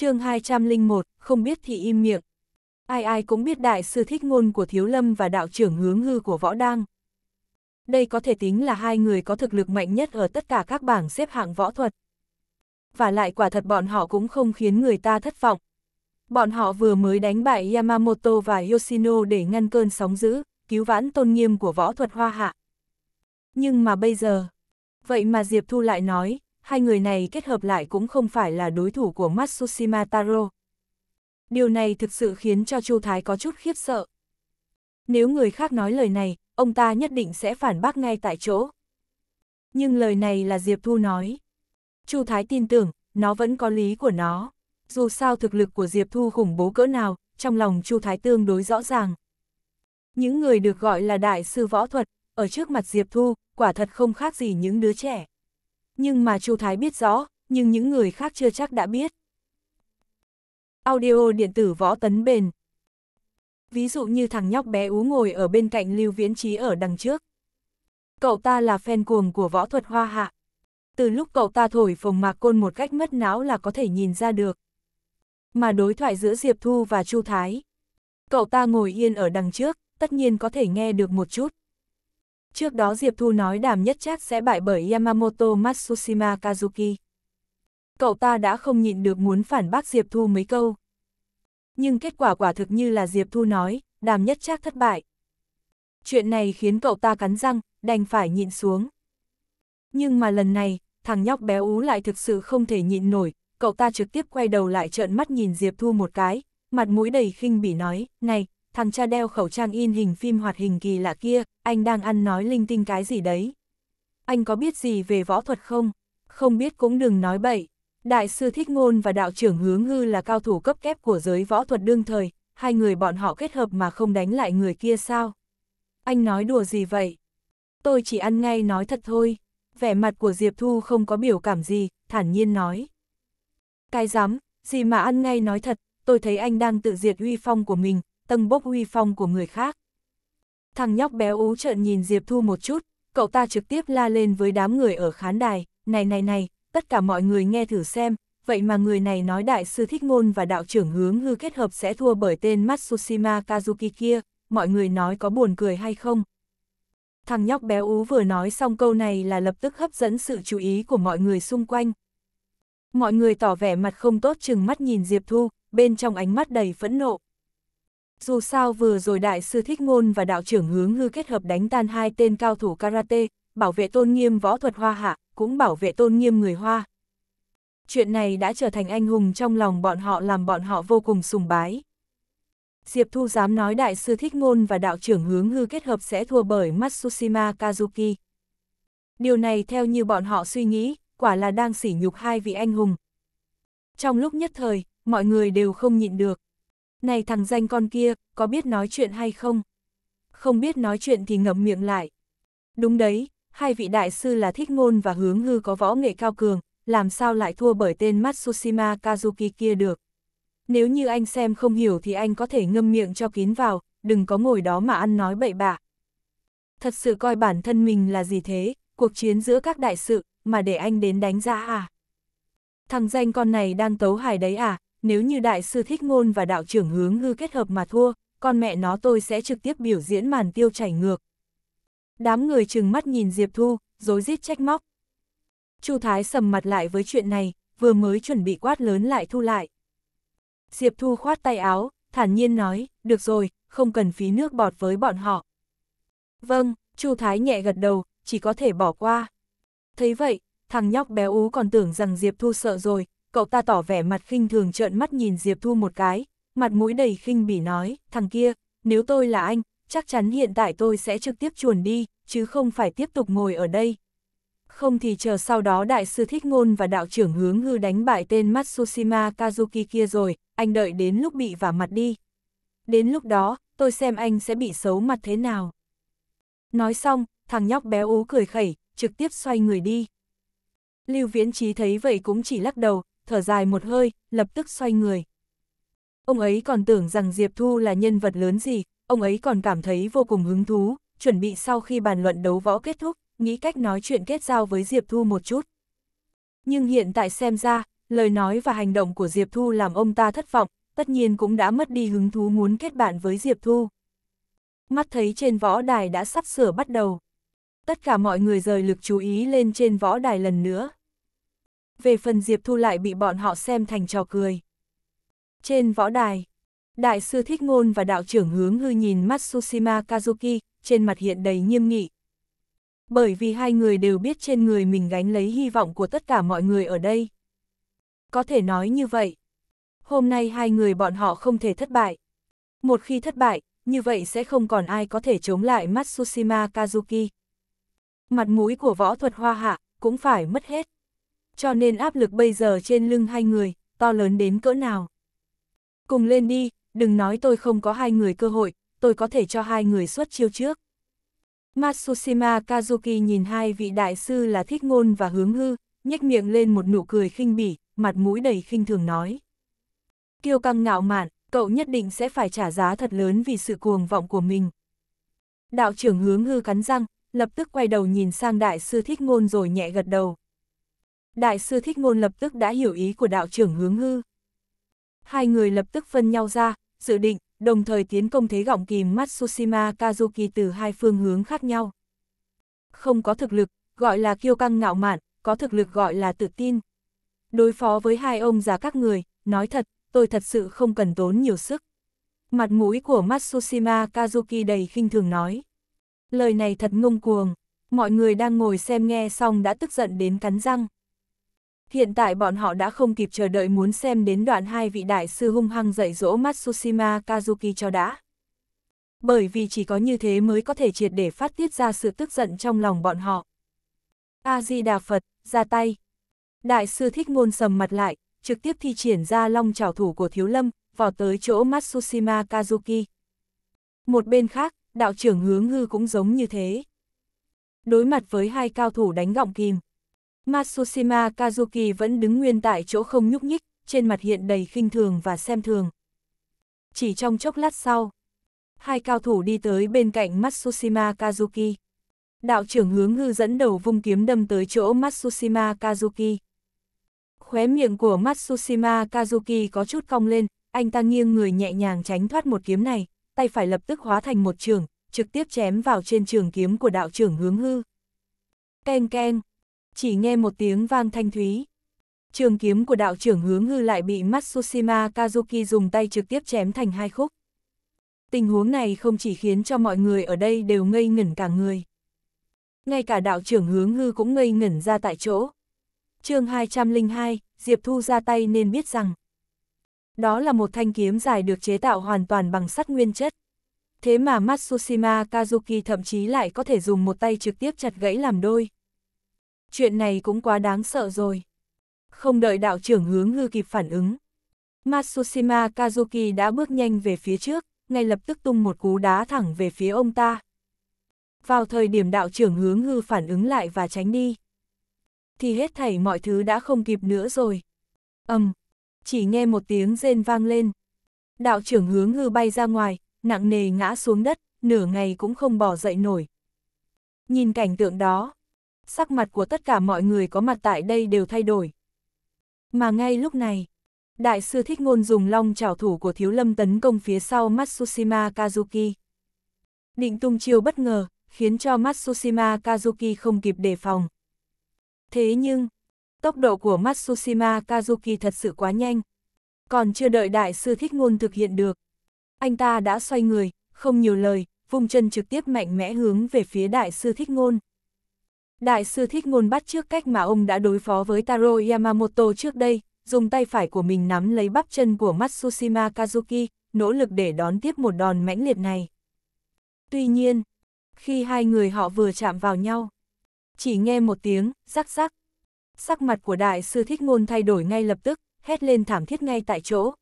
chương 201, không biết thì im miệng. Ai ai cũng biết đại sư thích ngôn của Thiếu Lâm và đạo trưởng hướng hư của Võ Đang. Đây có thể tính là hai người có thực lực mạnh nhất ở tất cả các bảng xếp hạng võ thuật. Và lại quả thật bọn họ cũng không khiến người ta thất vọng. Bọn họ vừa mới đánh bại Yamamoto và Yoshino để ngăn cơn sóng dữ, cứu vãn tôn nghiêm của võ thuật hoa hạ. Nhưng mà bây giờ, vậy mà Diệp Thu lại nói, hai người này kết hợp lại cũng không phải là đối thủ của Matsushima Taro. Điều này thực sự khiến cho Chu Thái có chút khiếp sợ. Nếu người khác nói lời này, ông ta nhất định sẽ phản bác ngay tại chỗ. Nhưng lời này là Diệp Thu nói. Chu Thái tin tưởng, nó vẫn có lý của nó. Dù sao thực lực của Diệp Thu khủng bố cỡ nào, trong lòng Chu Thái tương đối rõ ràng. Những người được gọi là đại sư võ thuật, ở trước mặt Diệp Thu, quả thật không khác gì những đứa trẻ nhưng mà Chu Thái biết rõ, nhưng những người khác chưa chắc đã biết. Audio điện tử võ tấn bền Ví dụ như thằng nhóc bé ú ngồi ở bên cạnh Lưu Viễn Trí ở đằng trước. Cậu ta là fan cuồng của võ thuật hoa hạ. Từ lúc cậu ta thổi phồng mạc côn một cách mất não là có thể nhìn ra được. Mà đối thoại giữa Diệp Thu và Chu Thái. Cậu ta ngồi yên ở đằng trước, tất nhiên có thể nghe được một chút. Trước đó Diệp Thu nói đàm nhất chắc sẽ bại bởi Yamamoto Matsushima Kazuki. Cậu ta đã không nhịn được muốn phản bác Diệp Thu mấy câu. Nhưng kết quả quả thực như là Diệp Thu nói, đàm nhất chắc thất bại. Chuyện này khiến cậu ta cắn răng, đành phải nhịn xuống. Nhưng mà lần này, thằng nhóc bé ú lại thực sự không thể nhịn nổi, cậu ta trực tiếp quay đầu lại trợn mắt nhìn Diệp Thu một cái, mặt mũi đầy khinh bỉ nói, này, thằng cha đeo khẩu trang in hình phim hoạt hình kỳ lạ kia, anh đang ăn nói linh tinh cái gì đấy. Anh có biết gì về võ thuật không? Không biết cũng đừng nói bậy. Đại sư Thích Ngôn và đạo trưởng Hướng Hư là cao thủ cấp kép của giới võ thuật đương thời, hai người bọn họ kết hợp mà không đánh lại người kia sao? Anh nói đùa gì vậy? Tôi chỉ ăn ngay nói thật thôi. Vẻ mặt của Diệp Thu không có biểu cảm gì, thản nhiên nói. Cái dám, gì mà ăn ngay nói thật, tôi thấy anh đang tự diệt uy phong của mình, tâng bốc uy phong của người khác. Thằng nhóc bé ú trợn nhìn Diệp Thu một chút, cậu ta trực tiếp la lên với đám người ở khán đài, này này này, tất cả mọi người nghe thử xem, vậy mà người này nói đại sư thích ngôn và đạo trưởng hướng hư kết hợp sẽ thua bởi tên Matsushima Kazuki kia, mọi người nói có buồn cười hay không? Thằng nhóc bé ú vừa nói xong câu này là lập tức hấp dẫn sự chú ý của mọi người xung quanh. Mọi người tỏ vẻ mặt không tốt chừng mắt nhìn Diệp Thu, bên trong ánh mắt đầy phẫn nộ. Dù sao vừa rồi đại sư Thích Ngôn và đạo trưởng hướng hư kết hợp đánh tan hai tên cao thủ karate, bảo vệ tôn nghiêm võ thuật hoa hạ, cũng bảo vệ tôn nghiêm người hoa. Chuyện này đã trở thành anh hùng trong lòng bọn họ làm bọn họ vô cùng sùng bái. Diệp Thu dám nói đại sư Thích Ngôn và đạo trưởng hướng hư kết hợp sẽ thua bởi Matsushima Kazuki. Điều này theo như bọn họ suy nghĩ, quả là đang sỉ nhục hai vị anh hùng. Trong lúc nhất thời, mọi người đều không nhịn được. Này thằng danh con kia, có biết nói chuyện hay không? Không biết nói chuyện thì ngậm miệng lại. Đúng đấy, hai vị đại sư là thích ngôn và hướng hư có võ nghệ cao cường, làm sao lại thua bởi tên Matsushima Kazuki kia được. Nếu như anh xem không hiểu thì anh có thể ngâm miệng cho kín vào, đừng có ngồi đó mà ăn nói bậy bạ. Thật sự coi bản thân mình là gì thế, cuộc chiến giữa các đại sự, mà để anh đến đánh giá à? Thằng danh con này đang tấu hài đấy à, nếu như đại sư thích ngôn và đạo trưởng hướng hư kết hợp mà thua, con mẹ nó tôi sẽ trực tiếp biểu diễn màn tiêu chảy ngược. Đám người chừng mắt nhìn Diệp Thu, dối rít trách móc. Chu Thái sầm mặt lại với chuyện này, vừa mới chuẩn bị quát lớn lại thu lại. Diệp Thu khoát tay áo, thản nhiên nói, được rồi, không cần phí nước bọt với bọn họ. Vâng, Chu Thái nhẹ gật đầu, chỉ có thể bỏ qua. Thấy vậy, thằng nhóc bé ú còn tưởng rằng Diệp Thu sợ rồi, cậu ta tỏ vẻ mặt khinh thường trợn mắt nhìn Diệp Thu một cái, mặt mũi đầy khinh bỉ nói, thằng kia, nếu tôi là anh, chắc chắn hiện tại tôi sẽ trực tiếp chuồn đi, chứ không phải tiếp tục ngồi ở đây. Không thì chờ sau đó đại sư Thích Ngôn và đạo trưởng hướng hư đánh bại tên Matsushima Kazuki kia rồi, anh đợi đến lúc bị vả mặt đi. Đến lúc đó, tôi xem anh sẽ bị xấu mặt thế nào. Nói xong, thằng nhóc béo ú cười khẩy, trực tiếp xoay người đi. Lưu Viễn Trí thấy vậy cũng chỉ lắc đầu, thở dài một hơi, lập tức xoay người. Ông ấy còn tưởng rằng Diệp Thu là nhân vật lớn gì, ông ấy còn cảm thấy vô cùng hứng thú, chuẩn bị sau khi bàn luận đấu võ kết thúc, nghĩ cách nói chuyện kết giao với Diệp Thu một chút. Nhưng hiện tại xem ra, lời nói và hành động của Diệp Thu làm ông ta thất vọng, tất nhiên cũng đã mất đi hứng thú muốn kết bạn với Diệp Thu. Mắt thấy trên võ đài đã sắp sửa bắt đầu. Tất cả mọi người rời lực chú ý lên trên võ đài lần nữa về phần Diệp Thu lại bị bọn họ xem thành trò cười. Trên võ đài, đại sư Thích Ngôn và đạo trưởng hướng hư nhìn Matsushima Kazuki, trên mặt hiện đầy nghiêm nghị. Bởi vì hai người đều biết trên người mình gánh lấy hy vọng của tất cả mọi người ở đây. Có thể nói như vậy. Hôm nay hai người bọn họ không thể thất bại. Một khi thất bại, như vậy sẽ không còn ai có thể chống lại Matsushima Kazuki. Mặt mũi của võ thuật hoa hạ cũng phải mất hết cho nên áp lực bây giờ trên lưng hai người, to lớn đến cỡ nào. Cùng lên đi, đừng nói tôi không có hai người cơ hội, tôi có thể cho hai người xuất chiêu trước. Matsushima Kazuki nhìn hai vị đại sư là thích ngôn và hướng hư, nhếch miệng lên một nụ cười khinh bỉ, mặt mũi đầy khinh thường nói. Kiêu căng ngạo mạn, cậu nhất định sẽ phải trả giá thật lớn vì sự cuồng vọng của mình. Đạo trưởng hướng hư cắn răng, lập tức quay đầu nhìn sang đại sư thích ngôn rồi nhẹ gật đầu, Đại sư Thích Ngôn lập tức đã hiểu ý của đạo trưởng hướng hư. Hai người lập tức phân nhau ra, dự định, đồng thời tiến công thế gọng kìm Matsushima Kazuki từ hai phương hướng khác nhau. Không có thực lực, gọi là kiêu căng ngạo mạn, có thực lực gọi là tự tin. Đối phó với hai ông già các người, nói thật, tôi thật sự không cần tốn nhiều sức. Mặt mũi của Matsushima Kazuki đầy khinh thường nói. Lời này thật ngông cuồng, mọi người đang ngồi xem nghe xong đã tức giận đến cắn răng. Hiện tại bọn họ đã không kịp chờ đợi muốn xem đến đoạn hai vị đại sư hung hăng dạy dỗ Matsushima Kazuki cho đã. Bởi vì chỉ có như thế mới có thể triệt để phát tiết ra sự tức giận trong lòng bọn họ. A-di-đà Phật, ra tay. Đại sư thích ngôn sầm mặt lại, trực tiếp thi triển ra long trảo thủ của thiếu lâm, vào tới chỗ Matsushima Kazuki. Một bên khác, đạo trưởng hướng hư cũng giống như thế. Đối mặt với hai cao thủ đánh gọng kìm, Matsushima Kazuki vẫn đứng nguyên tại chỗ không nhúc nhích, trên mặt hiện đầy khinh thường và xem thường. Chỉ trong chốc lát sau, hai cao thủ đi tới bên cạnh Matsushima Kazuki. Đạo trưởng hướng hư dẫn đầu vung kiếm đâm tới chỗ Matsushima Kazuki. Khóe miệng của Matsushima Kazuki có chút cong lên, anh ta nghiêng người nhẹ nhàng tránh thoát một kiếm này, tay phải lập tức hóa thành một trường, trực tiếp chém vào trên trường kiếm của đạo trưởng hướng hư. Keng keng. Chỉ nghe một tiếng vang thanh thúy. Trường kiếm của đạo trưởng hướng hư lại bị Matsushima Kazuki dùng tay trực tiếp chém thành hai khúc. Tình huống này không chỉ khiến cho mọi người ở đây đều ngây ngẩn cả người. Ngay cả đạo trưởng hướng hư cũng ngây ngẩn ra tại chỗ. chương 202, Diệp Thu ra tay nên biết rằng. Đó là một thanh kiếm dài được chế tạo hoàn toàn bằng sắt nguyên chất. Thế mà Matsushima Kazuki thậm chí lại có thể dùng một tay trực tiếp chặt gãy làm đôi chuyện này cũng quá đáng sợ rồi. Không đợi đạo trưởng hướng hư kịp phản ứng. Matsushima Kazuki đã bước nhanh về phía trước, ngay lập tức tung một cú đá thẳng về phía ông ta. Vào thời điểm đạo trưởng hướng hư phản ứng lại và tránh đi. Thì hết thảy mọi thứ đã không kịp nữa rồi. ầm, um, chỉ nghe một tiếng rên vang lên. Đạo trưởng hướng hư bay ra ngoài, nặng nề ngã xuống đất, nửa ngày cũng không bỏ dậy nổi. Nhìn cảnh tượng đó, sắc mặt của tất cả mọi người có mặt tại đây đều thay đổi. Mà ngay lúc này, đại sư thích ngôn dùng long trảo thủ của thiếu lâm tấn công phía sau Matsushima Kazuki. Định tung chiêu bất ngờ, khiến cho Matsushima Kazuki không kịp đề phòng. Thế nhưng, tốc độ của Matsushima Kazuki thật sự quá nhanh. Còn chưa đợi đại sư thích ngôn thực hiện được. Anh ta đã xoay người, không nhiều lời, vung chân trực tiếp mạnh mẽ hướng về phía đại sư thích ngôn. Đại sư thích ngôn bắt trước cách mà ông đã đối phó với Taro Yamamoto trước đây, dùng tay phải của mình nắm lấy bắp chân của Matsushima Kazuki, nỗ lực để đón tiếp một đòn mãnh liệt này. Tuy nhiên, khi hai người họ vừa chạm vào nhau, chỉ nghe một tiếng, rắc rắc. Sắc mặt của đại sư thích ngôn thay đổi ngay lập tức, hét lên thảm thiết ngay tại chỗ.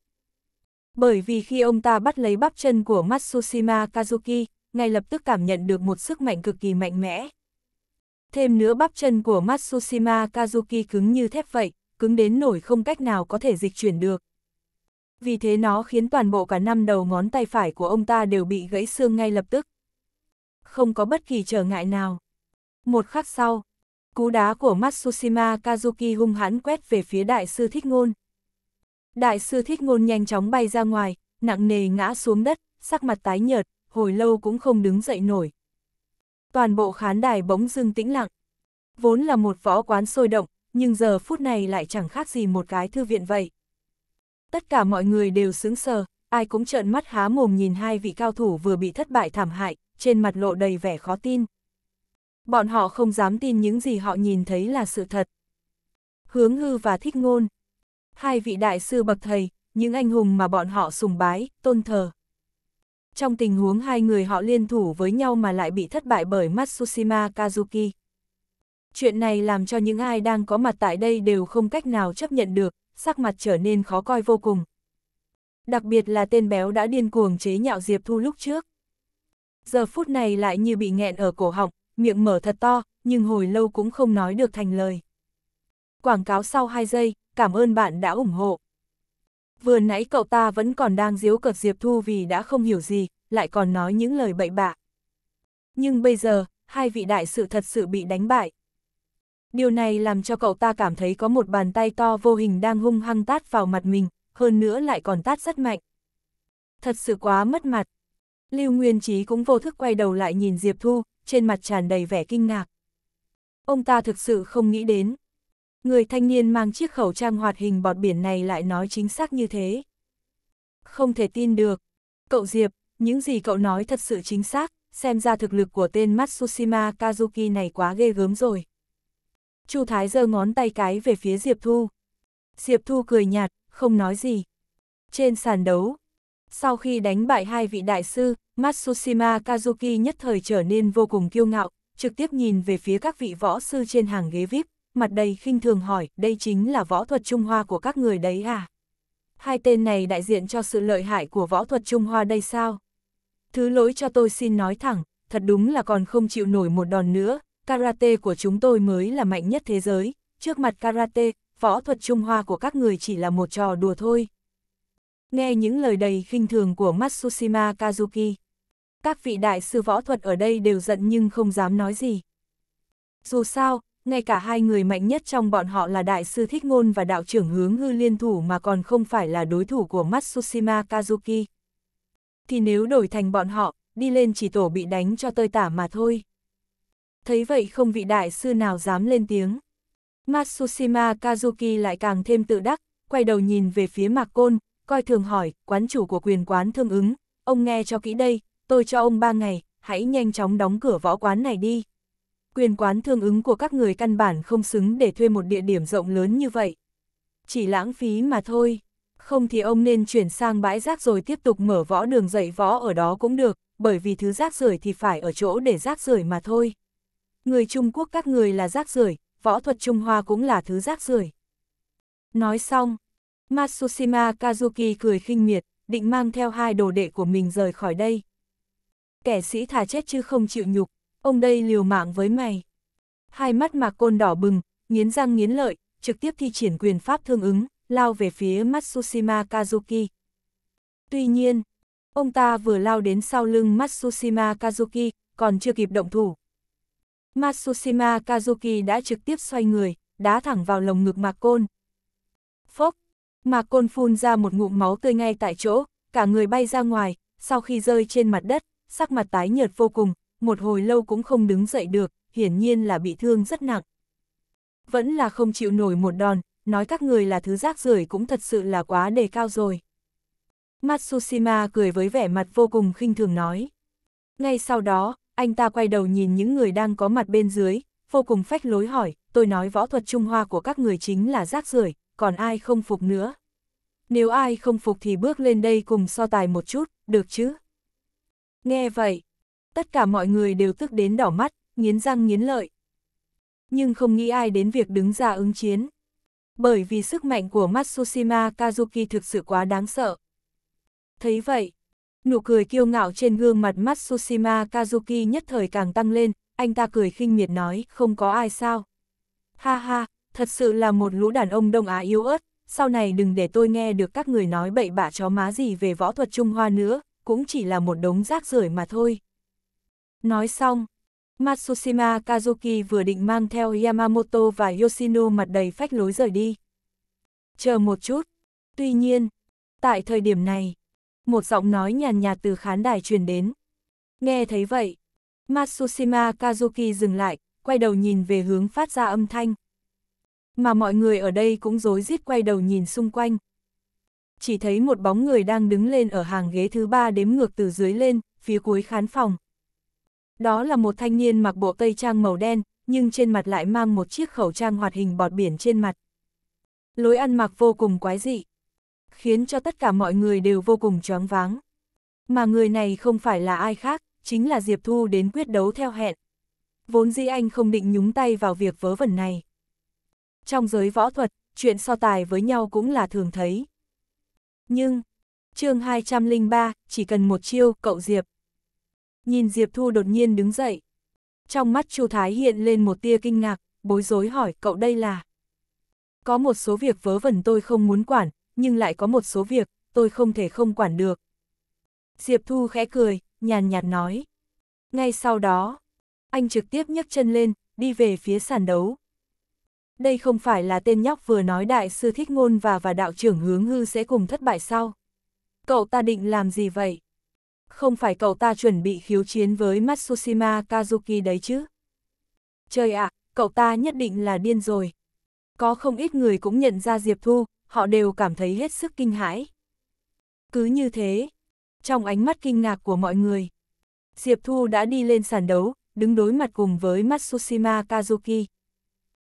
Bởi vì khi ông ta bắt lấy bắp chân của Matsushima Kazuki, ngay lập tức cảm nhận được một sức mạnh cực kỳ mạnh mẽ. Thêm nữa bắp chân của Matsushima Kazuki cứng như thép vậy, cứng đến nổi không cách nào có thể dịch chuyển được. Vì thế nó khiến toàn bộ cả năm đầu ngón tay phải của ông ta đều bị gãy xương ngay lập tức. Không có bất kỳ trở ngại nào. Một khắc sau, cú đá của Matsushima Kazuki hung hãn quét về phía đại sư Thích Ngôn. Đại sư Thích Ngôn nhanh chóng bay ra ngoài, nặng nề ngã xuống đất, sắc mặt tái nhợt, hồi lâu cũng không đứng dậy nổi. Toàn bộ khán đài bỗng dưng tĩnh lặng. Vốn là một võ quán sôi động, nhưng giờ phút này lại chẳng khác gì một cái thư viện vậy. Tất cả mọi người đều sững sờ, ai cũng trợn mắt há mồm nhìn hai vị cao thủ vừa bị thất bại thảm hại, trên mặt lộ đầy vẻ khó tin. Bọn họ không dám tin những gì họ nhìn thấy là sự thật. Hướng hư và thích ngôn. Hai vị đại sư bậc thầy, những anh hùng mà bọn họ sùng bái, tôn thờ. Trong tình huống hai người họ liên thủ với nhau mà lại bị thất bại bởi Matsushima Kazuki. Chuyện này làm cho những ai đang có mặt tại đây đều không cách nào chấp nhận được, sắc mặt trở nên khó coi vô cùng. Đặc biệt là tên béo đã điên cuồng chế nhạo Diệp Thu lúc trước. Giờ phút này lại như bị nghẹn ở cổ họng, miệng mở thật to, nhưng hồi lâu cũng không nói được thành lời. Quảng cáo sau 2 giây, cảm ơn bạn đã ủng hộ. Vừa nãy cậu ta vẫn còn đang giễu cợt Diệp Thu vì đã không hiểu gì, lại còn nói những lời bậy bạ. Nhưng bây giờ, hai vị đại sự thật sự bị đánh bại. Điều này làm cho cậu ta cảm thấy có một bàn tay to vô hình đang hung hăng tát vào mặt mình, hơn nữa lại còn tát rất mạnh. Thật sự quá mất mặt. Lưu Nguyên Chí cũng vô thức quay đầu lại nhìn Diệp Thu, trên mặt tràn đầy vẻ kinh ngạc. Ông ta thực sự không nghĩ đến, Người thanh niên mang chiếc khẩu trang hoạt hình bọt biển này lại nói chính xác như thế. Không thể tin được. Cậu Diệp, những gì cậu nói thật sự chính xác, xem ra thực lực của tên Matsushima Kazuki này quá ghê gớm rồi. Chu Thái giơ ngón tay cái về phía Diệp Thu. Diệp Thu cười nhạt, không nói gì. Trên sàn đấu, sau khi đánh bại hai vị đại sư, Matsushima Kazuki nhất thời trở nên vô cùng kiêu ngạo, trực tiếp nhìn về phía các vị võ sư trên hàng ghế VIP mặt đầy khinh thường hỏi, đây chính là võ thuật Trung Hoa của các người đấy à? Hai tên này đại diện cho sự lợi hại của võ thuật Trung Hoa đây sao? Thứ lỗi cho tôi xin nói thẳng, thật đúng là còn không chịu nổi một đòn nữa, karate của chúng tôi mới là mạnh nhất thế giới, trước mặt karate, võ thuật Trung Hoa của các người chỉ là một trò đùa thôi. Nghe những lời đầy khinh thường của Matsushima Kazuki, các vị đại sư võ thuật ở đây đều giận nhưng không dám nói gì. Dù sao, ngay cả hai người mạnh nhất trong bọn họ là đại sư Thích Ngôn và đạo trưởng hướng hư liên thủ mà còn không phải là đối thủ của Matsushima Kazuki. Thì nếu đổi thành bọn họ, đi lên chỉ tổ bị đánh cho tơi tả mà thôi. Thấy vậy không vị đại sư nào dám lên tiếng. Matsushima Kazuki lại càng thêm tự đắc, quay đầu nhìn về phía Mạc Côn, coi thường hỏi, quán chủ của quyền quán thương ứng, ông nghe cho kỹ đây, tôi cho ông ba ngày, hãy nhanh chóng đóng cửa võ quán này đi quyền quán thương ứng của các người căn bản không xứng để thuê một địa điểm rộng lớn như vậy. Chỉ lãng phí mà thôi, không thì ông nên chuyển sang bãi rác rồi tiếp tục mở võ đường dạy võ ở đó cũng được, bởi vì thứ rác rưởi thì phải ở chỗ để rác rưởi mà thôi. Người Trung Quốc các người là rác rưởi, võ thuật Trung Hoa cũng là thứ rác rưởi. Nói xong, Matsushima Kazuki cười khinh miệt, định mang theo hai đồ đệ của mình rời khỏi đây. Kẻ sĩ thà chết chứ không chịu nhục ông đây liều mạng với mày. Hai mắt mạc côn đỏ bừng, nghiến răng nghiến lợi, trực tiếp thi triển quyền pháp thương ứng, lao về phía Matsushima Kazuki. Tuy nhiên, ông ta vừa lao đến sau lưng Matsushima Kazuki, còn chưa kịp động thủ. Matsushima Kazuki đã trực tiếp xoay người, đá thẳng vào lồng ngực Mạc Côn. Phốc, Mạc Côn phun ra một ngụm máu tươi ngay tại chỗ, cả người bay ra ngoài, sau khi rơi trên mặt đất, sắc mặt tái nhợt vô cùng, một hồi lâu cũng không đứng dậy được, hiển nhiên là bị thương rất nặng. Vẫn là không chịu nổi một đòn, nói các người là thứ rác rưởi cũng thật sự là quá đề cao rồi. Matsushima cười với vẻ mặt vô cùng khinh thường nói. Ngay sau đó, anh ta quay đầu nhìn những người đang có mặt bên dưới, vô cùng phách lối hỏi, tôi nói võ thuật Trung Hoa của các người chính là rác rưởi còn ai không phục nữa. Nếu ai không phục thì bước lên đây cùng so tài một chút, được chứ? Nghe vậy, tất cả mọi người đều tức đến đỏ mắt, nghiến răng nghiến lợi. Nhưng không nghĩ ai đến việc đứng ra ứng chiến. Bởi vì sức mạnh của Matsushima Kazuki thực sự quá đáng sợ. Thấy vậy, nụ cười kiêu ngạo trên gương mặt Matsushima Kazuki nhất thời càng tăng lên, anh ta cười khinh miệt nói, không có ai sao. Ha ha, thật sự là một lũ đàn ông Đông Á yếu ớt, sau này đừng để tôi nghe được các người nói bậy bạ chó má gì về võ thuật Trung Hoa nữa, cũng chỉ là một đống rác rưởi mà thôi. Nói xong, Matsushima Kazuki vừa định mang theo Yamamoto và Yoshino mặt đầy phách lối rời đi. Chờ một chút. Tuy nhiên, tại thời điểm này, một giọng nói nhàn nhạt từ khán đài truyền đến. Nghe thấy vậy, Matsushima Kazuki dừng lại, quay đầu nhìn về hướng phát ra âm thanh. Mà mọi người ở đây cũng rối rít quay đầu nhìn xung quanh. Chỉ thấy một bóng người đang đứng lên ở hàng ghế thứ ba đếm ngược từ dưới lên, phía cuối khán phòng, đó là một thanh niên mặc bộ tây trang màu đen, nhưng trên mặt lại mang một chiếc khẩu trang hoạt hình bọt biển trên mặt. Lối ăn mặc vô cùng quái dị, khiến cho tất cả mọi người đều vô cùng choáng váng. Mà người này không phải là ai khác, chính là Diệp Thu đến quyết đấu theo hẹn. Vốn dĩ anh không định nhúng tay vào việc vớ vẩn này. Trong giới võ thuật, chuyện so tài với nhau cũng là thường thấy. Nhưng, chương 203, chỉ cần một chiêu, cậu Diệp, Nhìn Diệp Thu đột nhiên đứng dậy. Trong mắt Chu Thái hiện lên một tia kinh ngạc, bối rối hỏi cậu đây là. Có một số việc vớ vẩn tôi không muốn quản, nhưng lại có một số việc tôi không thể không quản được. Diệp Thu khẽ cười, nhàn nhạt nói. Ngay sau đó, anh trực tiếp nhấc chân lên, đi về phía sàn đấu. Đây không phải là tên nhóc vừa nói đại sư thích ngôn và và đạo trưởng hướng hư sẽ cùng thất bại sau Cậu ta định làm gì vậy? không phải cậu ta chuẩn bị khiếu chiến với Matsushima Kazuki đấy chứ. Trời ạ, à, cậu ta nhất định là điên rồi. Có không ít người cũng nhận ra Diệp Thu, họ đều cảm thấy hết sức kinh hãi. Cứ như thế, trong ánh mắt kinh ngạc của mọi người, Diệp Thu đã đi lên sàn đấu, đứng đối mặt cùng với Matsushima Kazuki.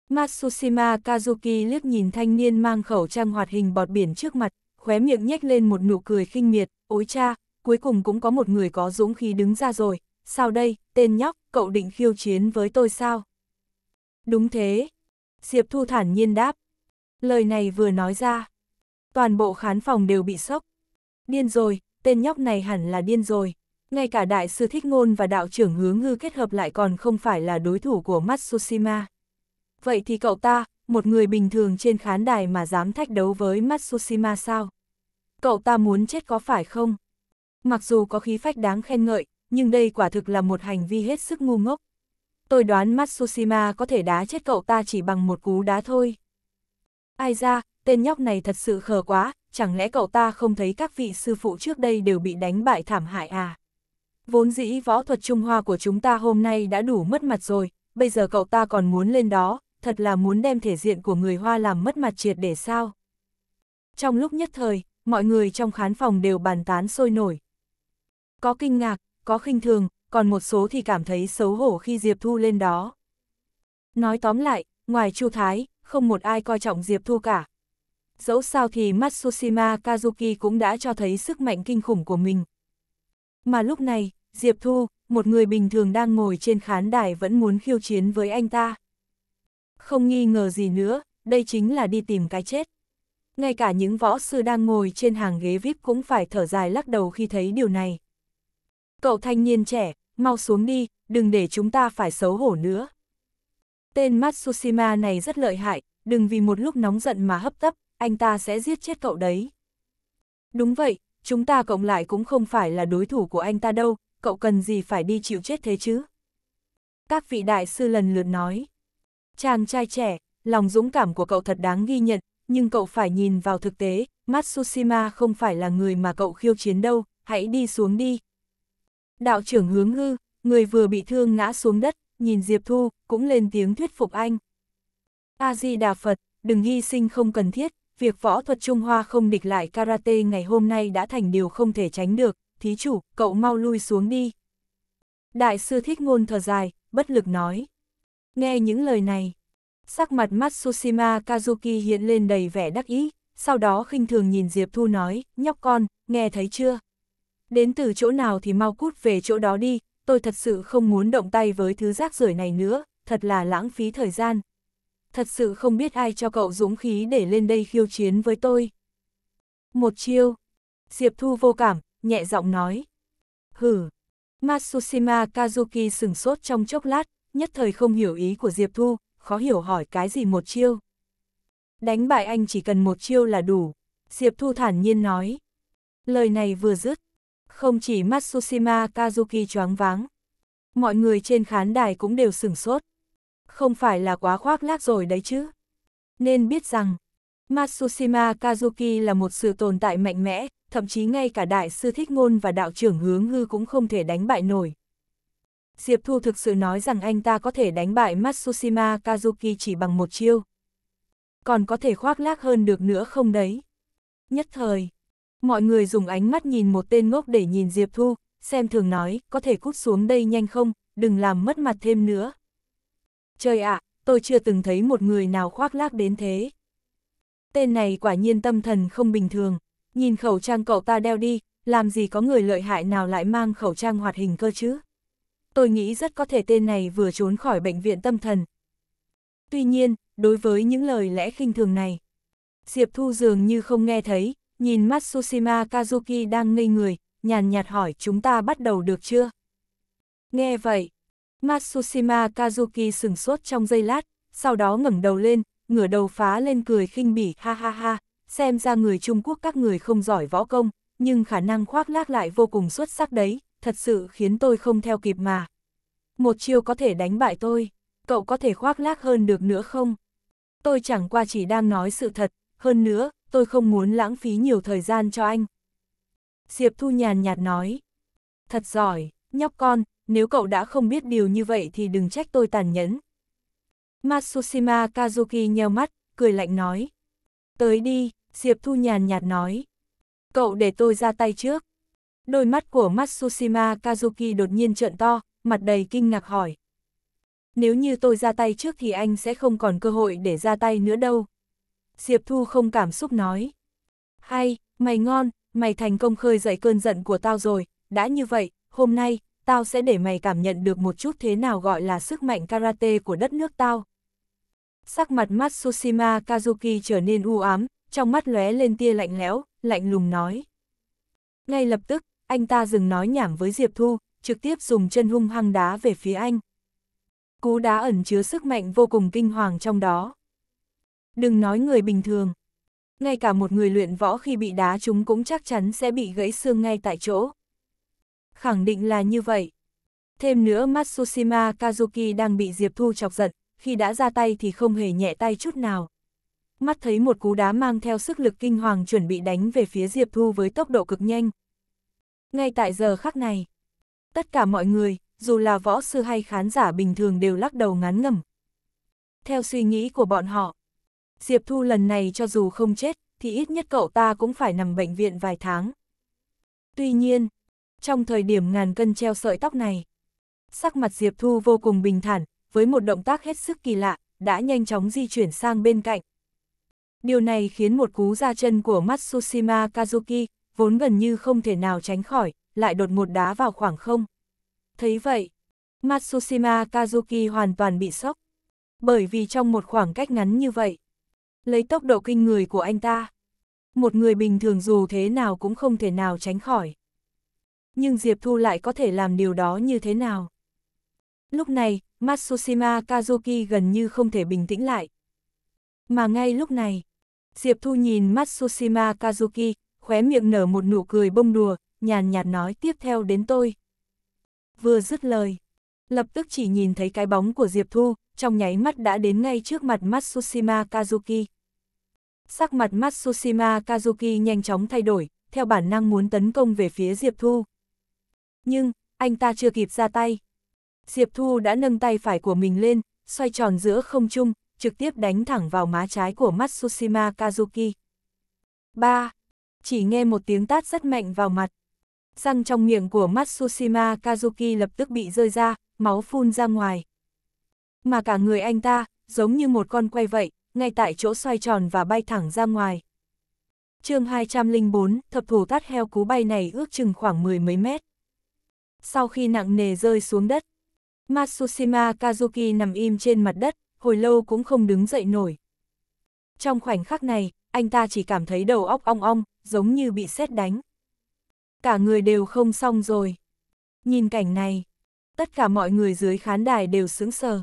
Matsushima Kazuki liếc nhìn thanh niên mang khẩu trang hoạt hình bọt biển trước mặt, khóe miệng nhếch lên một nụ cười khinh miệt, ối cha, cuối cùng cũng có một người có dũng khí đứng ra rồi, sao đây, tên nhóc, cậu định khiêu chiến với tôi sao? Đúng thế. Diệp Thu thản nhiên đáp. Lời này vừa nói ra. Toàn bộ khán phòng đều bị sốc. Điên rồi, tên nhóc này hẳn là điên rồi. Ngay cả đại sư Thích Ngôn và đạo trưởng hướng ngư kết hợp lại còn không phải là đối thủ của Matsushima. Vậy thì cậu ta, một người bình thường trên khán đài mà dám thách đấu với Matsushima sao? Cậu ta muốn chết có phải không? Mặc dù có khí phách đáng khen ngợi, nhưng đây quả thực là một hành vi hết sức ngu ngốc. Tôi đoán Matsushima có thể đá chết cậu ta chỉ bằng một cú đá thôi. Ai ra, tên nhóc này thật sự khờ quá, chẳng lẽ cậu ta không thấy các vị sư phụ trước đây đều bị đánh bại thảm hại à? Vốn dĩ võ thuật Trung Hoa của chúng ta hôm nay đã đủ mất mặt rồi, bây giờ cậu ta còn muốn lên đó, thật là muốn đem thể diện của người Hoa làm mất mặt triệt để sao? Trong lúc nhất thời, mọi người trong khán phòng đều bàn tán sôi nổi có kinh ngạc, có khinh thường, còn một số thì cảm thấy xấu hổ khi Diệp Thu lên đó. Nói tóm lại, ngoài Chu Thái, không một ai coi trọng Diệp Thu cả. Dẫu sao thì Matsushima Kazuki cũng đã cho thấy sức mạnh kinh khủng của mình. Mà lúc này, Diệp Thu, một người bình thường đang ngồi trên khán đài vẫn muốn khiêu chiến với anh ta. Không nghi ngờ gì nữa, đây chính là đi tìm cái chết. Ngay cả những võ sư đang ngồi trên hàng ghế VIP cũng phải thở dài lắc đầu khi thấy điều này cậu thanh niên trẻ, mau xuống đi, đừng để chúng ta phải xấu hổ nữa. Tên Matsushima này rất lợi hại, đừng vì một lúc nóng giận mà hấp tấp, anh ta sẽ giết chết cậu đấy. Đúng vậy, chúng ta cộng lại cũng không phải là đối thủ của anh ta đâu, cậu cần gì phải đi chịu chết thế chứ? Các vị đại sư lần lượt nói. Chàng trai trẻ, lòng dũng cảm của cậu thật đáng ghi nhận, nhưng cậu phải nhìn vào thực tế, Matsushima không phải là người mà cậu khiêu chiến đâu, hãy đi xuống đi, Đạo trưởng hướng hư, người vừa bị thương ngã xuống đất, nhìn Diệp Thu, cũng lên tiếng thuyết phục anh. A-di-đà Phật, đừng hy sinh không cần thiết, việc võ thuật Trung Hoa không địch lại karate ngày hôm nay đã thành điều không thể tránh được, thí chủ, cậu mau lui xuống đi. Đại sư thích ngôn thở dài, bất lực nói. Nghe những lời này, sắc mặt Matsushima Kazuki hiện lên đầy vẻ đắc ý, sau đó khinh thường nhìn Diệp Thu nói, nhóc con, nghe thấy chưa? Đến từ chỗ nào thì mau cút về chỗ đó đi, tôi thật sự không muốn động tay với thứ rác rưởi này nữa, thật là lãng phí thời gian. Thật sự không biết ai cho cậu dũng khí để lên đây khiêu chiến với tôi. Một chiêu. Diệp Thu vô cảm, nhẹ giọng nói. Hử. Matsushima Kazuki sừng sốt trong chốc lát, nhất thời không hiểu ý của Diệp Thu, khó hiểu hỏi cái gì một chiêu. Đánh bại anh chỉ cần một chiêu là đủ. Diệp Thu thản nhiên nói. Lời này vừa dứt, không chỉ Matsushima Kazuki choáng váng. Mọi người trên khán đài cũng đều sửng sốt. Không phải là quá khoác lác rồi đấy chứ. Nên biết rằng, Matsushima Kazuki là một sự tồn tại mạnh mẽ, thậm chí ngay cả đại sư thích ngôn và đạo trưởng hướng hư cũng không thể đánh bại nổi. Diệp Thu thực sự nói rằng anh ta có thể đánh bại Matsushima Kazuki chỉ bằng một chiêu. Còn có thể khoác lác hơn được nữa không đấy? Nhất thời, Mọi người dùng ánh mắt nhìn một tên ngốc để nhìn Diệp Thu, xem thường nói, có thể cút xuống đây nhanh không, đừng làm mất mặt thêm nữa. Trời ạ, à, tôi chưa từng thấy một người nào khoác lác đến thế. Tên này quả nhiên tâm thần không bình thường, nhìn khẩu trang cậu ta đeo đi, làm gì có người lợi hại nào lại mang khẩu trang hoạt hình cơ chứ. Tôi nghĩ rất có thể tên này vừa trốn khỏi bệnh viện tâm thần. Tuy nhiên, đối với những lời lẽ khinh thường này, Diệp Thu dường như không nghe thấy, Nhìn Matsushima Kazuki đang ngây người, nhàn nhạt hỏi chúng ta bắt đầu được chưa? Nghe vậy, Matsushima Kazuki sừng sốt trong giây lát, sau đó ngẩng đầu lên, ngửa đầu phá lên cười khinh bỉ ha ha ha, xem ra người Trung Quốc các người không giỏi võ công, nhưng khả năng khoác lác lại vô cùng xuất sắc đấy, thật sự khiến tôi không theo kịp mà. Một chiêu có thể đánh bại tôi, cậu có thể khoác lác hơn được nữa không? Tôi chẳng qua chỉ đang nói sự thật, hơn nữa, tôi không muốn lãng phí nhiều thời gian cho anh. Diệp Thu nhàn nhạt nói, thật giỏi, nhóc con, nếu cậu đã không biết điều như vậy thì đừng trách tôi tàn nhẫn. Matsushima Kazuki nheo mắt, cười lạnh nói, tới đi, Diệp Thu nhàn nhạt nói, cậu để tôi ra tay trước. Đôi mắt của Matsushima Kazuki đột nhiên trợn to, mặt đầy kinh ngạc hỏi. Nếu như tôi ra tay trước thì anh sẽ không còn cơ hội để ra tay nữa đâu. Diệp Thu không cảm xúc nói. Hay, mày ngon, mày thành công khơi dậy cơn giận của tao rồi, đã như vậy, hôm nay, tao sẽ để mày cảm nhận được một chút thế nào gọi là sức mạnh karate của đất nước tao. Sắc mặt Matsushima Kazuki trở nên u ám, trong mắt lóe lên tia lạnh lẽo, lạnh lùng nói. Ngay lập tức, anh ta dừng nói nhảm với Diệp Thu, trực tiếp dùng chân hung hăng đá về phía anh. Cú đá ẩn chứa sức mạnh vô cùng kinh hoàng trong đó. Đừng nói người bình thường. Ngay cả một người luyện võ khi bị đá chúng cũng chắc chắn sẽ bị gãy xương ngay tại chỗ. Khẳng định là như vậy. Thêm nữa Matsushima Kazuki đang bị Diệp Thu chọc giận, khi đã ra tay thì không hề nhẹ tay chút nào. Mắt thấy một cú đá mang theo sức lực kinh hoàng chuẩn bị đánh về phía Diệp Thu với tốc độ cực nhanh. Ngay tại giờ khắc này, tất cả mọi người, dù là võ sư hay khán giả bình thường đều lắc đầu ngán ngẩm. Theo suy nghĩ của bọn họ, Diệp Thu lần này cho dù không chết, thì ít nhất cậu ta cũng phải nằm bệnh viện vài tháng. Tuy nhiên, trong thời điểm ngàn cân treo sợi tóc này, sắc mặt Diệp Thu vô cùng bình thản, với một động tác hết sức kỳ lạ, đã nhanh chóng di chuyển sang bên cạnh. Điều này khiến một cú ra chân của Matsushima Kazuki, vốn gần như không thể nào tránh khỏi, lại đột ngột đá vào khoảng không. Thấy vậy, Matsushima Kazuki hoàn toàn bị sốc. Bởi vì trong một khoảng cách ngắn như vậy, Lấy tốc độ kinh người của anh ta, một người bình thường dù thế nào cũng không thể nào tránh khỏi. Nhưng Diệp Thu lại có thể làm điều đó như thế nào? Lúc này, Matsushima Kazuki gần như không thể bình tĩnh lại. Mà ngay lúc này, Diệp Thu nhìn Matsushima Kazuki, khóe miệng nở một nụ cười bông đùa, nhàn nhạt nói tiếp theo đến tôi. Vừa dứt lời, lập tức chỉ nhìn thấy cái bóng của Diệp Thu, trong nháy mắt đã đến ngay trước mặt Matsushima Kazuki. Sắc mặt Matsushima Kazuki nhanh chóng thay đổi, theo bản năng muốn tấn công về phía Diệp Thu. Nhưng, anh ta chưa kịp ra tay. Diệp Thu đã nâng tay phải của mình lên, xoay tròn giữa không trung, trực tiếp đánh thẳng vào má trái của Matsushima Kazuki. 3. Chỉ nghe một tiếng tát rất mạnh vào mặt. Răng trong miệng của Matsushima Kazuki lập tức bị rơi ra, máu phun ra ngoài. Mà cả người anh ta, giống như một con quay vậy, ngay tại chỗ xoay tròn và bay thẳng ra ngoài. chương 204, thập thủ tát heo cú bay này ước chừng khoảng mười mấy mét. Sau khi nặng nề rơi xuống đất, Matsushima Kazuki nằm im trên mặt đất, hồi lâu cũng không đứng dậy nổi. Trong khoảnh khắc này, anh ta chỉ cảm thấy đầu óc ong ong, giống như bị sét đánh cả người đều không xong rồi. Nhìn cảnh này, tất cả mọi người dưới khán đài đều sướng sờ.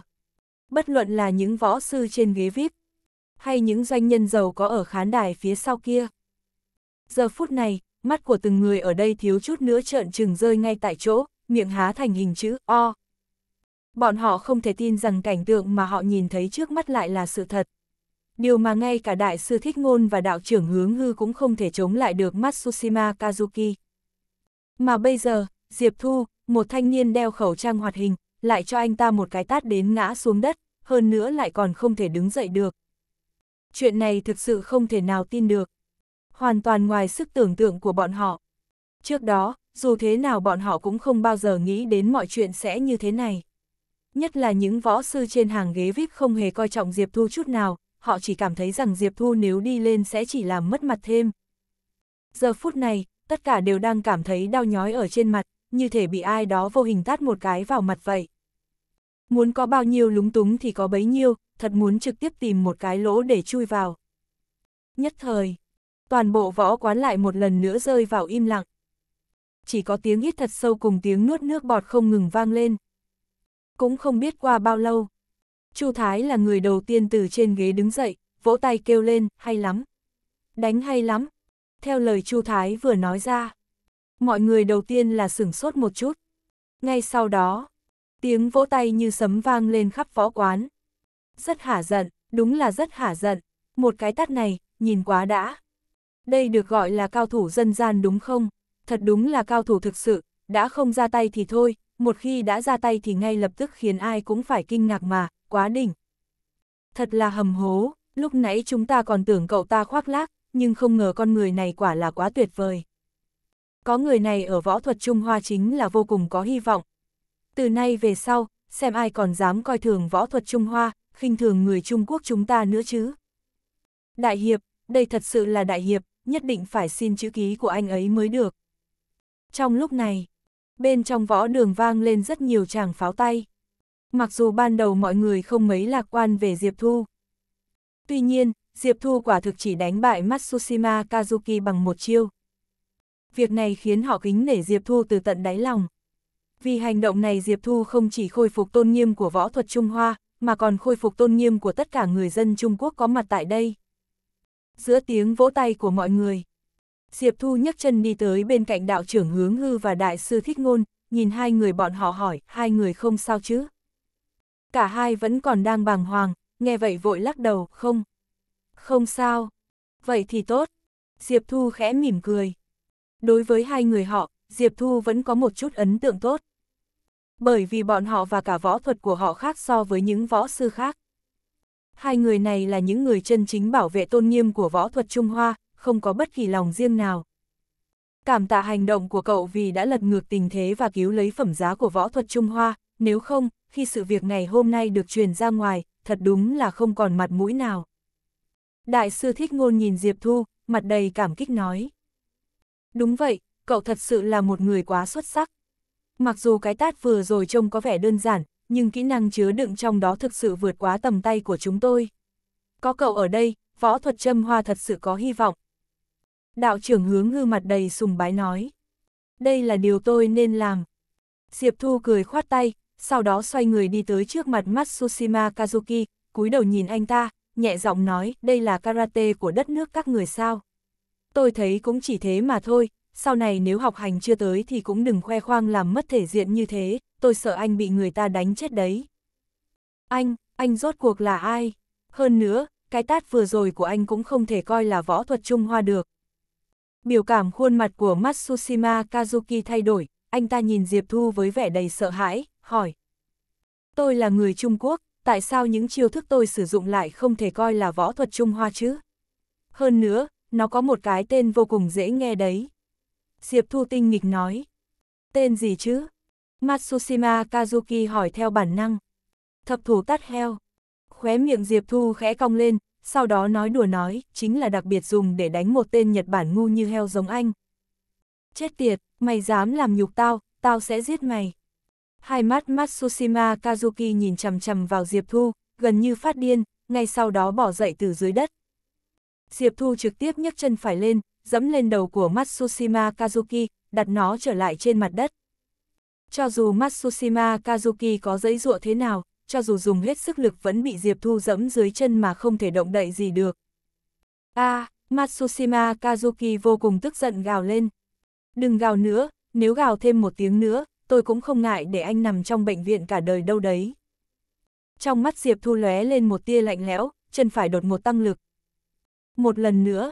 Bất luận là những võ sư trên ghế VIP, hay những doanh nhân giàu có ở khán đài phía sau kia. Giờ phút này, mắt của từng người ở đây thiếu chút nữa trợn trừng rơi ngay tại chỗ, miệng há thành hình chữ O. Bọn họ không thể tin rằng cảnh tượng mà họ nhìn thấy trước mắt lại là sự thật. Điều mà ngay cả đại sư Thích Ngôn và đạo trưởng Hướng Hư cũng không thể chống lại được Matsushima Kazuki. Mà bây giờ, Diệp Thu, một thanh niên đeo khẩu trang hoạt hình, lại cho anh ta một cái tát đến ngã xuống đất, hơn nữa lại còn không thể đứng dậy được. Chuyện này thực sự không thể nào tin được. Hoàn toàn ngoài sức tưởng tượng của bọn họ. Trước đó, dù thế nào bọn họ cũng không bao giờ nghĩ đến mọi chuyện sẽ như thế này. Nhất là những võ sư trên hàng ghế VIP không hề coi trọng Diệp Thu chút nào, họ chỉ cảm thấy rằng Diệp Thu nếu đi lên sẽ chỉ làm mất mặt thêm. Giờ phút này, tất cả đều đang cảm thấy đau nhói ở trên mặt, như thể bị ai đó vô hình tát một cái vào mặt vậy. Muốn có bao nhiêu lúng túng thì có bấy nhiêu, thật muốn trực tiếp tìm một cái lỗ để chui vào. Nhất thời, toàn bộ võ quán lại một lần nữa rơi vào im lặng. Chỉ có tiếng hít thật sâu cùng tiếng nuốt nước bọt không ngừng vang lên. Cũng không biết qua bao lâu. Chu Thái là người đầu tiên từ trên ghế đứng dậy, vỗ tay kêu lên, hay lắm. Đánh hay lắm, theo lời Chu Thái vừa nói ra. Mọi người đầu tiên là sửng sốt một chút. Ngay sau đó, tiếng vỗ tay như sấm vang lên khắp võ quán. Rất hả giận, đúng là rất hả giận. Một cái tát này, nhìn quá đã. Đây được gọi là cao thủ dân gian đúng không? Thật đúng là cao thủ thực sự, đã không ra tay thì thôi, một khi đã ra tay thì ngay lập tức khiến ai cũng phải kinh ngạc mà, quá đỉnh. Thật là hầm hố, lúc nãy chúng ta còn tưởng cậu ta khoác lác, nhưng không ngờ con người này quả là quá tuyệt vời. Có người này ở võ thuật Trung Hoa chính là vô cùng có hy vọng. Từ nay về sau, xem ai còn dám coi thường võ thuật Trung Hoa, khinh thường người Trung Quốc chúng ta nữa chứ. Đại hiệp, đây thật sự là đại hiệp, nhất định phải xin chữ ký của anh ấy mới được. Trong lúc này, bên trong võ đường vang lên rất nhiều chàng pháo tay. Mặc dù ban đầu mọi người không mấy lạc quan về Diệp Thu. Tuy nhiên, Diệp Thu quả thực chỉ đánh bại Matsushima Kazuki bằng một chiêu. Việc này khiến họ kính nể Diệp Thu từ tận đáy lòng. Vì hành động này Diệp Thu không chỉ khôi phục tôn nghiêm của võ thuật Trung Hoa, mà còn khôi phục tôn nghiêm của tất cả người dân Trung Quốc có mặt tại đây. Giữa tiếng vỗ tay của mọi người, Diệp Thu nhấc chân đi tới bên cạnh đạo trưởng Hướng Hư và đại sư Thích Ngôn, nhìn hai người bọn họ hỏi, hai người không sao chứ? Cả hai vẫn còn đang bàng hoàng, nghe vậy vội lắc đầu, không, không sao. Vậy thì tốt. Diệp Thu khẽ mỉm cười. Đối với hai người họ, Diệp Thu vẫn có một chút ấn tượng tốt. Bởi vì bọn họ và cả võ thuật của họ khác so với những võ sư khác. Hai người này là những người chân chính bảo vệ tôn nghiêm của võ thuật Trung Hoa, không có bất kỳ lòng riêng nào. Cảm tạ hành động của cậu vì đã lật ngược tình thế và cứu lấy phẩm giá của võ thuật Trung Hoa, nếu không, khi sự việc ngày hôm nay được truyền ra ngoài, thật đúng là không còn mặt mũi nào. Đại sư Thích Ngôn nhìn Diệp Thu, mặt đầy cảm kích nói. Đúng vậy, cậu thật sự là một người quá xuất sắc. Mặc dù cái tát vừa rồi trông có vẻ đơn giản, nhưng kỹ năng chứa đựng trong đó thực sự vượt quá tầm tay của chúng tôi. Có cậu ở đây, võ thuật châm hoa thật sự có hy vọng. Đạo trưởng hướng hư mặt đầy sùng bái nói. Đây là điều tôi nên làm. Diệp Thu cười khoát tay, sau đó xoay người đi tới trước mặt Matsushima Kazuki, cúi đầu nhìn anh ta, nhẹ giọng nói, đây là karate của đất nước các người sao. Tôi thấy cũng chỉ thế mà thôi, sau này nếu học hành chưa tới thì cũng đừng khoe khoang làm mất thể diện như thế, tôi sợ anh bị người ta đánh chết đấy. Anh, anh rốt cuộc là ai? Hơn nữa, cái tát vừa rồi của anh cũng không thể coi là võ thuật Trung Hoa được. Biểu cảm khuôn mặt của Matsushima Kazuki thay đổi, anh ta nhìn Diệp Thu với vẻ đầy sợ hãi, hỏi. Tôi là người Trung Quốc, tại sao những chiêu thức tôi sử dụng lại không thể coi là võ thuật Trung Hoa chứ? Hơn nữa, nó có một cái tên vô cùng dễ nghe đấy. Diệp Thu Tinh nghịch nói. Tên gì chứ? Matsushima Kazuki hỏi theo bản năng. Thập thủ tắt heo. Khóe miệng Diệp Thu khẽ cong lên, sau đó nói đùa nói, chính là đặc biệt dùng để đánh một tên Nhật Bản ngu như heo giống anh. Chết tiệt, mày dám làm nhục tao, tao sẽ giết mày. Hai mắt Matsushima Kazuki nhìn chầm chầm vào Diệp Thu, gần như phát điên, ngay sau đó bỏ dậy từ dưới đất. Diệp Thu trực tiếp nhấc chân phải lên, dẫm lên đầu của Matsushima Kazuki, đặt nó trở lại trên mặt đất. Cho dù Matsushima Kazuki có dãy dụa thế nào, cho dù dùng hết sức lực vẫn bị Diệp Thu dẫm dưới chân mà không thể động đậy gì được. A, à, Matsushima Kazuki vô cùng tức giận gào lên. Đừng gào nữa, nếu gào thêm một tiếng nữa, tôi cũng không ngại để anh nằm trong bệnh viện cả đời đâu đấy. Trong mắt Diệp Thu lóe lên một tia lạnh lẽo, chân phải đột một tăng lực. Một lần nữa,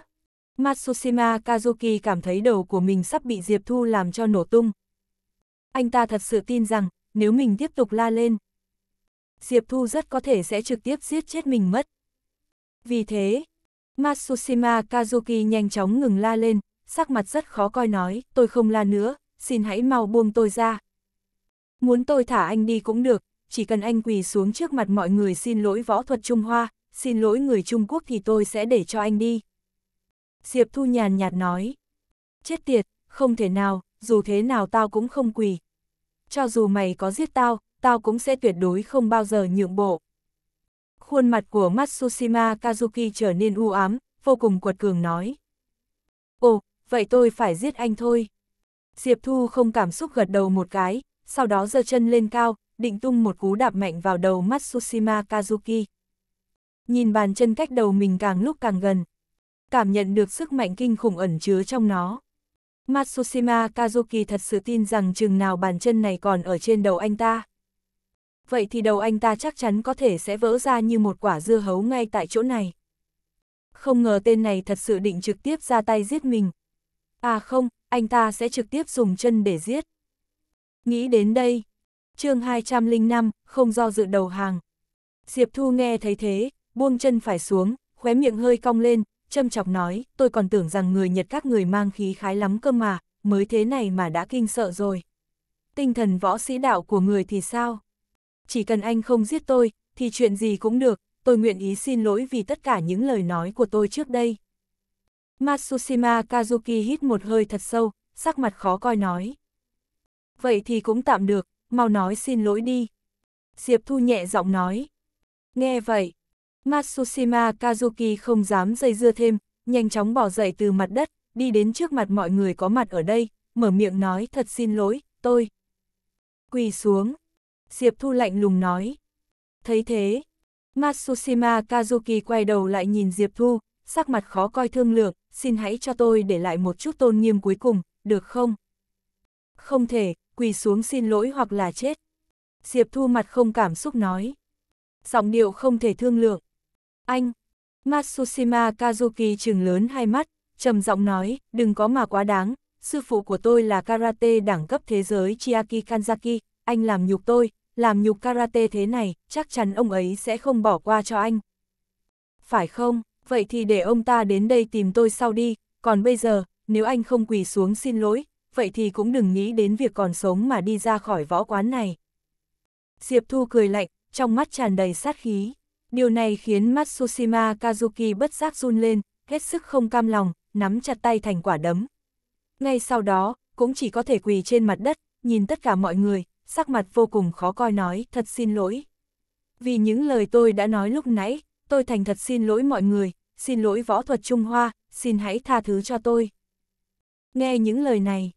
Matsushima Kazuki cảm thấy đầu của mình sắp bị Diệp Thu làm cho nổ tung. Anh ta thật sự tin rằng, nếu mình tiếp tục la lên, Diệp Thu rất có thể sẽ trực tiếp giết chết mình mất. Vì thế, Matsushima Kazuki nhanh chóng ngừng la lên, sắc mặt rất khó coi nói, tôi không la nữa, xin hãy mau buông tôi ra, Muốn tôi thả anh đi cũng được, chỉ cần anh quỳ xuống trước mặt mọi người xin lỗi võ thuật Trung Hoa, xin lỗi người Trung Quốc thì tôi sẽ để cho anh đi. Diệp Thu nhàn nhạt nói. Chết tiệt, không thể nào, dù thế nào tao cũng không quỳ. Cho dù mày có giết tao, tao cũng sẽ tuyệt đối không bao giờ nhượng bộ. Khuôn mặt của Matsushima Kazuki trở nên u ám, vô cùng quật cường nói. Ồ, vậy tôi phải giết anh thôi. Diệp Thu không cảm xúc gật đầu một cái, sau đó giơ chân lên cao, định tung một cú đạp mạnh vào đầu Matsushima Kazuki. Nhìn bàn chân cách đầu mình càng lúc càng gần, cảm nhận được sức mạnh kinh khủng ẩn chứa trong nó. Matsushima Kazuki thật sự tin rằng chừng nào bàn chân này còn ở trên đầu anh ta. Vậy thì đầu anh ta chắc chắn có thể sẽ vỡ ra như một quả dưa hấu ngay tại chỗ này. Không ngờ tên này thật sự định trực tiếp ra tay giết mình. À không, anh ta sẽ trực tiếp dùng chân để giết. Nghĩ đến đây, chương 205, không do dự đầu hàng. Diệp Thu nghe thấy thế, buông chân phải xuống, khóe miệng hơi cong lên, châm chọc nói, tôi còn tưởng rằng người Nhật các người mang khí khái lắm cơ mà, mới thế này mà đã kinh sợ rồi. Tinh thần võ sĩ đạo của người thì sao? Chỉ cần anh không giết tôi, thì chuyện gì cũng được, tôi nguyện ý xin lỗi vì tất cả những lời nói của tôi trước đây. Matsushima Kazuki hít một hơi thật sâu, sắc mặt khó coi nói, vậy thì cũng tạm được, mau nói xin lỗi đi. Diệp Thu nhẹ giọng nói. Nghe vậy, Matsushima Kazuki không dám dây dưa thêm, nhanh chóng bỏ dậy từ mặt đất, đi đến trước mặt mọi người có mặt ở đây, mở miệng nói thật xin lỗi, tôi. Quỳ xuống. Diệp Thu lạnh lùng nói. Thấy thế, Matsushima Kazuki quay đầu lại nhìn Diệp Thu, sắc mặt khó coi thương lượng, xin hãy cho tôi để lại một chút tôn nghiêm cuối cùng, được không? Không thể, quỳ xuống xin lỗi hoặc là chết. Diệp Thu mặt không cảm xúc nói. Giọng điệu không thể thương lượng. Anh, Matsushima Kazuki trừng lớn hai mắt, trầm giọng nói, đừng có mà quá đáng, sư phụ của tôi là karate đẳng cấp thế giới Chiaki Kanzaki, anh làm nhục tôi, làm nhục karate thế này, chắc chắn ông ấy sẽ không bỏ qua cho anh. Phải không, vậy thì để ông ta đến đây tìm tôi sau đi, còn bây giờ, nếu anh không quỳ xuống xin lỗi, vậy thì cũng đừng nghĩ đến việc còn sống mà đi ra khỏi võ quán này. Diệp Thu cười lạnh, trong mắt tràn đầy sát khí. Điều này khiến Matsushima Kazuki bất giác run lên, hết sức không cam lòng, nắm chặt tay thành quả đấm. Ngay sau đó, cũng chỉ có thể quỳ trên mặt đất, nhìn tất cả mọi người, sắc mặt vô cùng khó coi nói, thật xin lỗi. Vì những lời tôi đã nói lúc nãy, tôi thành thật xin lỗi mọi người, xin lỗi võ thuật Trung Hoa, xin hãy tha thứ cho tôi. Nghe những lời này,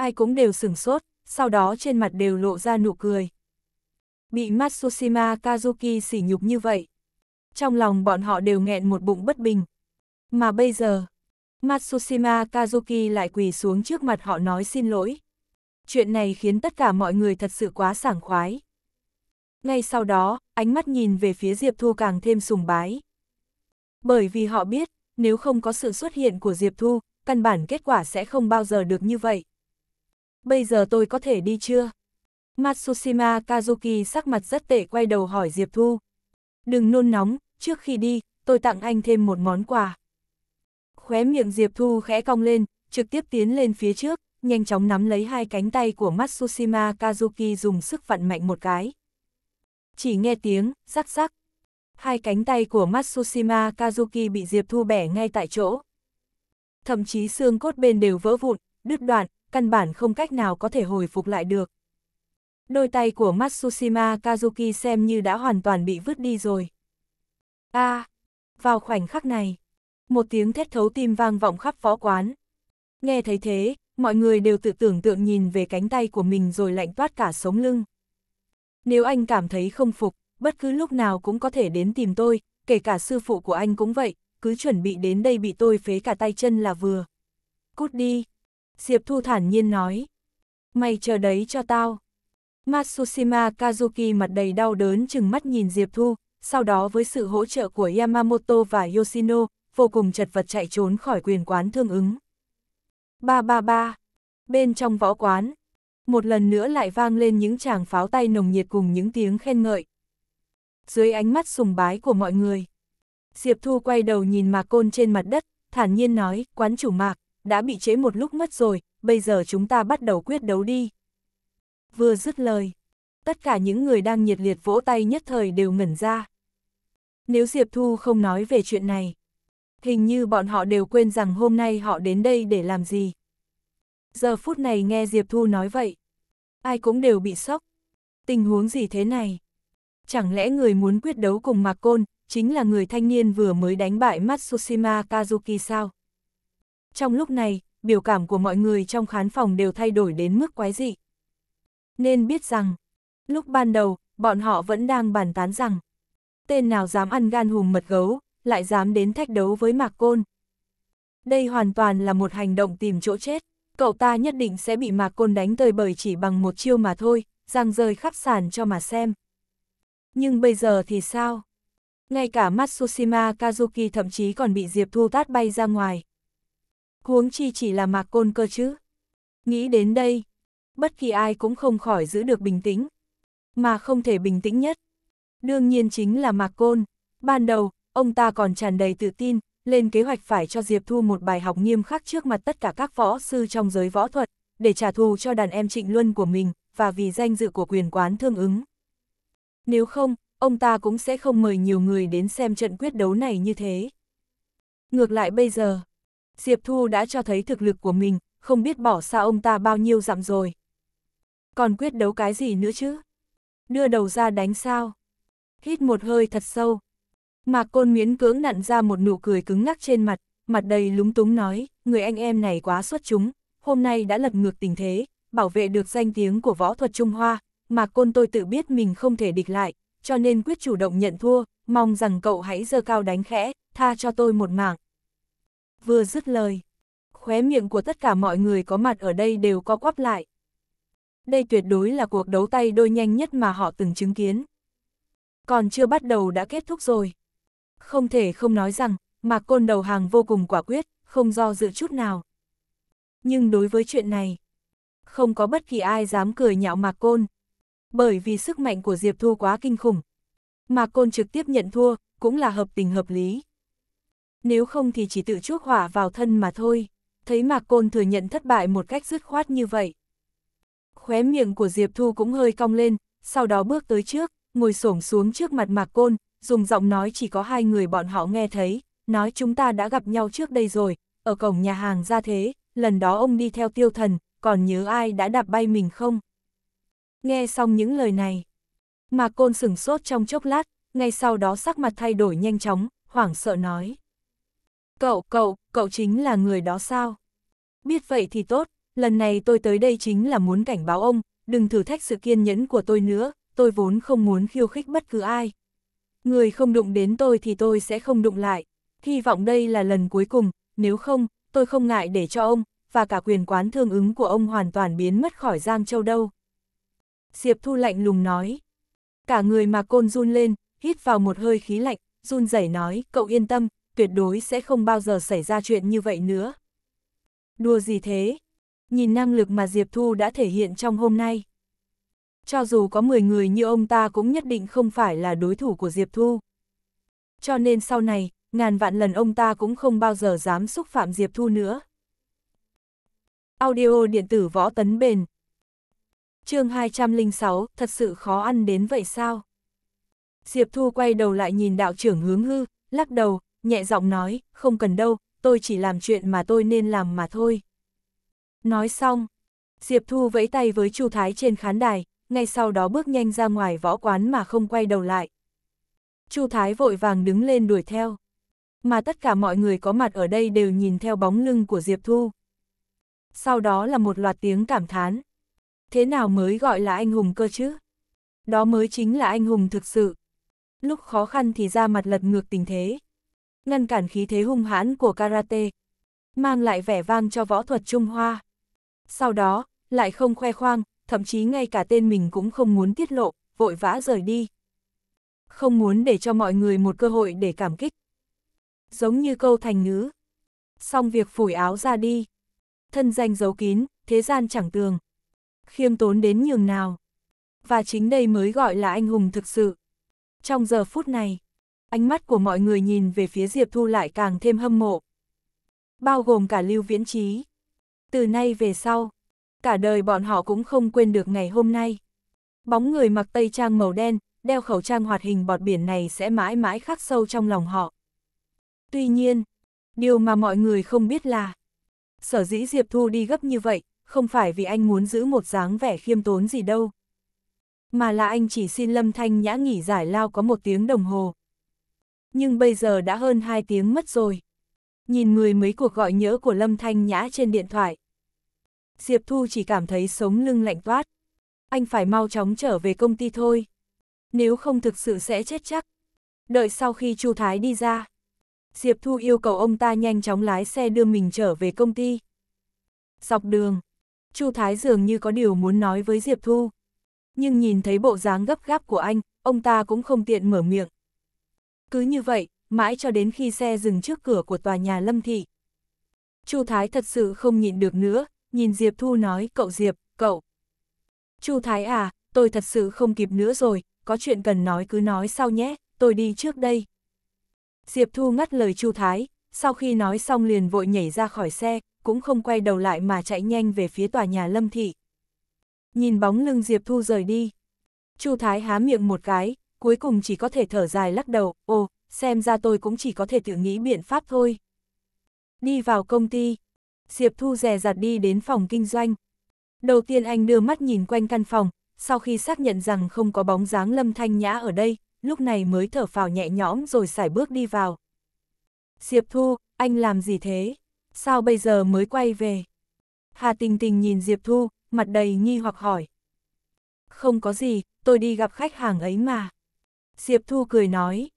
ai cũng đều sửng sốt, sau đó trên mặt đều lộ ra nụ cười. Bị Matsushima Kazuki sỉ nhục như vậy. Trong lòng bọn họ đều nghẹn một bụng bất bình. Mà bây giờ, Matsushima Kazuki lại quỳ xuống trước mặt họ nói xin lỗi. Chuyện này khiến tất cả mọi người thật sự quá sảng khoái. Ngay sau đó, ánh mắt nhìn về phía Diệp Thu càng thêm sùng bái. Bởi vì họ biết, nếu không có sự xuất hiện của Diệp Thu, căn bản kết quả sẽ không bao giờ được như vậy. Bây giờ tôi có thể đi chưa? Matsushima Kazuki sắc mặt rất tệ quay đầu hỏi Diệp Thu. Đừng nôn nóng, trước khi đi, tôi tặng anh thêm một món quà. Khóe miệng Diệp Thu khẽ cong lên, trực tiếp tiến lên phía trước, nhanh chóng nắm lấy hai cánh tay của Matsushima Kazuki dùng sức vặn mạnh một cái. Chỉ nghe tiếng, rắc rắc. Hai cánh tay của Matsushima Kazuki bị Diệp Thu bẻ ngay tại chỗ. Thậm chí xương cốt bên đều vỡ vụn, đứt đoạn, căn bản không cách nào có thể hồi phục lại được. Đôi tay của Matsushima Kazuki xem như đã hoàn toàn bị vứt đi rồi. a à, vào khoảnh khắc này, một tiếng thét thấu tim vang vọng khắp võ quán. Nghe thấy thế, mọi người đều tự tưởng tượng nhìn về cánh tay của mình rồi lạnh toát cả sống lưng. Nếu anh cảm thấy không phục, bất cứ lúc nào cũng có thể đến tìm tôi, kể cả sư phụ của anh cũng vậy, cứ chuẩn bị đến đây bị tôi phế cả tay chân là vừa. Cút đi, Diệp Thu thản nhiên nói. Mày chờ đấy cho tao. Matsushima Kazuki mặt đầy đau đớn chừng mắt nhìn Diệp Thu, sau đó với sự hỗ trợ của Yamamoto và Yoshino, vô cùng chật vật chạy trốn khỏi quyền quán thương ứng. 333. Bên trong võ quán, một lần nữa lại vang lên những tràng pháo tay nồng nhiệt cùng những tiếng khen ngợi. Dưới ánh mắt sùng bái của mọi người, Diệp Thu quay đầu nhìn Mạc Côn trên mặt đất, thản nhiên nói, quán chủ Mạc, đã bị chế một lúc mất rồi, bây giờ chúng ta bắt đầu quyết đấu đi. Vừa dứt lời, tất cả những người đang nhiệt liệt vỗ tay nhất thời đều ngẩn ra. Nếu Diệp Thu không nói về chuyện này, hình như bọn họ đều quên rằng hôm nay họ đến đây để làm gì. Giờ phút này nghe Diệp Thu nói vậy, ai cũng đều bị sốc. Tình huống gì thế này? Chẳng lẽ người muốn quyết đấu cùng Mạc Côn, chính là người thanh niên vừa mới đánh bại Matsushima Kazuki sao? Trong lúc này, biểu cảm của mọi người trong khán phòng đều thay đổi đến mức quái dị. Nên biết rằng, lúc ban đầu, bọn họ vẫn đang bàn tán rằng, tên nào dám ăn gan hùm mật gấu, lại dám đến thách đấu với Mạc Côn. Đây hoàn toàn là một hành động tìm chỗ chết, cậu ta nhất định sẽ bị Mạc Côn đánh tơi bời chỉ bằng một chiêu mà thôi, răng rơi khắp sàn cho mà xem. Nhưng bây giờ thì sao? Ngay cả Matsushima Kazuki thậm chí còn bị Diệp Thu tát bay ra ngoài. Huống chi chỉ là mạc côn cơ chứ. Nghĩ đến đây, bất kỳ ai cũng không khỏi giữ được bình tĩnh. Mà không thể bình tĩnh nhất. Đương nhiên chính là mạc côn. Ban đầu, ông ta còn tràn đầy tự tin, lên kế hoạch phải cho Diệp Thu một bài học nghiêm khắc trước mặt tất cả các võ sư trong giới võ thuật, để trả thù cho đàn em trịnh luân của mình, và vì danh dự của quyền quán thương ứng. Nếu không, ông ta cũng sẽ không mời nhiều người đến xem trận quyết đấu này như thế. Ngược lại bây giờ, Diệp Thu đã cho thấy thực lực của mình, không biết bỏ xa ông ta bao nhiêu dặm rồi. Còn quyết đấu cái gì nữa chứ? Đưa đầu ra đánh sao? Hít một hơi thật sâu. Mạc Côn miễn cưỡng nặn ra một nụ cười cứng ngắc trên mặt, mặt đầy lúng túng nói, người anh em này quá xuất chúng, hôm nay đã lật ngược tình thế, bảo vệ được danh tiếng của võ thuật Trung Hoa, Mạc Côn tôi tự biết mình không thể địch lại, cho nên quyết chủ động nhận thua, mong rằng cậu hãy dơ cao đánh khẽ, tha cho tôi một mạng. Vừa dứt lời, khóe miệng của tất cả mọi người có mặt ở đây đều co quắp lại. Đây tuyệt đối là cuộc đấu tay đôi nhanh nhất mà họ từng chứng kiến. Còn chưa bắt đầu đã kết thúc rồi. Không thể không nói rằng, Mạc Côn đầu hàng vô cùng quả quyết, không do dự chút nào. Nhưng đối với chuyện này, không có bất kỳ ai dám cười nhạo Mạc Côn. Bởi vì sức mạnh của Diệp Thu quá kinh khủng. Mạc Côn trực tiếp nhận thua, cũng là hợp tình hợp lý nếu không thì chỉ tự chuốc hỏa vào thân mà thôi. Thấy Mạc Côn thừa nhận thất bại một cách dứt khoát như vậy. Khóe miệng của Diệp Thu cũng hơi cong lên, sau đó bước tới trước, ngồi xổm xuống trước mặt Mạc Côn, dùng giọng nói chỉ có hai người bọn họ nghe thấy, nói chúng ta đã gặp nhau trước đây rồi, ở cổng nhà hàng ra thế, lần đó ông đi theo tiêu thần, còn nhớ ai đã đạp bay mình không? Nghe xong những lời này, Mạc Côn sửng sốt trong chốc lát, ngay sau đó sắc mặt thay đổi nhanh chóng, hoảng sợ nói. Cậu, cậu, cậu chính là người đó sao? Biết vậy thì tốt, lần này tôi tới đây chính là muốn cảnh báo ông, đừng thử thách sự kiên nhẫn của tôi nữa, tôi vốn không muốn khiêu khích bất cứ ai. Người không đụng đến tôi thì tôi sẽ không đụng lại. Hy vọng đây là lần cuối cùng, nếu không, tôi không ngại để cho ông, và cả quyền quán thương ứng của ông hoàn toàn biến mất khỏi Giang Châu đâu. Diệp Thu lạnh lùng nói. Cả người mà côn run lên, hít vào một hơi khí lạnh, run rẩy nói, cậu yên tâm, tuyệt đối sẽ không bao giờ xảy ra chuyện như vậy nữa. Đùa gì thế? Nhìn năng lực mà Diệp Thu đã thể hiện trong hôm nay. Cho dù có 10 người như ông ta cũng nhất định không phải là đối thủ của Diệp Thu. Cho nên sau này, ngàn vạn lần ông ta cũng không bao giờ dám xúc phạm Diệp Thu nữa. Audio điện tử võ tấn bền chương 206, thật sự khó ăn đến vậy sao? Diệp Thu quay đầu lại nhìn đạo trưởng hướng hư, lắc đầu, nhẹ giọng nói, không cần đâu, tôi chỉ làm chuyện mà tôi nên làm mà thôi. Nói xong, Diệp Thu vẫy tay với Chu Thái trên khán đài, ngay sau đó bước nhanh ra ngoài võ quán mà không quay đầu lại. Chu Thái vội vàng đứng lên đuổi theo. Mà tất cả mọi người có mặt ở đây đều nhìn theo bóng lưng của Diệp Thu. Sau đó là một loạt tiếng cảm thán. Thế nào mới gọi là anh hùng cơ chứ? Đó mới chính là anh hùng thực sự. Lúc khó khăn thì ra mặt lật ngược tình thế, ngăn cản khí thế hung hãn của karate, mang lại vẻ vang cho võ thuật Trung Hoa. Sau đó, lại không khoe khoang, thậm chí ngay cả tên mình cũng không muốn tiết lộ, vội vã rời đi. Không muốn để cho mọi người một cơ hội để cảm kích. Giống như câu thành ngữ. Xong việc phủi áo ra đi. Thân danh giấu kín, thế gian chẳng tường. Khiêm tốn đến nhường nào. Và chính đây mới gọi là anh hùng thực sự. Trong giờ phút này, ánh mắt của mọi người nhìn về phía Diệp Thu lại càng thêm hâm mộ. Bao gồm cả Lưu Viễn Trí. Từ nay về sau, cả đời bọn họ cũng không quên được ngày hôm nay. Bóng người mặc tây trang màu đen, đeo khẩu trang hoạt hình bọt biển này sẽ mãi mãi khắc sâu trong lòng họ. Tuy nhiên, điều mà mọi người không biết là, sở dĩ Diệp Thu đi gấp như vậy, không phải vì anh muốn giữ một dáng vẻ khiêm tốn gì đâu. Mà là anh chỉ xin Lâm Thanh Nhã nghỉ giải lao có một tiếng đồng hồ, nhưng bây giờ đã hơn 2 tiếng mất rồi. Nhìn mười mấy cuộc gọi nhỡ của Lâm Thanh Nhã trên điện thoại. Diệp Thu chỉ cảm thấy sống lưng lạnh toát. Anh phải mau chóng trở về công ty thôi. Nếu không thực sự sẽ chết chắc. Đợi sau khi Chu Thái đi ra. Diệp Thu yêu cầu ông ta nhanh chóng lái xe đưa mình trở về công ty. Dọc đường, Chu Thái dường như có điều muốn nói với Diệp Thu. Nhưng nhìn thấy bộ dáng gấp gáp của anh, ông ta cũng không tiện mở miệng. Cứ như vậy, mãi cho đến khi xe dừng trước cửa của tòa nhà Lâm Thị. Chu Thái thật sự không nhịn được nữa, nhìn Diệp Thu nói, cậu Diệp, cậu. Chu Thái à, tôi thật sự không kịp nữa rồi, có chuyện cần nói cứ nói sau nhé, tôi đi trước đây. Diệp Thu ngắt lời Chu Thái, sau khi nói xong liền vội nhảy ra khỏi xe, cũng không quay đầu lại mà chạy nhanh về phía tòa nhà Lâm Thị. Nhìn bóng lưng Diệp Thu rời đi. Chu Thái há miệng một cái, cuối cùng chỉ có thể thở dài lắc đầu, ồ, xem ra tôi cũng chỉ có thể tự nghĩ biện pháp thôi. Đi vào công ty, Diệp Thu dè dặt đi đến phòng kinh doanh. Đầu tiên anh đưa mắt nhìn quanh căn phòng, sau khi xác nhận rằng không có bóng dáng Lâm Thanh Nhã ở đây, lúc này mới thở phào nhẹ nhõm rồi xài bước đi vào. Diệp Thu, anh làm gì thế? Sao bây giờ mới quay về? Hà Tình Tình nhìn Diệp Thu, mặt đầy nghi hoặc hỏi. Không có gì, tôi đi gặp khách hàng ấy mà. Diệp Thu cười nói.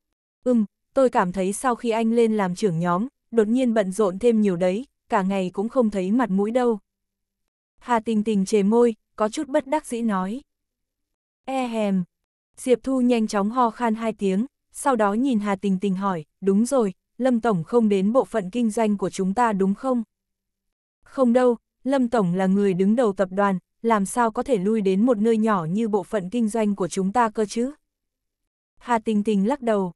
Ừm, tôi cảm thấy sau khi anh lên làm trưởng nhóm, đột nhiên bận rộn thêm nhiều đấy, cả ngày cũng không thấy mặt mũi đâu. Hà Tình Tình chề môi, có chút bất đắc dĩ nói. E hèm. Diệp Thu nhanh chóng ho khan hai tiếng, sau đó nhìn Hà Tình Tình hỏi, đúng rồi, Lâm Tổng không đến bộ phận kinh doanh của chúng ta đúng không? Không đâu, Lâm Tổng là người đứng đầu tập đoàn, làm sao có thể lui đến một nơi nhỏ như bộ phận kinh doanh của chúng ta cơ chứ? Hà Tình Tình lắc đầu.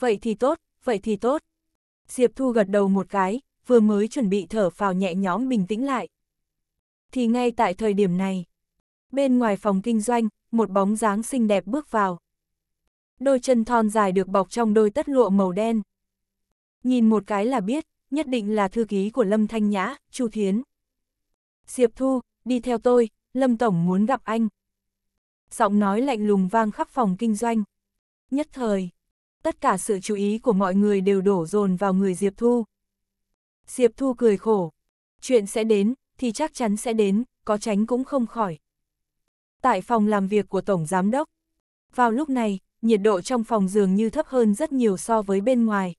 Vậy thì tốt, vậy thì tốt. Diệp Thu gật đầu một cái, vừa mới chuẩn bị thở phào nhẹ nhóm bình tĩnh lại. Thì ngay tại thời điểm này, bên ngoài phòng kinh doanh, một bóng dáng xinh đẹp bước vào. Đôi chân thon dài được bọc trong đôi tất lụa màu đen. Nhìn một cái là biết, nhất định là thư ký của Lâm Thanh Nhã, Chu Thiến. Diệp Thu, đi theo tôi, Lâm Tổng muốn gặp anh. Giọng nói lạnh lùng vang khắp phòng kinh doanh. Nhất thời, tất cả sự chú ý của mọi người đều đổ dồn vào người Diệp Thu. Diệp Thu cười khổ. Chuyện sẽ đến, thì chắc chắn sẽ đến, có tránh cũng không khỏi. Tại phòng làm việc của Tổng Giám Đốc. Vào lúc này, nhiệt độ trong phòng dường như thấp hơn rất nhiều so với bên ngoài.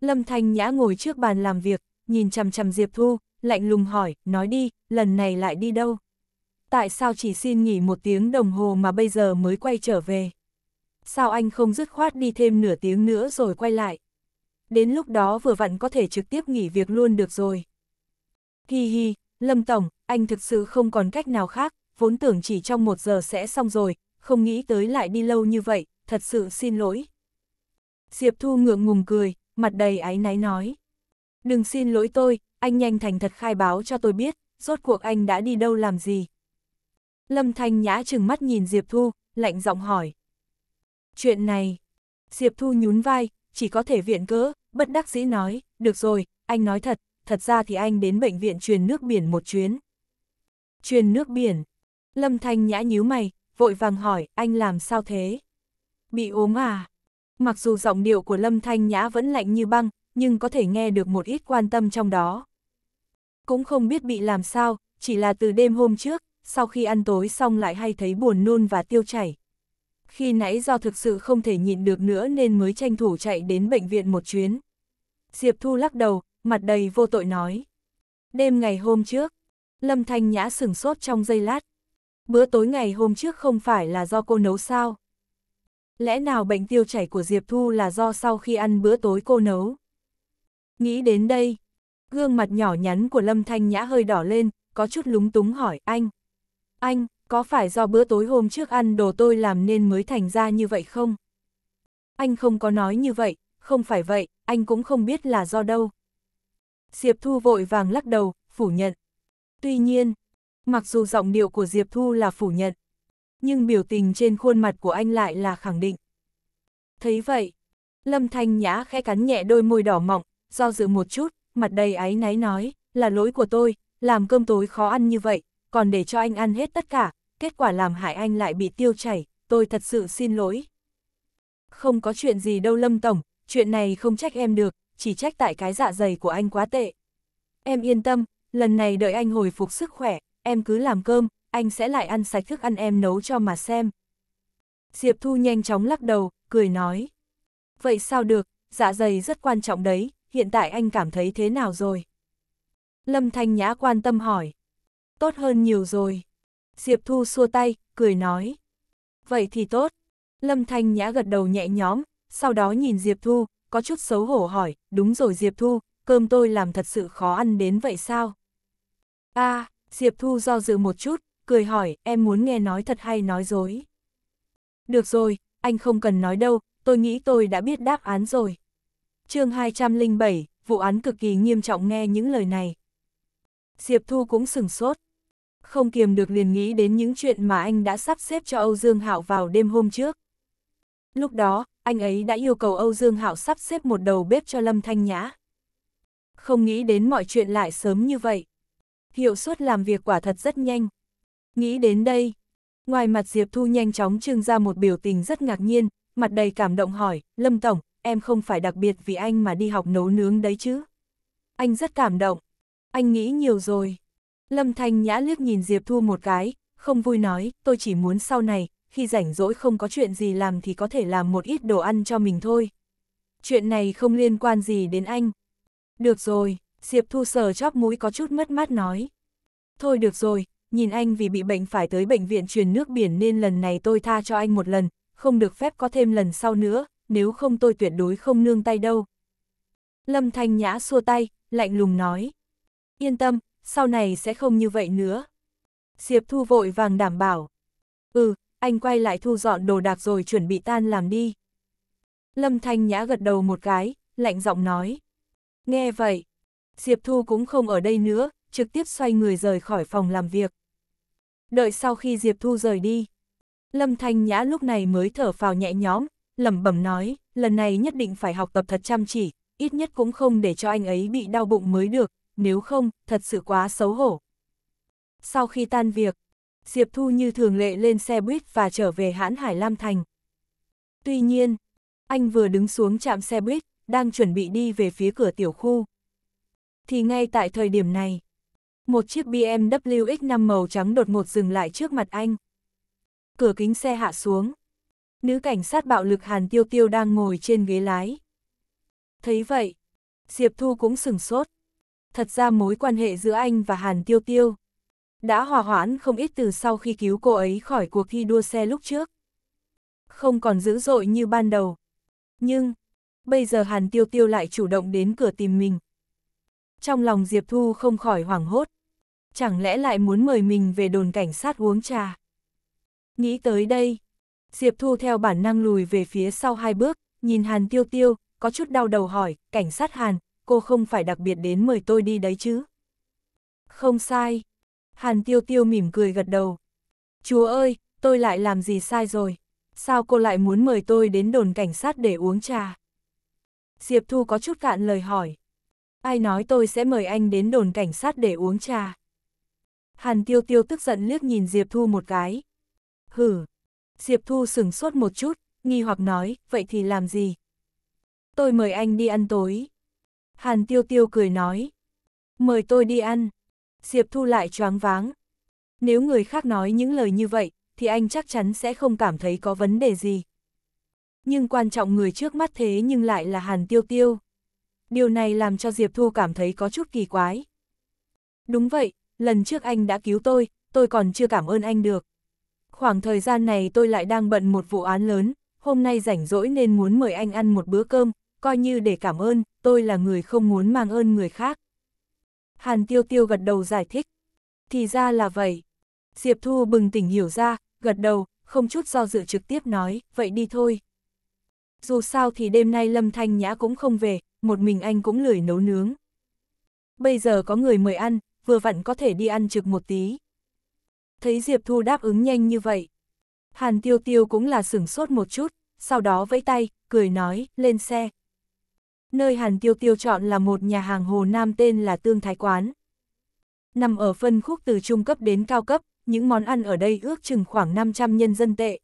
Lâm Thanh Nhã ngồi trước bàn làm việc, nhìn chằm chằm Diệp Thu, lạnh lùng hỏi, nói đi, lần này lại đi đâu? Tại sao chỉ xin nghỉ một tiếng đồng hồ mà bây giờ mới quay trở về? sao anh không dứt khoát đi thêm nửa tiếng nữa rồi quay lại. Đến lúc đó vừa vặn có thể trực tiếp nghỉ việc luôn được rồi. Hi hi, Lâm Tổng, anh thực sự không còn cách nào khác, vốn tưởng chỉ trong một giờ sẽ xong rồi, không nghĩ tới lại đi lâu như vậy, thật sự xin lỗi. Diệp Thu ngượng ngùng cười, mặt đầy áy náy nói. Đừng xin lỗi tôi, anh nhanh thành thật khai báo cho tôi biết, rốt cuộc anh đã đi đâu làm gì. Lâm Thanh Nhã chừng mắt nhìn Diệp Thu, lạnh giọng hỏi chuyện này. Diệp Thu nhún vai, chỉ có thể viện cớ bất đắc dĩ nói, được rồi, anh nói thật, thật ra thì anh đến bệnh viện truyền nước biển một chuyến. Truyền nước biển. Lâm Thanh nhã nhíu mày, vội vàng hỏi, anh làm sao thế? Bị ốm à? Mặc dù giọng điệu của Lâm Thanh nhã vẫn lạnh như băng, nhưng có thể nghe được một ít quan tâm trong đó. Cũng không biết bị làm sao, chỉ là từ đêm hôm trước, sau khi ăn tối xong lại hay thấy buồn nôn và tiêu chảy khi nãy do thực sự không thể nhịn được nữa nên mới tranh thủ chạy đến bệnh viện một chuyến. Diệp Thu lắc đầu, mặt đầy vô tội nói. Đêm ngày hôm trước, Lâm Thanh Nhã sửng sốt trong giây lát. Bữa tối ngày hôm trước không phải là do cô nấu sao? Lẽ nào bệnh tiêu chảy của Diệp Thu là do sau khi ăn bữa tối cô nấu? Nghĩ đến đây, gương mặt nhỏ nhắn của Lâm Thanh Nhã hơi đỏ lên, có chút lúng túng hỏi anh. Anh, có phải do bữa tối hôm trước ăn đồ tôi làm nên mới thành ra như vậy không? Anh không có nói như vậy, không phải vậy, anh cũng không biết là do đâu. Diệp Thu vội vàng lắc đầu, phủ nhận. Tuy nhiên, mặc dù giọng điệu của Diệp Thu là phủ nhận, nhưng biểu tình trên khuôn mặt của anh lại là khẳng định. Thấy vậy, Lâm Thanh Nhã khẽ cắn nhẹ đôi môi đỏ mọng, do dự một chút, mặt đầy áy náy nói, là lỗi của tôi, làm cơm tối khó ăn như vậy, còn để cho anh ăn hết tất cả, kết quả làm hại anh lại bị tiêu chảy, tôi thật sự xin lỗi. Không có chuyện gì đâu Lâm Tổng, chuyện này không trách em được, chỉ trách tại cái dạ dày của anh quá tệ. Em yên tâm, lần này đợi anh hồi phục sức khỏe, em cứ làm cơm, anh sẽ lại ăn sạch thức ăn em nấu cho mà xem. Diệp Thu nhanh chóng lắc đầu, cười nói. Vậy sao được, dạ dày rất quan trọng đấy, hiện tại anh cảm thấy thế nào rồi? Lâm Thanh Nhã quan tâm hỏi tốt hơn nhiều rồi. Diệp Thu xua tay, cười nói. Vậy thì tốt. Lâm Thanh Nhã gật đầu nhẹ nhõm, sau đó nhìn Diệp Thu, có chút xấu hổ hỏi, đúng rồi Diệp Thu, cơm tôi làm thật sự khó ăn đến vậy sao? a à, Diệp Thu do dự một chút, cười hỏi, em muốn nghe nói thật hay nói dối? Được rồi, anh không cần nói đâu, tôi nghĩ tôi đã biết đáp án rồi. chương 207, vụ án cực kỳ nghiêm trọng nghe những lời này. Diệp Thu cũng sừng sốt không kiềm được liền nghĩ đến những chuyện mà anh đã sắp xếp cho Âu Dương Hạo vào đêm hôm trước. Lúc đó, anh ấy đã yêu cầu Âu Dương Hạo sắp xếp một đầu bếp cho Lâm Thanh Nhã. Không nghĩ đến mọi chuyện lại sớm như vậy. Hiệu suất làm việc quả thật rất nhanh. Nghĩ đến đây, ngoài mặt Diệp Thu nhanh chóng trưng ra một biểu tình rất ngạc nhiên, mặt đầy cảm động hỏi, Lâm Tổng, em không phải đặc biệt vì anh mà đi học nấu nướng đấy chứ. Anh rất cảm động. Anh nghĩ nhiều rồi. Lâm Thanh Nhã liếc nhìn Diệp Thu một cái, không vui nói, tôi chỉ muốn sau này, khi rảnh rỗi không có chuyện gì làm thì có thể làm một ít đồ ăn cho mình thôi. Chuyện này không liên quan gì đến anh. Được rồi, Diệp Thu sờ chóp mũi có chút mất mát nói. Thôi được rồi, nhìn anh vì bị bệnh phải tới bệnh viện truyền nước biển nên lần này tôi tha cho anh một lần, không được phép có thêm lần sau nữa, nếu không tôi tuyệt đối không nương tay đâu. Lâm Thanh Nhã xua tay, lạnh lùng nói. Yên tâm, sau này sẽ không như vậy nữa. Diệp Thu vội vàng đảm bảo. Ừ, anh quay lại thu dọn đồ đạc rồi chuẩn bị tan làm đi. Lâm Thanh Nhã gật đầu một cái, lạnh giọng nói. Nghe vậy, Diệp Thu cũng không ở đây nữa, trực tiếp xoay người rời khỏi phòng làm việc. Đợi sau khi Diệp Thu rời đi, Lâm Thanh Nhã lúc này mới thở phào nhẹ nhõm, lẩm bẩm nói, lần này nhất định phải học tập thật chăm chỉ, ít nhất cũng không để cho anh ấy bị đau bụng mới được, nếu không, thật sự quá xấu hổ. Sau khi tan việc, Diệp Thu như thường lệ lên xe buýt và trở về hãn Hải Lam Thành. Tuy nhiên, anh vừa đứng xuống chạm xe buýt, đang chuẩn bị đi về phía cửa tiểu khu. Thì ngay tại thời điểm này, một chiếc BMW X5 màu trắng đột ngột dừng lại trước mặt anh. Cửa kính xe hạ xuống. Nữ cảnh sát bạo lực Hàn Tiêu Tiêu đang ngồi trên ghế lái. Thấy vậy, Diệp Thu cũng sừng sốt thật ra mối quan hệ giữa anh và Hàn Tiêu Tiêu đã hòa hoãn không ít từ sau khi cứu cô ấy khỏi cuộc thi đua xe lúc trước. Không còn dữ dội như ban đầu. Nhưng, bây giờ Hàn Tiêu Tiêu lại chủ động đến cửa tìm mình. Trong lòng Diệp Thu không khỏi hoảng hốt. Chẳng lẽ lại muốn mời mình về đồn cảnh sát uống trà? Nghĩ tới đây, Diệp Thu theo bản năng lùi về phía sau hai bước, nhìn Hàn Tiêu Tiêu, có chút đau đầu hỏi, cảnh sát Hàn, cô không phải đặc biệt đến mời tôi đi đấy chứ. Không sai. Hàn tiêu tiêu mỉm cười gật đầu. Chúa ơi, tôi lại làm gì sai rồi? Sao cô lại muốn mời tôi đến đồn cảnh sát để uống trà? Diệp Thu có chút cạn lời hỏi. Ai nói tôi sẽ mời anh đến đồn cảnh sát để uống trà? Hàn tiêu tiêu tức giận liếc nhìn Diệp Thu một cái. Hử! Diệp Thu sửng sốt một chút, nghi hoặc nói, vậy thì làm gì? Tôi mời anh đi ăn tối. Hàn tiêu tiêu cười nói. Mời tôi đi ăn. Diệp Thu lại choáng váng. Nếu người khác nói những lời như vậy, thì anh chắc chắn sẽ không cảm thấy có vấn đề gì. Nhưng quan trọng người trước mắt thế nhưng lại là Hàn Tiêu Tiêu. Điều này làm cho Diệp Thu cảm thấy có chút kỳ quái. Đúng vậy, lần trước anh đã cứu tôi, tôi còn chưa cảm ơn anh được. Khoảng thời gian này tôi lại đang bận một vụ án lớn, hôm nay rảnh rỗi nên muốn mời anh ăn một bữa cơm, coi như để cảm ơn, tôi là người không muốn mang ơn người khác. Hàn Tiêu Tiêu gật đầu giải thích. Thì ra là vậy. Diệp Thu bừng tỉnh hiểu ra, gật đầu, không chút do dự trực tiếp nói, vậy đi thôi. Dù sao thì đêm nay Lâm Thanh Nhã cũng không về, một mình anh cũng lười nấu nướng. Bây giờ có người mời ăn, vừa vặn có thể đi ăn trực một tí. Thấy Diệp Thu đáp ứng nhanh như vậy. Hàn Tiêu Tiêu cũng là sửng sốt một chút, sau đó vẫy tay, cười nói, lên xe. Nơi Hàn Tiêu Tiêu chọn là một nhà hàng Hồ Nam tên là Tương Thái Quán. Nằm ở phân khúc từ trung cấp đến cao cấp, những món ăn ở đây ước chừng khoảng 500 nhân dân tệ.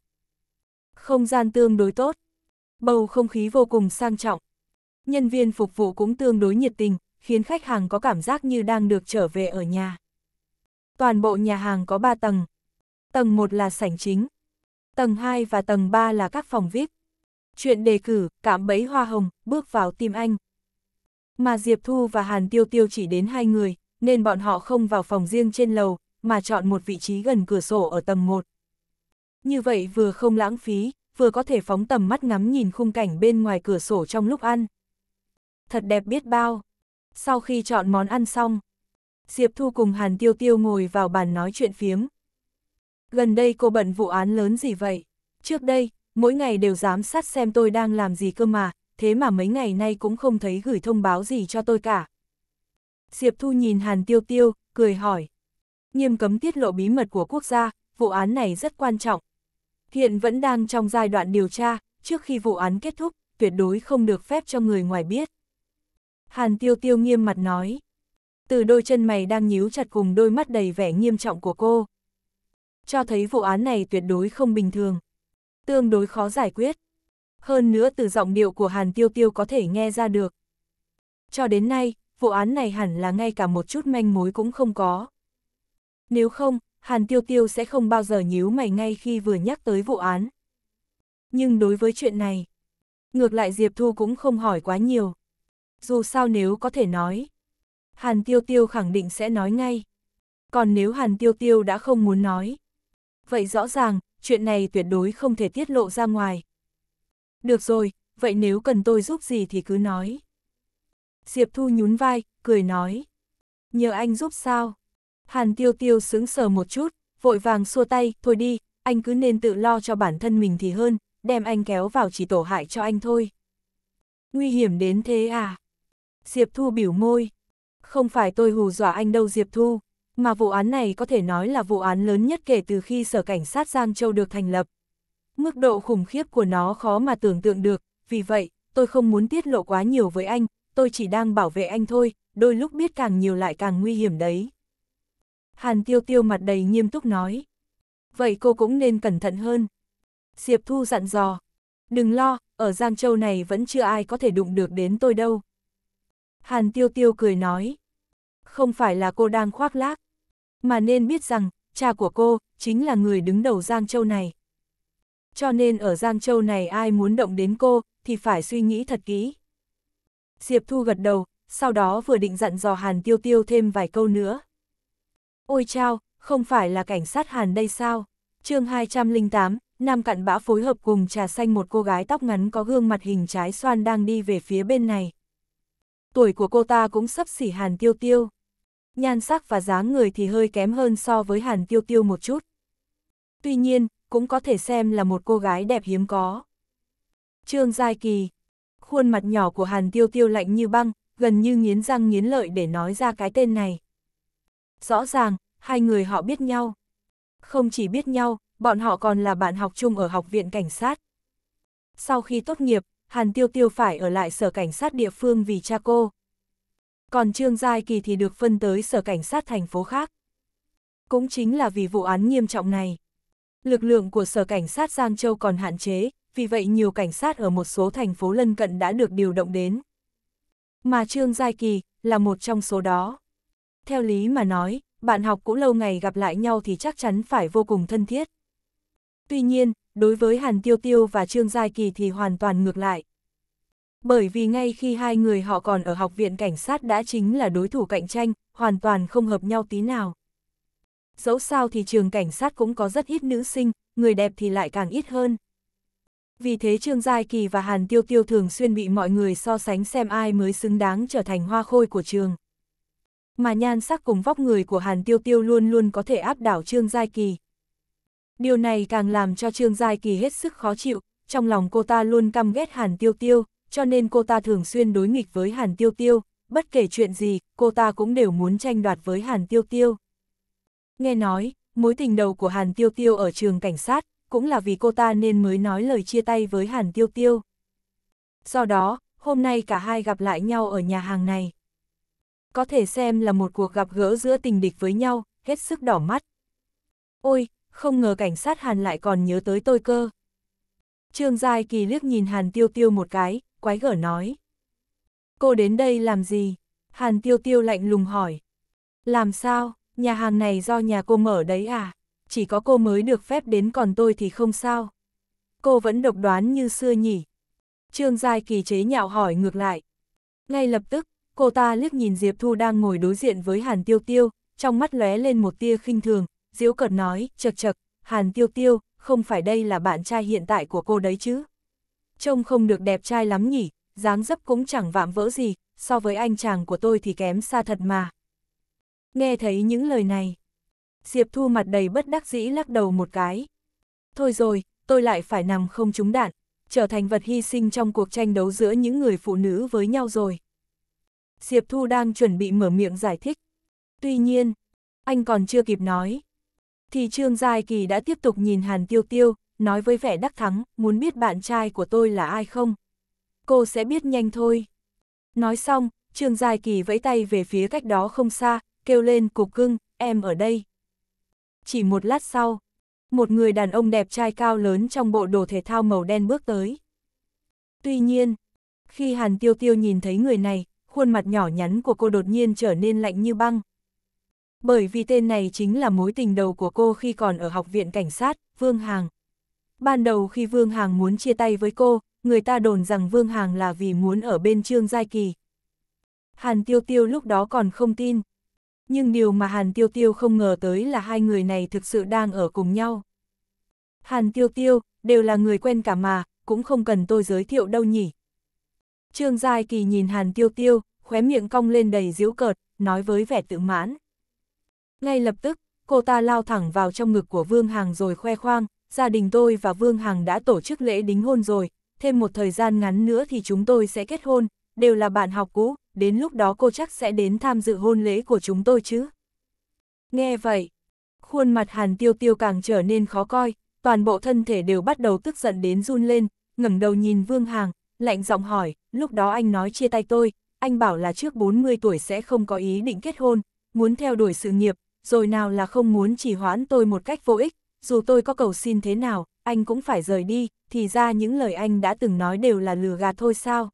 Không gian tương đối tốt, bầu không khí vô cùng sang trọng. Nhân viên phục vụ cũng tương đối nhiệt tình, khiến khách hàng có cảm giác như đang được trở về ở nhà. Toàn bộ nhà hàng có 3 tầng. Tầng 1 là sảnh chính, tầng 2 và tầng 3 là các phòng VIP. Chuyện đề cử, cạm bẫy hoa hồng, bước vào tim anh. Mà Diệp Thu và Hàn Tiêu Tiêu chỉ đến hai người, nên bọn họ không vào phòng riêng trên lầu, mà chọn một vị trí gần cửa sổ ở tầng 1. Như vậy vừa không lãng phí, vừa có thể phóng tầm mắt ngắm nhìn khung cảnh bên ngoài cửa sổ trong lúc ăn. Thật đẹp biết bao. Sau khi chọn món ăn xong, Diệp Thu cùng Hàn Tiêu Tiêu ngồi vào bàn nói chuyện phiếm. Gần đây cô bận vụ án lớn gì vậy? Trước đây, mỗi ngày đều giám sát xem tôi đang làm gì cơ mà, thế mà mấy ngày nay cũng không thấy gửi thông báo gì cho tôi cả. Diệp Thu nhìn Hàn Tiêu Tiêu, cười hỏi. Nghiêm cấm tiết lộ bí mật của quốc gia, vụ án này rất quan trọng. Hiện vẫn đang trong giai đoạn điều tra, trước khi vụ án kết thúc, tuyệt đối không được phép cho người ngoài biết. Hàn Tiêu Tiêu nghiêm mặt nói. Từ đôi chân mày đang nhíu chặt cùng đôi mắt đầy vẻ nghiêm trọng của cô. Cho thấy vụ án này tuyệt đối không bình thường tương đối khó giải quyết. Hơn nữa từ giọng điệu của Hàn Tiêu Tiêu có thể nghe ra được. Cho đến nay, vụ án này hẳn là ngay cả một chút manh mối cũng không có. Nếu không, Hàn Tiêu Tiêu sẽ không bao giờ nhíu mày ngay khi vừa nhắc tới vụ án. Nhưng đối với chuyện này, ngược lại Diệp Thu cũng không hỏi quá nhiều. Dù sao nếu có thể nói, Hàn Tiêu Tiêu khẳng định sẽ nói ngay. Còn nếu Hàn Tiêu Tiêu đã không muốn nói, vậy rõ ràng chuyện này tuyệt đối không thể tiết lộ ra ngoài. Được rồi, vậy nếu cần tôi giúp gì thì cứ nói. Diệp Thu nhún vai, cười nói. Nhờ anh giúp sao? Hàn Tiêu Tiêu sững sờ một chút, vội vàng xua tay, thôi đi, anh cứ nên tự lo cho bản thân mình thì hơn, đem anh kéo vào chỉ tổ hại cho anh thôi. Nguy hiểm đến thế à? Diệp Thu biểu môi. Không phải tôi hù dọa anh đâu Diệp Thu, mà vụ án này có thể nói là vụ án lớn nhất kể từ khi Sở Cảnh sát Giang Châu được thành lập. Mức độ khủng khiếp của nó khó mà tưởng tượng được, vì vậy, tôi không muốn tiết lộ quá nhiều với anh, tôi chỉ đang bảo vệ anh thôi, đôi lúc biết càng nhiều lại càng nguy hiểm đấy. Hàn Tiêu Tiêu mặt đầy nghiêm túc nói. Vậy cô cũng nên cẩn thận hơn. Diệp Thu dặn dò. Đừng lo, ở Giang Châu này vẫn chưa ai có thể đụng được đến tôi đâu. Hàn Tiêu Tiêu cười nói. Không phải là cô đang khoác lác mà nên biết rằng, cha của cô, chính là người đứng đầu Giang Châu này. Cho nên ở Giang Châu này ai muốn động đến cô, thì phải suy nghĩ thật kỹ. Diệp Thu gật đầu, sau đó vừa định dặn dò Hàn Tiêu Tiêu thêm vài câu nữa. Ôi chao, không phải là cảnh sát Hàn đây sao? chương 208, Nam Cặn Bã phối hợp cùng trà xanh một cô gái tóc ngắn có gương mặt hình trái xoan đang đi về phía bên này. Tuổi của cô ta cũng sắp xỉ Hàn Tiêu Tiêu nhan sắc và dáng người thì hơi kém hơn so với Hàn Tiêu Tiêu một chút. Tuy nhiên, cũng có thể xem là một cô gái đẹp hiếm có. Trương Giai Kỳ Khuôn mặt nhỏ của Hàn Tiêu Tiêu lạnh như băng, gần như nghiến răng nghiến lợi để nói ra cái tên này. Rõ ràng, hai người họ biết nhau. Không chỉ biết nhau, bọn họ còn là bạn học chung ở học viện cảnh sát. Sau khi tốt nghiệp, Hàn Tiêu Tiêu phải ở lại sở cảnh sát địa phương vì cha cô, còn Trương Giai Kỳ thì được phân tới sở cảnh sát thành phố khác. Cũng chính là vì vụ án nghiêm trọng này. Lực lượng của sở cảnh sát Giang Châu còn hạn chế, vì vậy nhiều cảnh sát ở một số thành phố lân cận đã được điều động đến. Mà Trương Giai Kỳ là một trong số đó. Theo lý mà nói, bạn học cũ lâu ngày gặp lại nhau thì chắc chắn phải vô cùng thân thiết. Tuy nhiên, đối với Hàn Tiêu Tiêu và Trương Giai Kỳ thì hoàn toàn ngược lại bởi vì ngay khi hai người họ còn ở học viện cảnh sát đã chính là đối thủ cạnh tranh, hoàn toàn không hợp nhau tí nào. Dẫu sao thì trường cảnh sát cũng có rất ít nữ sinh, người đẹp thì lại càng ít hơn. Vì thế Trương Giai Kỳ và Hàn Tiêu Tiêu thường xuyên bị mọi người so sánh xem ai mới xứng đáng trở thành hoa khôi của trường. Mà nhan sắc cùng vóc người của Hàn Tiêu Tiêu luôn luôn có thể áp đảo Trương Giai Kỳ. Điều này càng làm cho Trương Giai Kỳ hết sức khó chịu, trong lòng cô ta luôn căm ghét Hàn Tiêu Tiêu, cho nên cô ta thường xuyên đối nghịch với Hàn Tiêu Tiêu, bất kể chuyện gì, cô ta cũng đều muốn tranh đoạt với Hàn Tiêu Tiêu. Nghe nói, mối tình đầu của Hàn Tiêu Tiêu ở trường cảnh sát, cũng là vì cô ta nên mới nói lời chia tay với Hàn Tiêu Tiêu. Do đó, hôm nay cả hai gặp lại nhau ở nhà hàng này. Có thể xem là một cuộc gặp gỡ giữa tình địch với nhau, hết sức đỏ mắt. Ôi, không ngờ cảnh sát Hàn lại còn nhớ tới tôi cơ. Trương Giai Kỳ liếc nhìn Hàn Tiêu Tiêu một cái, quái gở nói. Cô đến đây làm gì? Hàn tiêu tiêu lạnh lùng hỏi. Làm sao, nhà hàng này do nhà cô mở đấy à? Chỉ có cô mới được phép đến còn tôi thì không sao. Cô vẫn độc đoán như xưa nhỉ? Trương Giai Kỳ chế nhạo hỏi ngược lại. Ngay lập tức, cô ta liếc nhìn Diệp Thu đang ngồi đối diện với Hàn Tiêu Tiêu, trong mắt lóe lên một tia khinh thường, diễu cợt nói, chật chật, Hàn Tiêu Tiêu, không phải đây là bạn trai hiện tại của cô đấy chứ? trông không được đẹp trai lắm nhỉ, dáng dấp cũng chẳng vạm vỡ gì, so với anh chàng của tôi thì kém xa thật mà. Nghe thấy những lời này, Diệp Thu mặt đầy bất đắc dĩ lắc đầu một cái. Thôi rồi, tôi lại phải nằm không trúng đạn, trở thành vật hy sinh trong cuộc tranh đấu giữa những người phụ nữ với nhau rồi. Diệp Thu đang chuẩn bị mở miệng giải thích. Tuy nhiên, anh còn chưa kịp nói. Thì Trương Giai Kỳ đã tiếp tục nhìn Hàn Tiêu Tiêu, nói với vẻ đắc thắng, muốn biết bạn trai của tôi là ai không? Cô sẽ biết nhanh thôi. Nói xong, Trương Giai Kỳ vẫy tay về phía cách đó không xa, kêu lên cục cưng, em ở đây. Chỉ một lát sau, một người đàn ông đẹp trai cao lớn trong bộ đồ thể thao màu đen bước tới. Tuy nhiên, khi Hàn Tiêu Tiêu nhìn thấy người này, khuôn mặt nhỏ nhắn của cô đột nhiên trở nên lạnh như băng. Bởi vì tên này chính là mối tình đầu của cô khi còn ở học viện cảnh sát, Vương Hàng. Ban đầu khi Vương Hàng muốn chia tay với cô, người ta đồn rằng Vương Hàng là vì muốn ở bên Trương Giai Kỳ. Hàn Tiêu Tiêu lúc đó còn không tin. Nhưng điều mà Hàn Tiêu Tiêu không ngờ tới là hai người này thực sự đang ở cùng nhau. Hàn Tiêu Tiêu, đều là người quen cả mà, cũng không cần tôi giới thiệu đâu nhỉ. Trương Giai Kỳ nhìn Hàn Tiêu Tiêu, khóe miệng cong lên đầy giễu cợt, nói với vẻ tự mãn. Ngay lập tức, cô ta lao thẳng vào trong ngực của Vương Hàng rồi khoe khoang, gia đình tôi và Vương Hằng đã tổ chức lễ đính hôn rồi, thêm một thời gian ngắn nữa thì chúng tôi sẽ kết hôn, đều là bạn học cũ, đến lúc đó cô chắc sẽ đến tham dự hôn lễ của chúng tôi chứ. Nghe vậy, khuôn mặt Hàn Tiêu Tiêu càng trở nên khó coi, toàn bộ thân thể đều bắt đầu tức giận đến run lên, ngẩng đầu nhìn Vương Hằng, lạnh giọng hỏi, lúc đó anh nói chia tay tôi, anh bảo là trước 40 tuổi sẽ không có ý định kết hôn, muốn theo đuổi sự nghiệp, rồi nào là không muốn chỉ hoãn tôi một cách vô ích, dù tôi có cầu xin thế nào, anh cũng phải rời đi, thì ra những lời anh đã từng nói đều là lừa gạt thôi sao.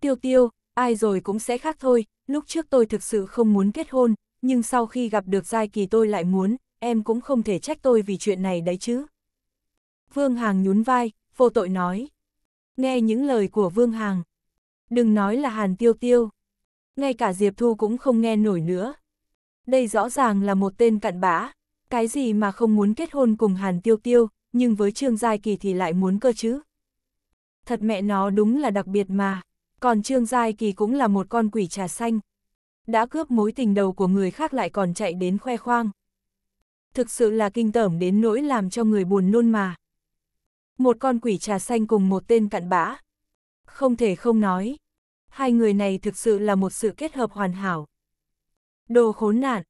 Tiêu tiêu, ai rồi cũng sẽ khác thôi, lúc trước tôi thực sự không muốn kết hôn, nhưng sau khi gặp được Giai Kỳ tôi lại muốn, em cũng không thể trách tôi vì chuyện này đấy chứ. Vương Hàng nhún vai, vô tội nói. Nghe những lời của Vương Hàng. Đừng nói là Hàn Tiêu Tiêu. Ngay cả Diệp Thu cũng không nghe nổi nữa. Đây rõ ràng là một tên cặn bã, cái gì mà không muốn kết hôn cùng Hàn Tiêu Tiêu, nhưng với Trương Giai Kỳ thì lại muốn cơ chứ. Thật mẹ nó đúng là đặc biệt mà, còn Trương Giai Kỳ cũng là một con quỷ trà xanh. Đã cướp mối tình đầu của người khác lại còn chạy đến khoe khoang. Thực sự là kinh tởm đến nỗi làm cho người buồn nôn mà. Một con quỷ trà xanh cùng một tên cặn bã. Không thể không nói, hai người này thực sự là một sự kết hợp hoàn hảo. Đồ khốn nạn,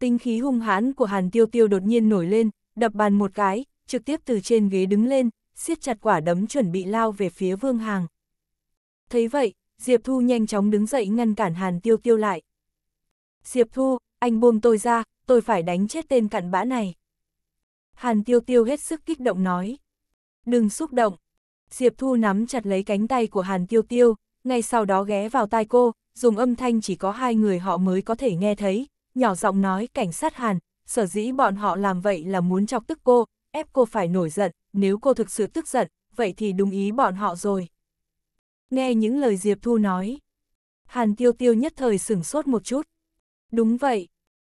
Tinh khí hung hãn của Hàn Tiêu Tiêu đột nhiên nổi lên, đập bàn một cái, trực tiếp từ trên ghế đứng lên, siết chặt quả đấm chuẩn bị lao về phía Vương Hàng. Thấy vậy, Diệp Thu nhanh chóng đứng dậy ngăn cản Hàn Tiêu Tiêu lại. Diệp Thu, anh buông tôi ra, tôi phải đánh chết tên cặn bã này. Hàn Tiêu Tiêu hết sức kích động nói. Đừng xúc động. Diệp Thu nắm chặt lấy cánh tay của Hàn Tiêu Tiêu, ngay sau đó ghé vào tai cô, dùng âm thanh chỉ có hai người họ mới có thể nghe thấy, nhỏ giọng nói cảnh sát Hàn, sở dĩ bọn họ làm vậy là muốn chọc tức cô, ép cô phải nổi giận, nếu cô thực sự tức giận, vậy thì đúng ý bọn họ rồi. Nghe những lời Diệp Thu nói, Hàn Tiêu Tiêu nhất thời sửng sốt một chút. Đúng vậy,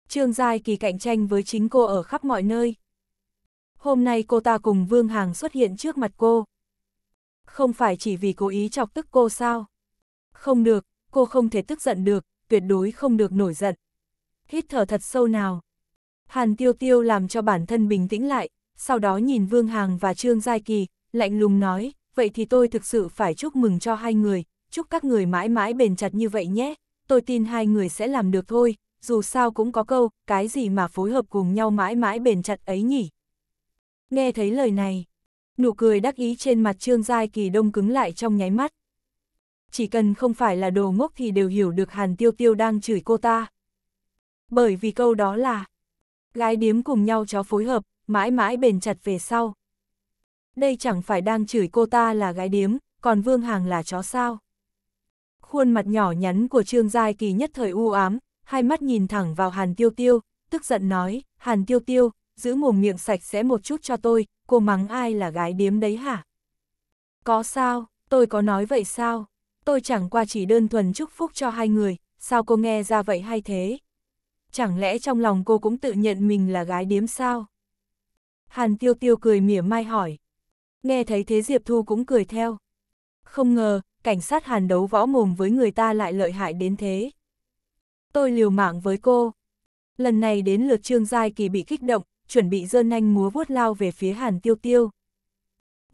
Trương Giai Kỳ cạnh tranh với chính cô ở khắp mọi nơi. Hôm nay cô ta cùng Vương Hàng xuất hiện trước mặt cô. Không phải chỉ vì cố ý chọc tức cô sao? Không được, cô không thể tức giận được, tuyệt đối không được nổi giận, hít thở thật sâu nào. Hàn tiêu tiêu làm cho bản thân bình tĩnh lại, sau đó nhìn Vương Hàng và Trương Giai Kỳ, lạnh lùng nói, vậy thì tôi thực sự phải chúc mừng cho hai người, chúc các người mãi mãi bền chặt như vậy nhé, tôi tin hai người sẽ làm được thôi, dù sao cũng có câu, cái gì mà phối hợp cùng nhau mãi mãi bền chặt ấy nhỉ. Nghe thấy lời này, nụ cười đắc ý trên mặt Trương Giai Kỳ đông cứng lại trong nháy mắt. Chỉ cần không phải là đồ ngốc thì đều hiểu được Hàn Tiêu Tiêu đang chửi cô ta. Bởi vì câu đó là Gái điếm cùng nhau chó phối hợp, mãi mãi bền chặt về sau. Đây chẳng phải đang chửi cô ta là gái điếm, còn Vương Hàng là chó sao. Khuôn mặt nhỏ nhắn của Trương Giai Kỳ nhất thời u ám, hai mắt nhìn thẳng vào Hàn Tiêu Tiêu, tức giận nói, Hàn Tiêu Tiêu, giữ mồm miệng sạch sẽ một chút cho tôi, cô mắng ai là gái điếm đấy hả? Có sao, tôi có nói vậy sao? Tôi chẳng qua chỉ đơn thuần chúc phúc cho hai người, sao cô nghe ra vậy hay thế? chẳng lẽ trong lòng cô cũng tự nhận mình là gái điếm sao? Hàn tiêu tiêu cười mỉa mai hỏi. Nghe thấy thế Diệp Thu cũng cười theo. Không ngờ, cảnh sát hàn đấu võ mồm với người ta lại lợi hại đến thế. Tôi liều mạng với cô. Lần này đến lượt Trương Giai Kỳ bị kích động, chuẩn bị dơn anh múa vuốt lao về phía hàn tiêu tiêu.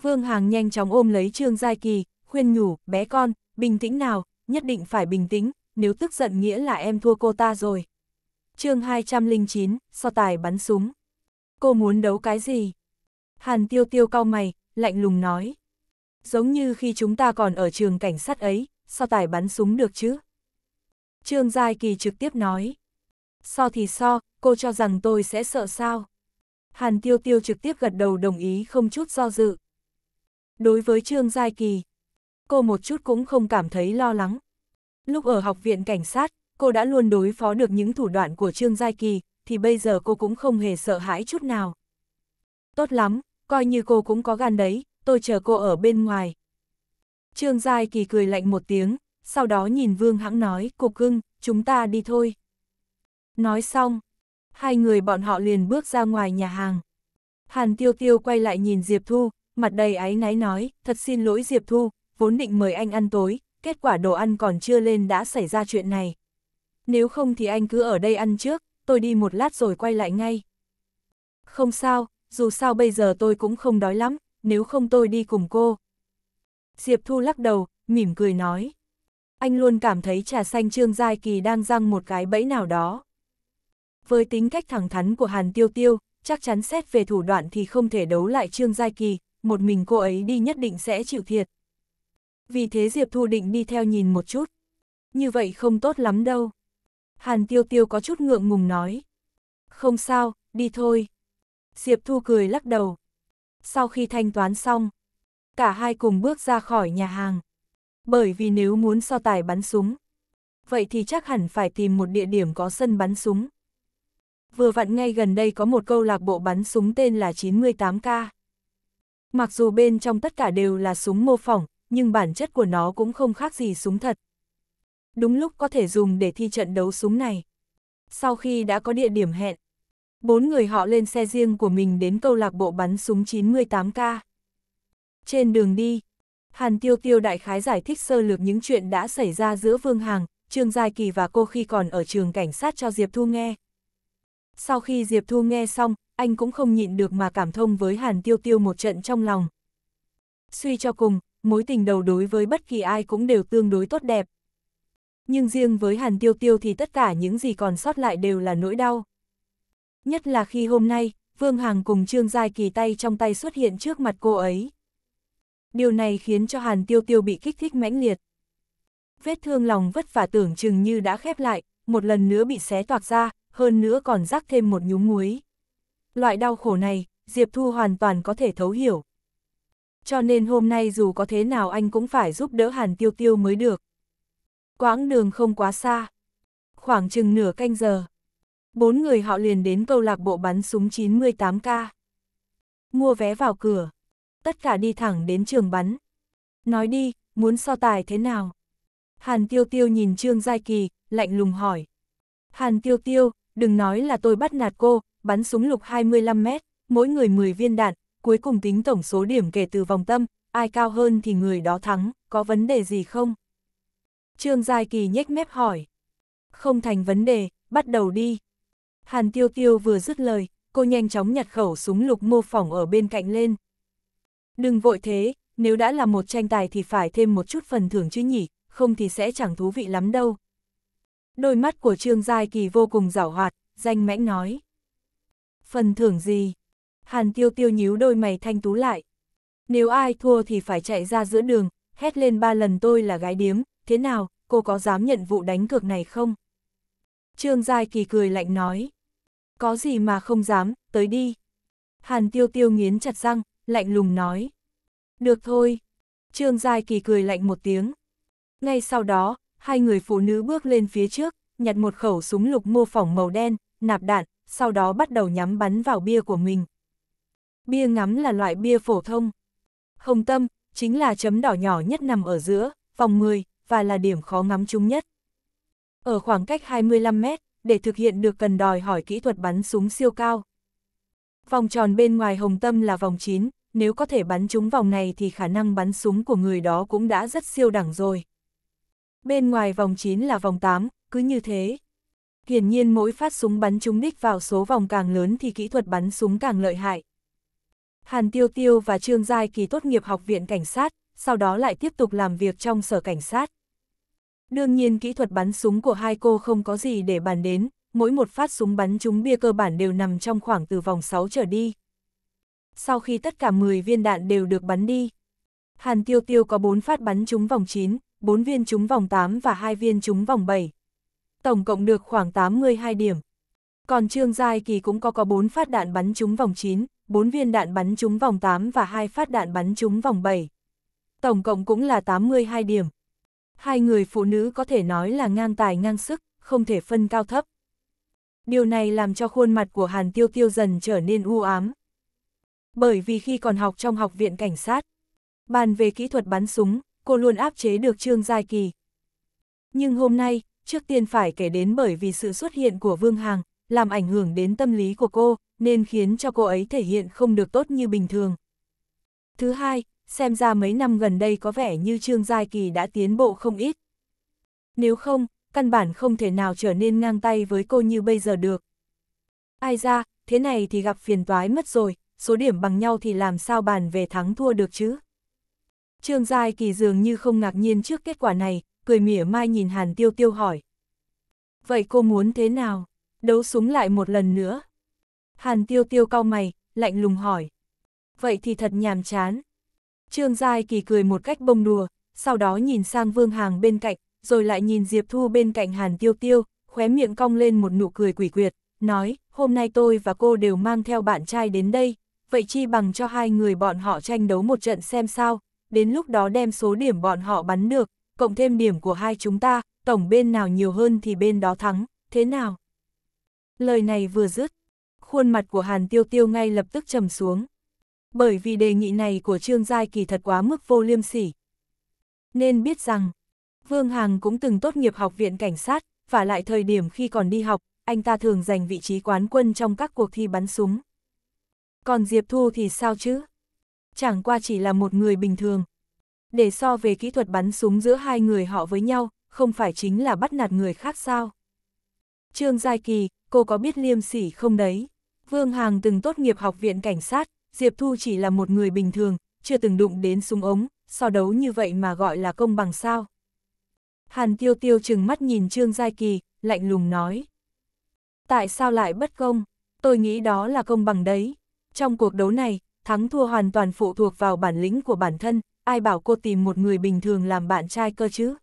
Vương Hàng nhanh chóng ôm lấy Trương Giai Kỳ, khuyên nhủ, bé con, bình tĩnh nào, nhất định phải bình tĩnh, nếu tức giận nghĩa là em thua cô ta rồi chương 209, so tài bắn súng. Cô muốn đấu cái gì? Hàn tiêu tiêu cao mày, lạnh lùng nói. Giống như khi chúng ta còn ở trường cảnh sát ấy, so tài bắn súng được chứ? Trương Giai Kỳ trực tiếp nói. So thì so, cô cho rằng tôi sẽ sợ sao? Hàn tiêu tiêu trực tiếp gật đầu đồng ý không chút do dự. Đối với Trương Giai Kỳ, cô một chút cũng không cảm thấy lo lắng. Lúc ở học viện cảnh sát, cô đã luôn đối phó được những thủ đoạn của Trương Giai Kỳ, thì bây giờ cô cũng không hề sợ hãi chút nào. Tốt lắm, coi như cô cũng có gan đấy, tôi chờ cô ở bên ngoài. Trương Giai Kỳ cười lạnh một tiếng, sau đó nhìn Vương Hãng nói, cục cưng, chúng ta đi thôi. Nói xong, hai người bọn họ liền bước ra ngoài nhà hàng. Hàn Tiêu Tiêu quay lại nhìn Diệp Thu, mặt đầy áy náy nói, thật xin lỗi Diệp Thu, vốn định mời anh ăn tối, kết quả đồ ăn còn chưa lên đã xảy ra chuyện này nếu không thì anh cứ ở đây ăn trước, tôi đi một lát rồi quay lại ngay. Không sao, dù sao bây giờ tôi cũng không đói lắm, nếu không tôi đi cùng cô. Diệp Thu lắc đầu, mỉm cười nói. Anh luôn cảm thấy trà xanh Trương Giai Kỳ đang răng một cái bẫy nào đó. Với tính cách thẳng thắn của Hàn Tiêu Tiêu, chắc chắn xét về thủ đoạn thì không thể đấu lại Trương Giai Kỳ, một mình cô ấy đi nhất định sẽ chịu thiệt. Vì thế Diệp Thu định đi theo nhìn một chút. Như vậy không tốt lắm đâu. Hàn Tiêu Tiêu có chút ngượng ngùng nói. Không sao, đi thôi. Diệp Thu cười lắc đầu. Sau khi thanh toán xong, cả hai cùng bước ra khỏi nhà hàng. Bởi vì nếu muốn so tài bắn súng, vậy thì chắc hẳn phải tìm một địa điểm có sân bắn súng. Vừa vặn ngay gần đây có một câu lạc bộ bắn súng tên là 98K. Mặc dù bên trong tất cả đều là súng mô phỏng, nhưng bản chất của nó cũng không khác gì súng thật đúng lúc có thể dùng để thi trận đấu súng này. Sau khi đã có địa điểm hẹn, bốn người họ lên xe riêng của mình đến câu lạc bộ bắn súng 98K. Trên đường đi, Hàn Tiêu Tiêu đại khái giải thích sơ lược những chuyện đã xảy ra giữa Vương Hằng, Trương Giai Kỳ và cô khi còn ở trường cảnh sát cho Diệp Thu nghe. Sau khi Diệp Thu nghe xong, anh cũng không nhịn được mà cảm thông với Hàn Tiêu Tiêu một trận trong lòng. Suy cho cùng, mối tình đầu đối với bất kỳ ai cũng đều tương đối tốt đẹp, nhưng riêng với Hàn Tiêu Tiêu thì tất cả những gì còn sót lại đều là nỗi đau. Nhất là khi hôm nay, Vương Hằng cùng Trương Giai Kỳ tay trong tay xuất hiện trước mặt cô ấy. Điều này khiến cho Hàn Tiêu Tiêu bị kích thích mãnh liệt. Vết thương lòng vất vả tưởng chừng như đã khép lại, một lần nữa bị xé toạc ra, hơn nữa còn rắc thêm một nhúm muối. Loại đau khổ này, Diệp Thu hoàn toàn có thể thấu hiểu. Cho nên hôm nay dù có thế nào anh cũng phải giúp đỡ Hàn Tiêu Tiêu mới được quãng đường không quá xa. Khoảng chừng nửa canh giờ, bốn người họ liền đến câu lạc bộ bắn súng 98K. Mua vé vào cửa, tất cả đi thẳng đến trường bắn. Nói đi, muốn so tài thế nào? Hàn Tiêu Tiêu nhìn Trương Giai Kỳ, lạnh lùng hỏi. Hàn Tiêu Tiêu, đừng nói là tôi bắt nạt cô, bắn súng lục 25 mét, mỗi người 10 viên đạn, cuối cùng tính tổng số điểm kể từ vòng tâm, ai cao hơn thì người đó thắng, có vấn đề gì không? Trương Giai Kỳ nhếch mép hỏi. Không thành vấn đề, bắt đầu đi. Hàn Tiêu Tiêu vừa dứt lời, cô nhanh chóng nhặt khẩu súng lục mô phỏng ở bên cạnh lên. Đừng vội thế, nếu đã là một tranh tài thì phải thêm một chút phần thưởng chứ nhỉ, không thì sẽ chẳng thú vị lắm đâu. Đôi mắt của Trương Giai Kỳ vô cùng rảo hoạt, danh mãnh nói. Phần thưởng gì? Hàn Tiêu Tiêu nhíu đôi mày thanh tú lại. Nếu ai thua thì phải chạy ra giữa đường, hét lên ba lần tôi là gái điếm, thế nào, cô có dám nhận vụ đánh cược này không? Trương Giai Kỳ cười lạnh nói, có gì mà không dám, tới đi. Hàn Tiêu Tiêu nghiến chặt răng, lạnh lùng nói, được thôi. Trương Giai Kỳ cười lạnh một tiếng. Ngay sau đó, hai người phụ nữ bước lên phía trước, nhặt một khẩu súng lục mô phỏng màu đen, nạp đạn, sau đó bắt đầu nhắm bắn vào bia của mình. Bia ngắm là loại bia phổ thông. Hồng tâm, chính là chấm đỏ nhỏ nhất nằm ở giữa, vòng 10, và là điểm khó ngắm chúng nhất. Ở khoảng cách 25 mét, để thực hiện được cần đòi hỏi kỹ thuật bắn súng siêu cao. Vòng tròn bên ngoài hồng tâm là vòng 9, nếu có thể bắn trúng vòng này thì khả năng bắn súng của người đó cũng đã rất siêu đẳng rồi. Bên ngoài vòng 9 là vòng 8, cứ như thế. Hiển nhiên mỗi phát súng bắn trúng đích vào số vòng càng lớn thì kỹ thuật bắn súng càng lợi hại. Hàn Tiêu Tiêu và Trương Giai Kỳ tốt nghiệp học viện cảnh sát, sau đó lại tiếp tục làm việc trong sở cảnh sát. Đương nhiên kỹ thuật bắn súng của hai cô không có gì để bàn đến, mỗi một phát súng bắn trúng bia cơ bản đều nằm trong khoảng từ vòng 6 trở đi. Sau khi tất cả 10 viên đạn đều được bắn đi, Hàn Tiêu Tiêu có 4 phát bắn trúng vòng 9, 4 viên trúng vòng 8 và 2 viên trúng vòng 7. Tổng cộng được khoảng 82 điểm. Còn Trương Giai Kỳ cũng có có 4 phát đạn bắn trúng vòng 9, 4 viên đạn bắn trúng vòng 8 và 2 phát đạn bắn trúng vòng 7. Tổng cộng cũng là 82 điểm hai người phụ nữ có thể nói là ngang tài ngang sức, không thể phân cao thấp. Điều này làm cho khuôn mặt của Hàn Tiêu Tiêu dần trở nên u ám. Bởi vì khi còn học trong học viện cảnh sát, bàn về kỹ thuật bắn súng, cô luôn áp chế được Trương Giai Kỳ. Nhưng hôm nay, trước tiên phải kể đến bởi vì sự xuất hiện của Vương Hàng, làm ảnh hưởng đến tâm lý của cô, nên khiến cho cô ấy thể hiện không được tốt như bình thường. Thứ hai, xem ra mấy năm gần đây có vẻ như Trương Giai Kỳ đã tiến bộ không ít. Nếu không, căn bản không thể nào trở nên ngang tay với cô như bây giờ được. Ai ra, thế này thì gặp phiền toái mất rồi, số điểm bằng nhau thì làm sao bàn về thắng thua được chứ? Trương Giai Kỳ dường như không ngạc nhiên trước kết quả này, cười mỉa mai nhìn Hàn Tiêu Tiêu hỏi. Vậy cô muốn thế nào? Đấu súng lại một lần nữa. Hàn Tiêu Tiêu cau mày, lạnh lùng hỏi. Vậy thì thật nhàm chán. Trương Giai Kỳ cười một cách bông đùa, sau đó nhìn sang Vương Hàng bên cạnh, rồi lại nhìn Diệp Thu bên cạnh Hàn Tiêu Tiêu, khóe miệng cong lên một nụ cười quỷ quyệt, nói, hôm nay tôi và cô đều mang theo bạn trai đến đây, vậy chi bằng cho hai người bọn họ tranh đấu một trận xem sao, đến lúc đó đem số điểm bọn họ bắn được, cộng thêm điểm của hai chúng ta, tổng bên nào nhiều hơn thì bên đó thắng, thế nào? Lời này vừa dứt, khuôn mặt của Hàn Tiêu Tiêu ngay lập tức trầm xuống bởi vì đề nghị này của Trương Giai kỳ thật quá mức vô liêm sỉ. Nên biết rằng, Vương Hằng cũng từng tốt nghiệp học viện cảnh sát, và lại thời điểm khi còn đi học, anh ta thường giành vị trí quán quân trong các cuộc thi bắn súng. Còn Diệp Thu thì sao chứ? Chẳng qua chỉ là một người bình thường. Để so về kỹ thuật bắn súng giữa hai người họ với nhau, không phải chính là bắt nạt người khác sao? Trương Giai Kỳ, cô có biết liêm sỉ không đấy? Vương Hằng từng tốt nghiệp học viện cảnh sát, Diệp Thu chỉ là một người bình thường, chưa từng đụng đến súng ống, so đấu như vậy mà gọi là công bằng sao. Hàn Tiêu Tiêu chừng mắt nhìn Trương Giai Kỳ, lạnh lùng nói. Tại sao lại bất công? Tôi nghĩ đó là công bằng đấy. Trong cuộc đấu này, thắng thua hoàn toàn phụ thuộc vào bản lĩnh của bản thân, ai bảo cô tìm một người bình thường làm bạn trai cơ chứ?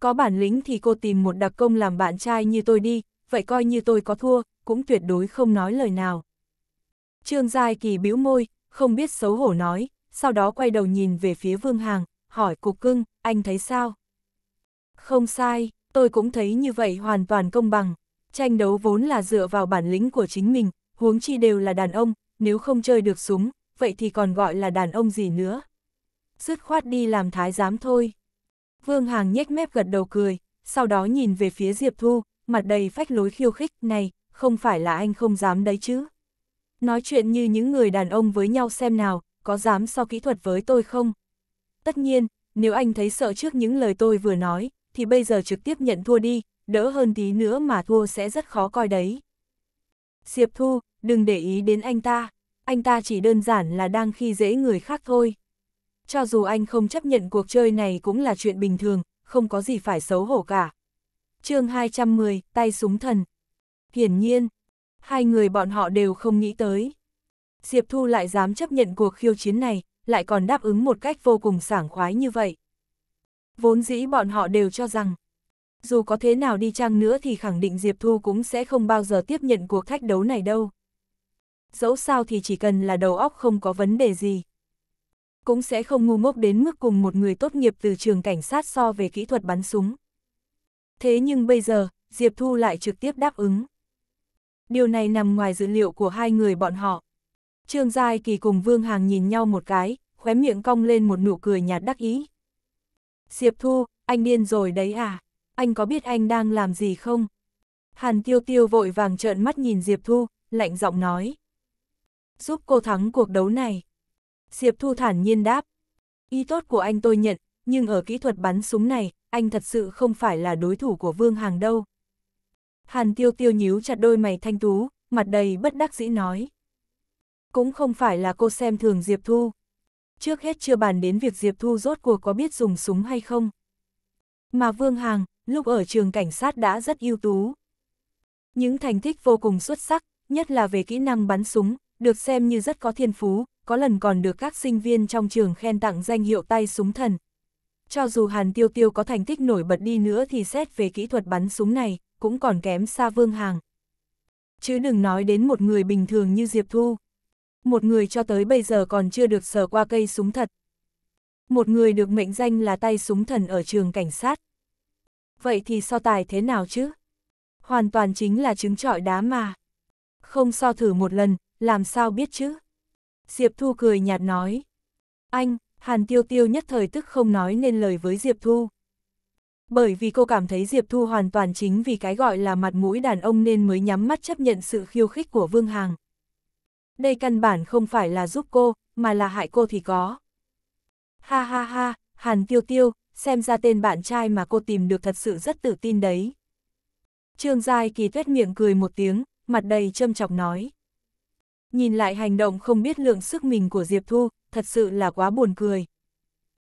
Có bản lĩnh thì cô tìm một đặc công làm bạn trai như tôi đi, vậy coi như tôi có thua, cũng tuyệt đối không nói lời nào. Trương Giai Kỳ bĩu môi, không biết xấu hổ nói, sau đó quay đầu nhìn về phía Vương Hàng, hỏi cục cưng, anh thấy sao? Không sai, tôi cũng thấy như vậy hoàn toàn công bằng. Tranh đấu vốn là dựa vào bản lĩnh của chính mình, huống chi đều là đàn ông, nếu không chơi được súng, vậy thì còn gọi là đàn ông gì nữa. Dứt khoát đi làm thái giám thôi. Vương Hàng nhếch mép gật đầu cười, sau đó nhìn về phía Diệp Thu, mặt đầy phách lối khiêu khích, này, không phải là anh không dám đấy chứ. Nói chuyện như những người đàn ông với nhau xem nào, có dám so kỹ thuật với tôi không? Tất nhiên, nếu anh thấy sợ trước những lời tôi vừa nói, thì bây giờ trực tiếp nhận thua đi, đỡ hơn tí nữa mà thua sẽ rất khó coi đấy. Diệp Thu, đừng để ý đến anh ta, anh ta chỉ đơn giản là đang khi dễ người khác thôi. Cho dù anh không chấp nhận cuộc chơi này cũng là chuyện bình thường, không có gì phải xấu hổ cả. chương 210, tay súng thần. Hiển nhiên, hai người bọn họ đều không nghĩ tới. Diệp Thu lại dám chấp nhận cuộc khiêu chiến này, lại còn đáp ứng một cách vô cùng sảng khoái như vậy. Vốn dĩ bọn họ đều cho rằng, dù có thế nào đi chăng nữa thì khẳng định Diệp Thu cũng sẽ không bao giờ tiếp nhận cuộc thách đấu này đâu. Dẫu sao thì chỉ cần là đầu óc không có vấn đề gì. Cũng sẽ không ngu ngốc đến mức cùng một người tốt nghiệp từ trường cảnh sát so về kỹ thuật bắn súng. Thế nhưng bây giờ, Diệp Thu lại trực tiếp đáp ứng điều này nằm ngoài dữ liệu của hai người bọn họ. Trương Giai Kỳ cùng Vương Hàng nhìn nhau một cái, khóe miệng cong lên một nụ cười nhạt đắc ý. Diệp Thu, anh điên rồi đấy à? Anh có biết anh đang làm gì không? Hàn Tiêu Tiêu vội vàng trợn mắt nhìn Diệp Thu, lạnh giọng nói. Giúp cô thắng cuộc đấu này. Diệp Thu thản nhiên đáp. Ý tốt của anh tôi nhận, nhưng ở kỹ thuật bắn súng này, anh thật sự không phải là đối thủ của Vương Hàng đâu. Hàn tiêu tiêu nhíu chặt đôi mày thanh tú, mặt đầy bất đắc dĩ nói. Cũng không phải là cô xem thường Diệp Thu. Trước hết chưa bàn đến việc Diệp Thu rốt cuộc có biết dùng súng hay không. Mà Vương Hàng, lúc ở trường cảnh sát đã rất ưu tú. Những thành tích vô cùng xuất sắc, nhất là về kỹ năng bắn súng, được xem như rất có thiên phú, có lần còn được các sinh viên trong trường khen tặng danh hiệu tay súng thần, cho dù Hàn Tiêu Tiêu có thành tích nổi bật đi nữa thì xét về kỹ thuật bắn súng này, cũng còn kém xa Vương Hàng. Chứ đừng nói đến một người bình thường như Diệp Thu. Một người cho tới bây giờ còn chưa được sờ qua cây súng thật. Một người được mệnh danh là tay súng thần ở trường cảnh sát. Vậy thì so tài thế nào chứ? Hoàn toàn chính là trứng trọi đá mà. Không so thử một lần, làm sao biết chứ? Diệp Thu cười nhạt nói. Anh, Hàn Tiêu Tiêu nhất thời tức không nói nên lời với Diệp Thu. Bởi vì cô cảm thấy Diệp Thu hoàn toàn chính vì cái gọi là mặt mũi đàn ông nên mới nhắm mắt chấp nhận sự khiêu khích của Vương Hàng. Đây căn bản không phải là giúp cô, mà là hại cô thì có. Ha ha ha, Hàn Tiêu Tiêu, xem ra tên bạn trai mà cô tìm được thật sự rất tự tin đấy. Trương Giai Kỳ tuét miệng cười một tiếng, mặt đầy châm chọc nói. Nhìn lại hành động không biết lượng sức mình của Diệp Thu, thật sự là quá buồn cười.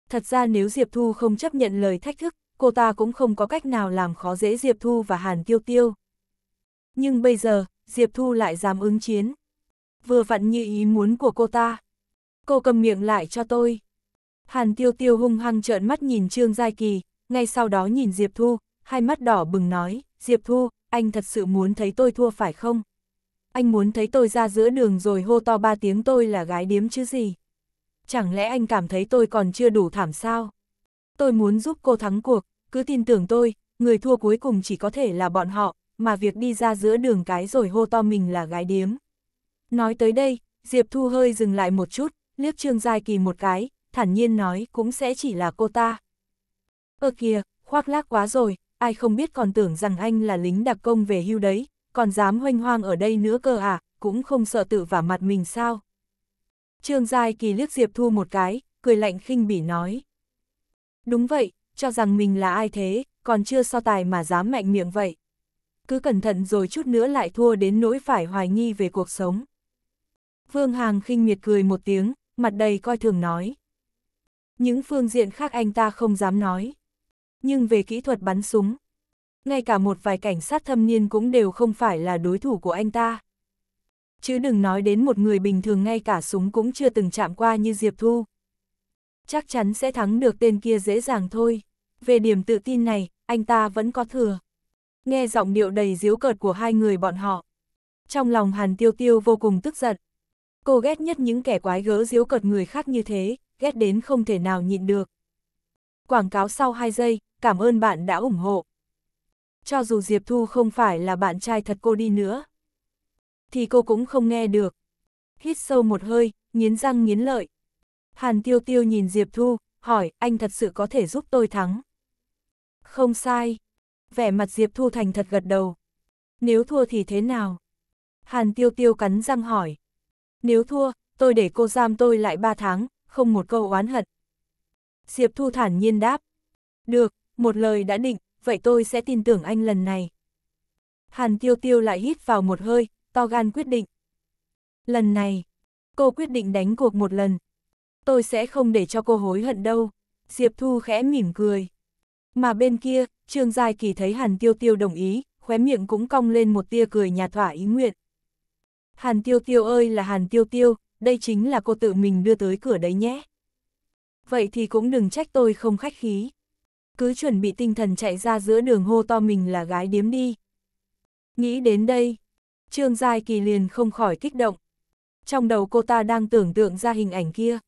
Thật ra nếu Diệp Thu không chấp nhận lời thách thức, cô ta cũng không có cách nào làm khó dễ Diệp Thu và Hàn Tiêu Tiêu. Nhưng bây giờ, Diệp Thu lại dám ứng chiến. Vừa vặn như ý muốn của cô ta. Cô cầm miệng lại cho tôi. Hàn Tiêu Tiêu hung hăng trợn mắt nhìn Trương Giai Kỳ, ngay sau đó nhìn Diệp Thu, hai mắt đỏ bừng nói, Diệp Thu, anh thật sự muốn thấy tôi thua phải không? Anh muốn thấy tôi ra giữa đường rồi hô to ba tiếng tôi là gái điếm chứ gì? chẳng lẽ anh cảm thấy tôi còn chưa đủ thảm sao? Tôi muốn giúp cô thắng cuộc, cứ tin tưởng tôi, người thua cuối cùng chỉ có thể là bọn họ, mà việc đi ra giữa đường cái rồi hô to mình là gái điếm. Nói tới đây, Diệp Thu hơi dừng lại một chút, liếc Trương Giai Kỳ một cái, thản nhiên nói cũng sẽ chỉ là cô ta. Ơ kìa, khoác lác quá rồi, ai không biết còn tưởng rằng anh là lính đặc công về hưu đấy, còn dám hoanh hoang ở đây nữa cơ à, cũng không sợ tự vả mặt mình sao. Trương Giai Kỳ liếc Diệp Thu một cái, cười lạnh khinh bỉ nói. Đúng vậy, cho rằng mình là ai thế, còn chưa so tài mà dám mạnh miệng vậy. Cứ cẩn thận rồi chút nữa lại thua đến nỗi phải hoài nghi về cuộc sống. Vương Hàng khinh miệt cười một tiếng, mặt đầy coi thường nói. Những phương diện khác anh ta không dám nói. Nhưng về kỹ thuật bắn súng, ngay cả một vài cảnh sát thâm niên cũng đều không phải là đối thủ của anh ta chứ đừng nói đến một người bình thường ngay cả súng cũng chưa từng chạm qua như Diệp Thu. Chắc chắn sẽ thắng được tên kia dễ dàng thôi. Về điểm tự tin này, anh ta vẫn có thừa. Nghe giọng điệu đầy díu cợt của hai người bọn họ. Trong lòng Hàn Tiêu Tiêu vô cùng tức giận. Cô ghét nhất những kẻ quái gớ díu cợt người khác như thế, ghét đến không thể nào nhịn được. Quảng cáo sau 2 giây, cảm ơn bạn đã ủng hộ. Cho dù Diệp Thu không phải là bạn trai thật cô đi nữa, thì cô cũng không nghe được. Hít sâu một hơi, nghiến răng nghiến lợi. Hàn tiêu tiêu nhìn Diệp Thu, hỏi, anh thật sự có thể giúp tôi thắng? Không sai. Vẻ mặt Diệp Thu thành thật gật đầu. Nếu thua thì thế nào? Hàn tiêu tiêu cắn răng hỏi. Nếu thua, tôi để cô giam tôi lại ba tháng, không một câu oán hận. Diệp Thu thản nhiên đáp. Được, một lời đã định, vậy tôi sẽ tin tưởng anh lần này. Hàn tiêu tiêu lại hít vào một hơi, to gan quyết định. Lần này, cô quyết định đánh cuộc một lần. Tôi sẽ không để cho cô hối hận đâu. Diệp Thu khẽ mỉm cười. Mà bên kia, Trương Giai Kỳ thấy Hàn Tiêu Tiêu đồng ý, khóe miệng cũng cong lên một tia cười nhà thỏa ý nguyện. Hàn Tiêu Tiêu ơi là Hàn Tiêu Tiêu, đây chính là cô tự mình đưa tới cửa đấy nhé. Vậy thì cũng đừng trách tôi không khách khí. Cứ chuẩn bị tinh thần chạy ra giữa đường hô to mình là gái điếm đi. Nghĩ đến đây, Trương Giai Kỳ liền không khỏi kích động. Trong đầu cô ta đang tưởng tượng ra hình ảnh kia.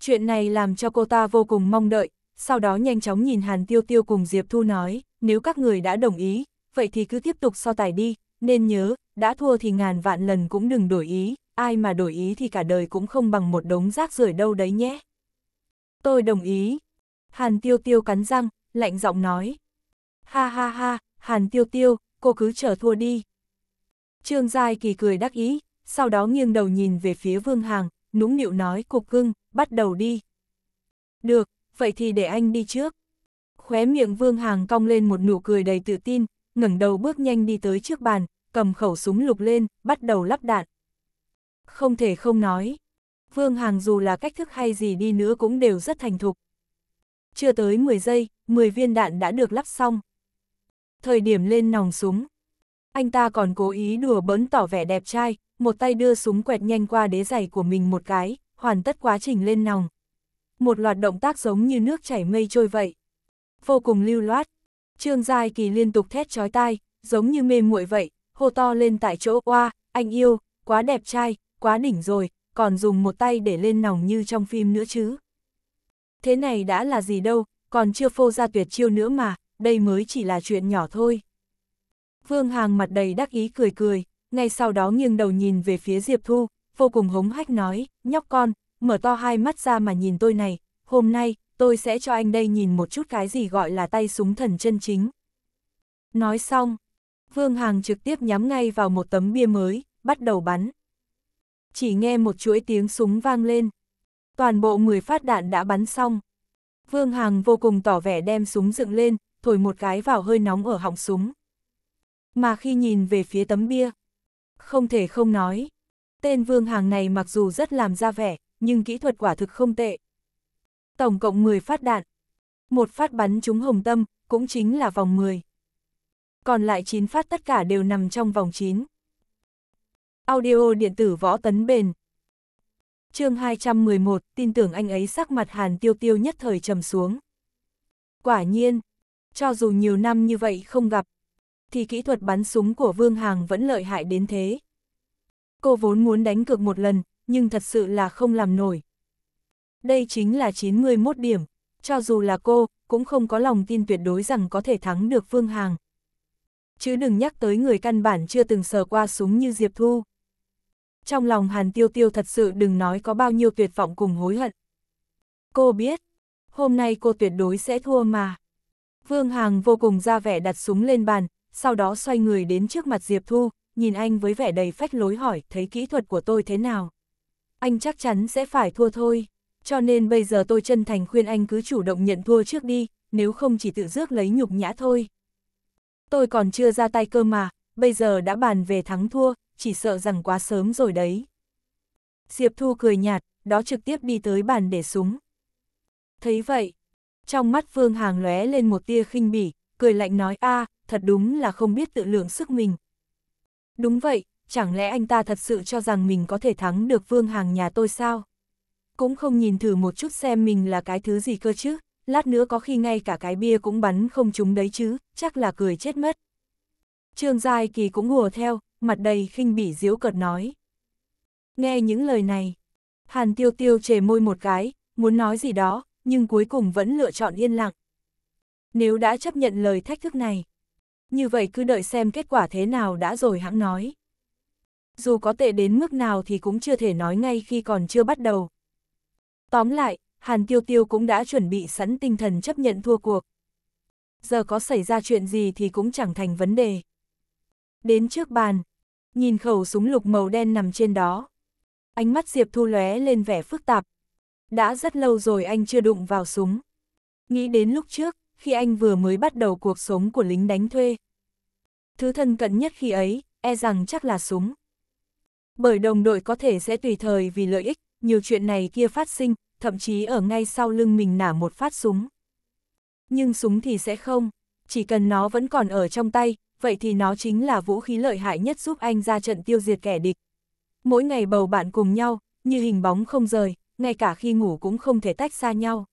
Chuyện này làm cho cô ta vô cùng mong đợi, sau đó nhanh chóng nhìn Hàn Tiêu Tiêu cùng Diệp Thu nói, nếu các người đã đồng ý, vậy thì cứ tiếp tục so tài đi, nên nhớ, đã thua thì ngàn vạn lần cũng đừng đổi ý, ai mà đổi ý thì cả đời cũng không bằng một đống rác rưởi đâu đấy nhé. Tôi đồng ý. Hàn Tiêu Tiêu cắn răng, lạnh giọng nói. Ha ha ha, Hàn Tiêu Tiêu, cô cứ chờ thua đi, Trương Giai Kỳ cười đắc ý, sau đó nghiêng đầu nhìn về phía Vương Hàng, nũng nịu nói cục cưng, bắt đầu đi. Được, vậy thì để anh đi trước. Khóe miệng Vương Hàng cong lên một nụ cười đầy tự tin, ngẩng đầu bước nhanh đi tới trước bàn, cầm khẩu súng lục lên, bắt đầu lắp đạn. Không thể không nói, Vương Hàng dù là cách thức hay gì đi nữa cũng đều rất thành thục. Chưa tới 10 giây, 10 viên đạn đã được lắp xong. Thời điểm lên nòng súng, anh ta còn cố ý đùa bỡn tỏ vẻ đẹp trai, một tay đưa súng quẹt nhanh qua đế giày của mình một cái, hoàn tất quá trình lên nòng. Một loạt động tác giống như nước chảy mây trôi vậy. Vô cùng lưu loát, Trương Giai Kỳ liên tục thét chói tai, giống như mê muội vậy, hô to lên tại chỗ qua, anh yêu, quá đẹp trai, quá đỉnh rồi, còn dùng một tay để lên nòng như trong phim nữa chứ. Thế này đã là gì đâu, còn chưa phô ra tuyệt chiêu nữa mà, đây mới chỉ là chuyện nhỏ thôi. Vương Hàng mặt đầy đắc ý cười cười, ngay sau đó nghiêng đầu nhìn về phía Diệp Thu, vô cùng hống hách nói, nhóc con, mở to hai mắt ra mà nhìn tôi này, hôm nay, tôi sẽ cho anh đây nhìn một chút cái gì gọi là tay súng thần chân chính. Nói xong, Vương Hàng trực tiếp nhắm ngay vào một tấm bia mới, bắt đầu bắn. Chỉ nghe một chuỗi tiếng súng vang lên. Toàn bộ 10 phát đạn đã bắn xong. Vương Hàng vô cùng tỏ vẻ đem súng dựng lên, thổi một cái vào hơi nóng ở họng súng mà khi nhìn về phía tấm bia. Không thể không nói, tên Vương Hàng này mặc dù rất làm ra vẻ, nhưng kỹ thuật quả thực không tệ. Tổng cộng 10 phát đạn, một phát bắn trúng hồng tâm, cũng chính là vòng 10. Còn lại 9 phát tất cả đều nằm trong vòng 9. Audio điện tử võ tấn bền. chương 211, tin tưởng anh ấy sắc mặt hàn tiêu tiêu nhất thời trầm xuống. Quả nhiên, cho dù nhiều năm như vậy không gặp, thì kỹ thuật bắn súng của Vương Hàng vẫn lợi hại đến thế. Cô vốn muốn đánh cược một lần, nhưng thật sự là không làm nổi. Đây chính là 91 điểm, cho dù là cô, cũng không có lòng tin tuyệt đối rằng có thể thắng được Vương Hàng. Chứ đừng nhắc tới người căn bản chưa từng sờ qua súng như Diệp Thu. Trong lòng Hàn Tiêu Tiêu thật sự đừng nói có bao nhiêu tuyệt vọng cùng hối hận. Cô biết, hôm nay cô tuyệt đối sẽ thua mà. Vương Hàng vô cùng ra vẻ đặt súng lên bàn, sau đó xoay người đến trước mặt Diệp Thu, nhìn anh với vẻ đầy phách lối hỏi thấy kỹ thuật của tôi thế nào. Anh chắc chắn sẽ phải thua thôi, cho nên bây giờ tôi chân thành khuyên anh cứ chủ động nhận thua trước đi, nếu không chỉ tự rước lấy nhục nhã thôi. Tôi còn chưa ra tay cơ mà, bây giờ đã bàn về thắng thua, chỉ sợ rằng quá sớm rồi đấy. Diệp Thu cười nhạt, đó trực tiếp đi tới bàn để súng. Thấy vậy, trong mắt Phương Hàng lóe lên một tia khinh bỉ, cười lạnh nói a à, thật đúng là không biết tự lượng sức mình. Đúng vậy, chẳng lẽ anh ta thật sự cho rằng mình có thể thắng được vương hàng nhà tôi sao? Cũng không nhìn thử một chút xem mình là cái thứ gì cơ chứ, lát nữa có khi ngay cả cái bia cũng bắn không trúng đấy chứ, chắc là cười chết mất. Trương Giai Kỳ cũng hùa theo, mặt đầy khinh bỉ diếu cợt nói. Nghe những lời này, Hàn Tiêu Tiêu chề môi một cái, muốn nói gì đó, nhưng cuối cùng vẫn lựa chọn yên lặng. Nếu đã chấp nhận lời thách thức này, như vậy cứ đợi xem kết quả thế nào đã rồi hãng nói. Dù có tệ đến mức nào thì cũng chưa thể nói ngay khi còn chưa bắt đầu. Tóm lại, Hàn Tiêu Tiêu cũng đã chuẩn bị sẵn tinh thần chấp nhận thua cuộc. Giờ có xảy ra chuyện gì thì cũng chẳng thành vấn đề. Đến trước bàn, nhìn khẩu súng lục màu đen nằm trên đó. Ánh mắt Diệp Thu lóe lên vẻ phức tạp. Đã rất lâu rồi anh chưa đụng vào súng. Nghĩ đến lúc trước, khi anh vừa mới bắt đầu cuộc sống của lính đánh thuê. Thứ thân cận nhất khi ấy, e rằng chắc là súng. Bởi đồng đội có thể sẽ tùy thời vì lợi ích, nhiều chuyện này kia phát sinh, thậm chí ở ngay sau lưng mình nả một phát súng. Nhưng súng thì sẽ không, chỉ cần nó vẫn còn ở trong tay, vậy thì nó chính là vũ khí lợi hại nhất giúp anh ra trận tiêu diệt kẻ địch. Mỗi ngày bầu bạn cùng nhau, như hình bóng không rời, ngay cả khi ngủ cũng không thể tách xa nhau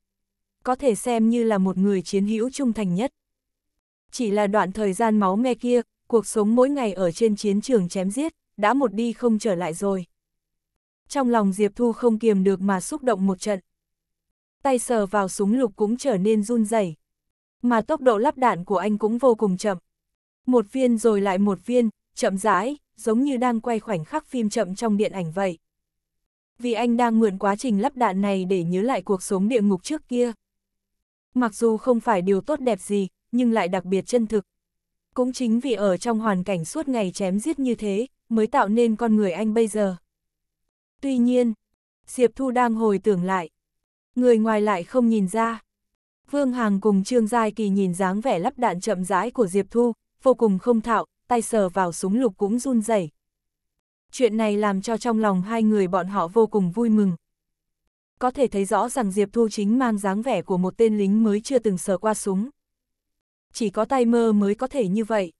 có thể xem như là một người chiến hữu trung thành nhất. Chỉ là đoạn thời gian máu me kia, cuộc sống mỗi ngày ở trên chiến trường chém giết, đã một đi không trở lại rồi. Trong lòng Diệp Thu không kiềm được mà xúc động một trận. Tay sờ vào súng lục cũng trở nên run rẩy Mà tốc độ lắp đạn của anh cũng vô cùng chậm. Một viên rồi lại một viên, chậm rãi, giống như đang quay khoảnh khắc phim chậm trong điện ảnh vậy. Vì anh đang mượn quá trình lắp đạn này để nhớ lại cuộc sống địa ngục trước kia. Mặc dù không phải điều tốt đẹp gì, nhưng lại đặc biệt chân thực. Cũng chính vì ở trong hoàn cảnh suốt ngày chém giết như thế, mới tạo nên con người anh bây giờ. Tuy nhiên, Diệp Thu đang hồi tưởng lại. Người ngoài lại không nhìn ra. Vương Hàng cùng Trương Giai Kỳ nhìn dáng vẻ lắp đạn chậm rãi của Diệp Thu, vô cùng không thạo, tay sờ vào súng lục cũng run rẩy. Chuyện này làm cho trong lòng hai người bọn họ vô cùng vui mừng, có thể thấy rõ rằng Diệp Thu Chính mang dáng vẻ của một tên lính mới chưa từng sờ qua súng. Chỉ có tay mơ mới có thể như vậy.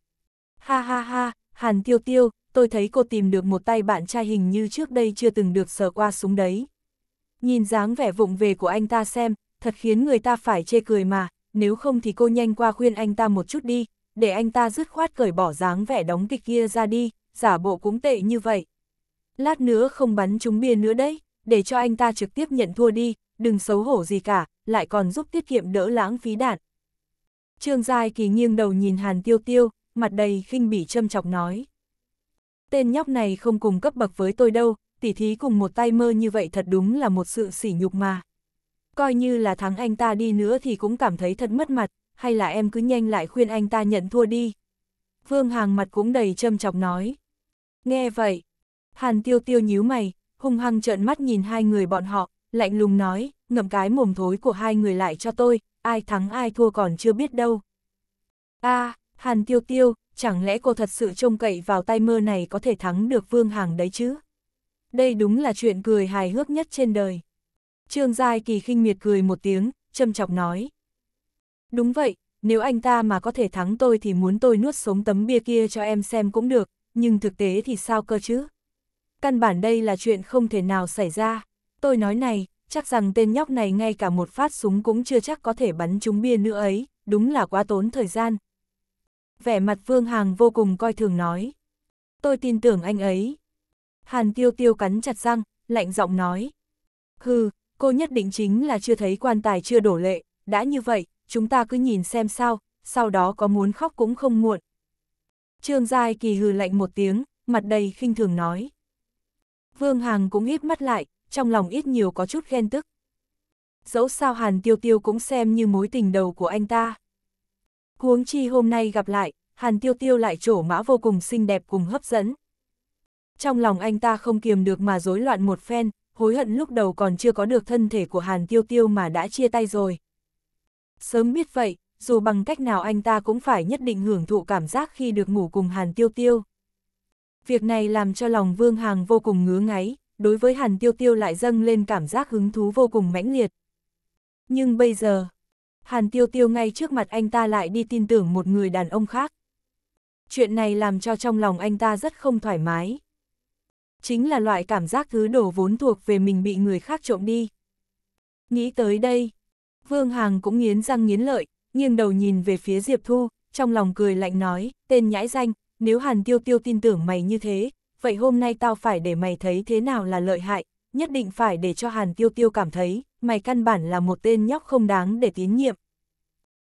Ha ha ha, Hàn Tiêu Tiêu, tôi thấy cô tìm được một tay bạn trai hình như trước đây chưa từng được sờ qua súng đấy. Nhìn dáng vẻ vụng về của anh ta xem, thật khiến người ta phải chê cười mà, nếu không thì cô nhanh qua khuyên anh ta một chút đi, để anh ta dứt khoát cởi bỏ dáng vẻ đóng kịch kia ra đi, giả bộ cũng tệ như vậy. Lát nữa không bắn chúng bia nữa đấy để cho anh ta trực tiếp nhận thua đi, đừng xấu hổ gì cả, lại còn giúp tiết kiệm đỡ lãng phí đạn. Trương Giai Kỳ nghiêng đầu nhìn Hàn Tiêu Tiêu, mặt đầy khinh bỉ châm chọc nói. Tên nhóc này không cùng cấp bậc với tôi đâu, tỉ thí cùng một tay mơ như vậy thật đúng là một sự sỉ nhục mà. Coi như là thắng anh ta đi nữa thì cũng cảm thấy thật mất mặt, hay là em cứ nhanh lại khuyên anh ta nhận thua đi. Vương Hàng mặt cũng đầy châm chọc nói. Nghe vậy, Hàn Tiêu Tiêu nhíu mày, hung hăng trợn mắt nhìn hai người bọn họ, lạnh lùng nói, ngậm cái mồm thối của hai người lại cho tôi, ai thắng ai thua còn chưa biết đâu. a Hàn Tiêu Tiêu, chẳng lẽ cô thật sự trông cậy vào tay mơ này có thể thắng được Vương Hằng đấy chứ? Đây đúng là chuyện cười hài hước nhất trên đời. Trương Giai Kỳ khinh miệt cười một tiếng, châm chọc nói. Đúng vậy, nếu anh ta mà có thể thắng tôi thì muốn tôi nuốt sống tấm bia kia cho em xem cũng được, nhưng thực tế thì sao cơ chứ? căn bản đây là chuyện không thể nào xảy ra. Tôi nói này, chắc rằng tên nhóc này ngay cả một phát súng cũng chưa chắc có thể bắn trúng bia nữa ấy, đúng là quá tốn thời gian. Vẻ mặt Vương Hàng vô cùng coi thường nói. Tôi tin tưởng anh ấy. Hàn tiêu tiêu cắn chặt răng, lạnh giọng nói. Hừ, cô nhất định chính là chưa thấy quan tài chưa đổ lệ, đã như vậy, chúng ta cứ nhìn xem sao, sau đó có muốn khóc cũng không muộn. Trương Giai Kỳ hừ lạnh một tiếng, mặt đầy khinh thường nói. Vương Hằng cũng híp mắt lại, trong lòng ít nhiều có chút ghen tức. Dẫu sao Hàn Tiêu Tiêu cũng xem như mối tình đầu của anh ta. Huống chi hôm nay gặp lại, Hàn Tiêu Tiêu lại trổ mã vô cùng xinh đẹp cùng hấp dẫn. Trong lòng anh ta không kiềm được mà rối loạn một phen, hối hận lúc đầu còn chưa có được thân thể của Hàn Tiêu Tiêu mà đã chia tay rồi. Sớm biết vậy, dù bằng cách nào anh ta cũng phải nhất định hưởng thụ cảm giác khi được ngủ cùng Hàn Tiêu Tiêu. Việc này làm cho lòng Vương Hàng vô cùng ngứa ngáy, đối với Hàn Tiêu Tiêu lại dâng lên cảm giác hứng thú vô cùng mãnh liệt. Nhưng bây giờ, Hàn Tiêu Tiêu ngay trước mặt anh ta lại đi tin tưởng một người đàn ông khác. Chuyện này làm cho trong lòng anh ta rất không thoải mái. Chính là loại cảm giác thứ đổ vốn thuộc về mình bị người khác trộm đi. Nghĩ tới đây, Vương Hàng cũng nghiến răng nghiến lợi, nghiêng đầu nhìn về phía Diệp Thu, trong lòng cười lạnh nói, tên nhãi danh, nếu Hàn Tiêu Tiêu tin tưởng mày như thế, vậy hôm nay tao phải để mày thấy thế nào là lợi hại, nhất định phải để cho Hàn Tiêu Tiêu cảm thấy, mày căn bản là một tên nhóc không đáng để tín nhiệm.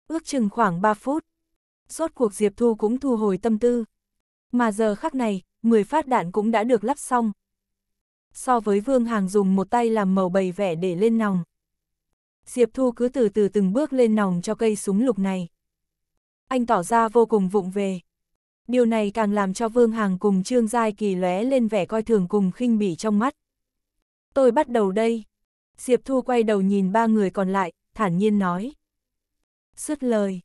Ước chừng khoảng 3 phút, rốt cuộc Diệp Thu cũng thu hồi tâm tư. Mà giờ khắc này, 10 phát đạn cũng đã được lắp xong. So với Vương Hàng dùng một tay làm màu bầy vẻ để lên nòng. Diệp Thu cứ từ từ từng bước lên nòng cho cây súng lục này. Anh tỏ ra vô cùng vụng về, Điều này càng làm cho Vương Hàng cùng Trương Giai Kỳ lóe lên vẻ coi thường cùng khinh bỉ trong mắt. Tôi bắt đầu đây. Diệp Thu quay đầu nhìn ba người còn lại, thản nhiên nói. xuất lời.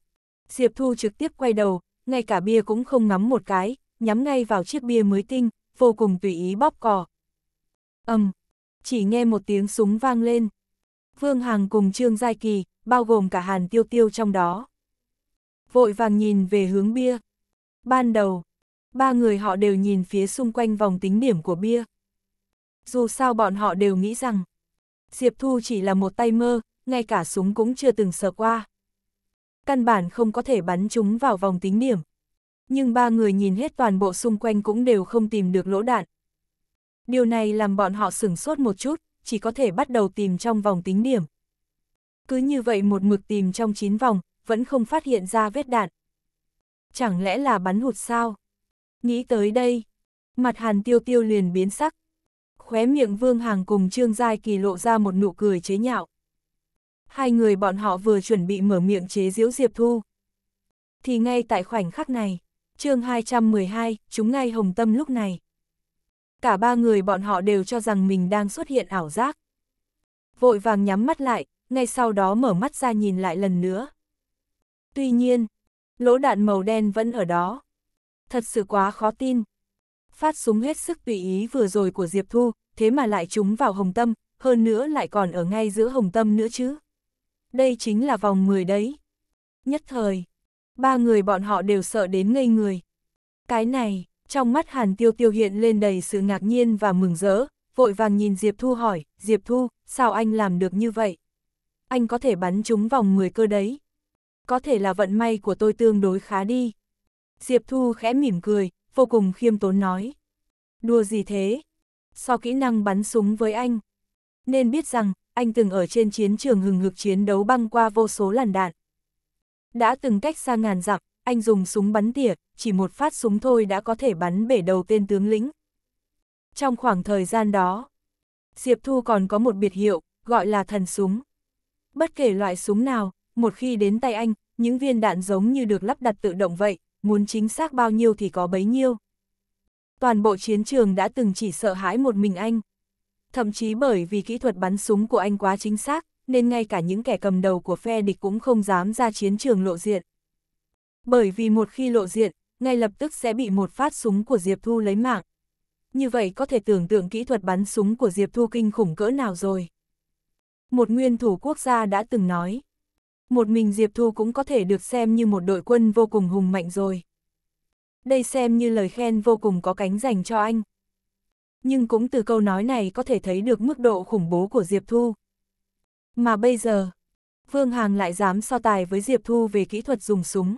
Diệp Thu trực tiếp quay đầu, ngay cả bia cũng không ngắm một cái, nhắm ngay vào chiếc bia mới tinh, vô cùng tùy ý bóp cò. ầm, chỉ nghe một tiếng súng vang lên. Vương Hàng cùng Trương Giai Kỳ, bao gồm cả Hàn Tiêu Tiêu trong đó. Vội vàng nhìn về hướng bia. Ban đầu, ba người họ đều nhìn phía xung quanh vòng tính điểm của bia. Dù sao bọn họ đều nghĩ rằng, Diệp Thu chỉ là một tay mơ, ngay cả súng cũng chưa từng sờ qua. Căn bản không có thể bắn chúng vào vòng tính điểm. Nhưng ba người nhìn hết toàn bộ xung quanh cũng đều không tìm được lỗ đạn. Điều này làm bọn họ sửng sốt một chút, chỉ có thể bắt đầu tìm trong vòng tính điểm. Cứ như vậy một mực tìm trong 9 vòng, vẫn không phát hiện ra vết đạn. Chẳng lẽ là bắn hụt sao? Nghĩ tới đây, mặt hàn tiêu tiêu liền biến sắc. Khóe miệng Vương Hàng cùng Trương Giai Kỳ lộ ra một nụ cười chế nhạo. Hai người bọn họ vừa chuẩn bị mở miệng chế diễu Diệp Thu. Thì ngay tại khoảnh khắc này, chương 212, chúng ngay hồng tâm lúc này. Cả ba người bọn họ đều cho rằng mình đang xuất hiện ảo giác. Vội vàng nhắm mắt lại, ngay sau đó mở mắt ra nhìn lại lần nữa. Tuy nhiên, lỗ đạn màu đen vẫn ở đó. Thật sự quá khó tin. Phát súng hết sức tùy ý vừa rồi của Diệp Thu, thế mà lại trúng vào hồng tâm, hơn nữa lại còn ở ngay giữa hồng tâm nữa chứ. Đây chính là vòng 10 đấy. Nhất thời, ba người bọn họ đều sợ đến ngây người. Cái này, trong mắt Hàn Tiêu Tiêu hiện lên đầy sự ngạc nhiên và mừng rỡ, vội vàng nhìn Diệp Thu hỏi, Diệp Thu, sao anh làm được như vậy? Anh có thể bắn trúng vòng 10 cơ đấy có thể là vận may của tôi tương đối khá đi. Diệp Thu khẽ mỉm cười, vô cùng khiêm tốn nói. Đùa gì thế? So kỹ năng bắn súng với anh. Nên biết rằng, anh từng ở trên chiến trường hừng hực chiến đấu băng qua vô số làn đạn. Đã từng cách xa ngàn dặm, anh dùng súng bắn tỉa, chỉ một phát súng thôi đã có thể bắn bể đầu tên tướng lĩnh. Trong khoảng thời gian đó, Diệp Thu còn có một biệt hiệu, gọi là thần súng. Bất kể loại súng nào, một khi đến tay anh, những viên đạn giống như được lắp đặt tự động vậy, muốn chính xác bao nhiêu thì có bấy nhiêu. Toàn bộ chiến trường đã từng chỉ sợ hãi một mình anh. Thậm chí bởi vì kỹ thuật bắn súng của anh quá chính xác, nên ngay cả những kẻ cầm đầu của phe địch cũng không dám ra chiến trường lộ diện. Bởi vì một khi lộ diện, ngay lập tức sẽ bị một phát súng của Diệp Thu lấy mạng. Như vậy có thể tưởng tượng kỹ thuật bắn súng của Diệp Thu kinh khủng cỡ nào rồi. Một nguyên thủ quốc gia đã từng nói, một mình Diệp Thu cũng có thể được xem như một đội quân vô cùng hùng mạnh rồi. Đây xem như lời khen vô cùng có cánh dành cho anh. Nhưng cũng từ câu nói này có thể thấy được mức độ khủng bố của Diệp Thu. Mà bây giờ, Vương Hàng lại dám so tài với Diệp Thu về kỹ thuật dùng súng.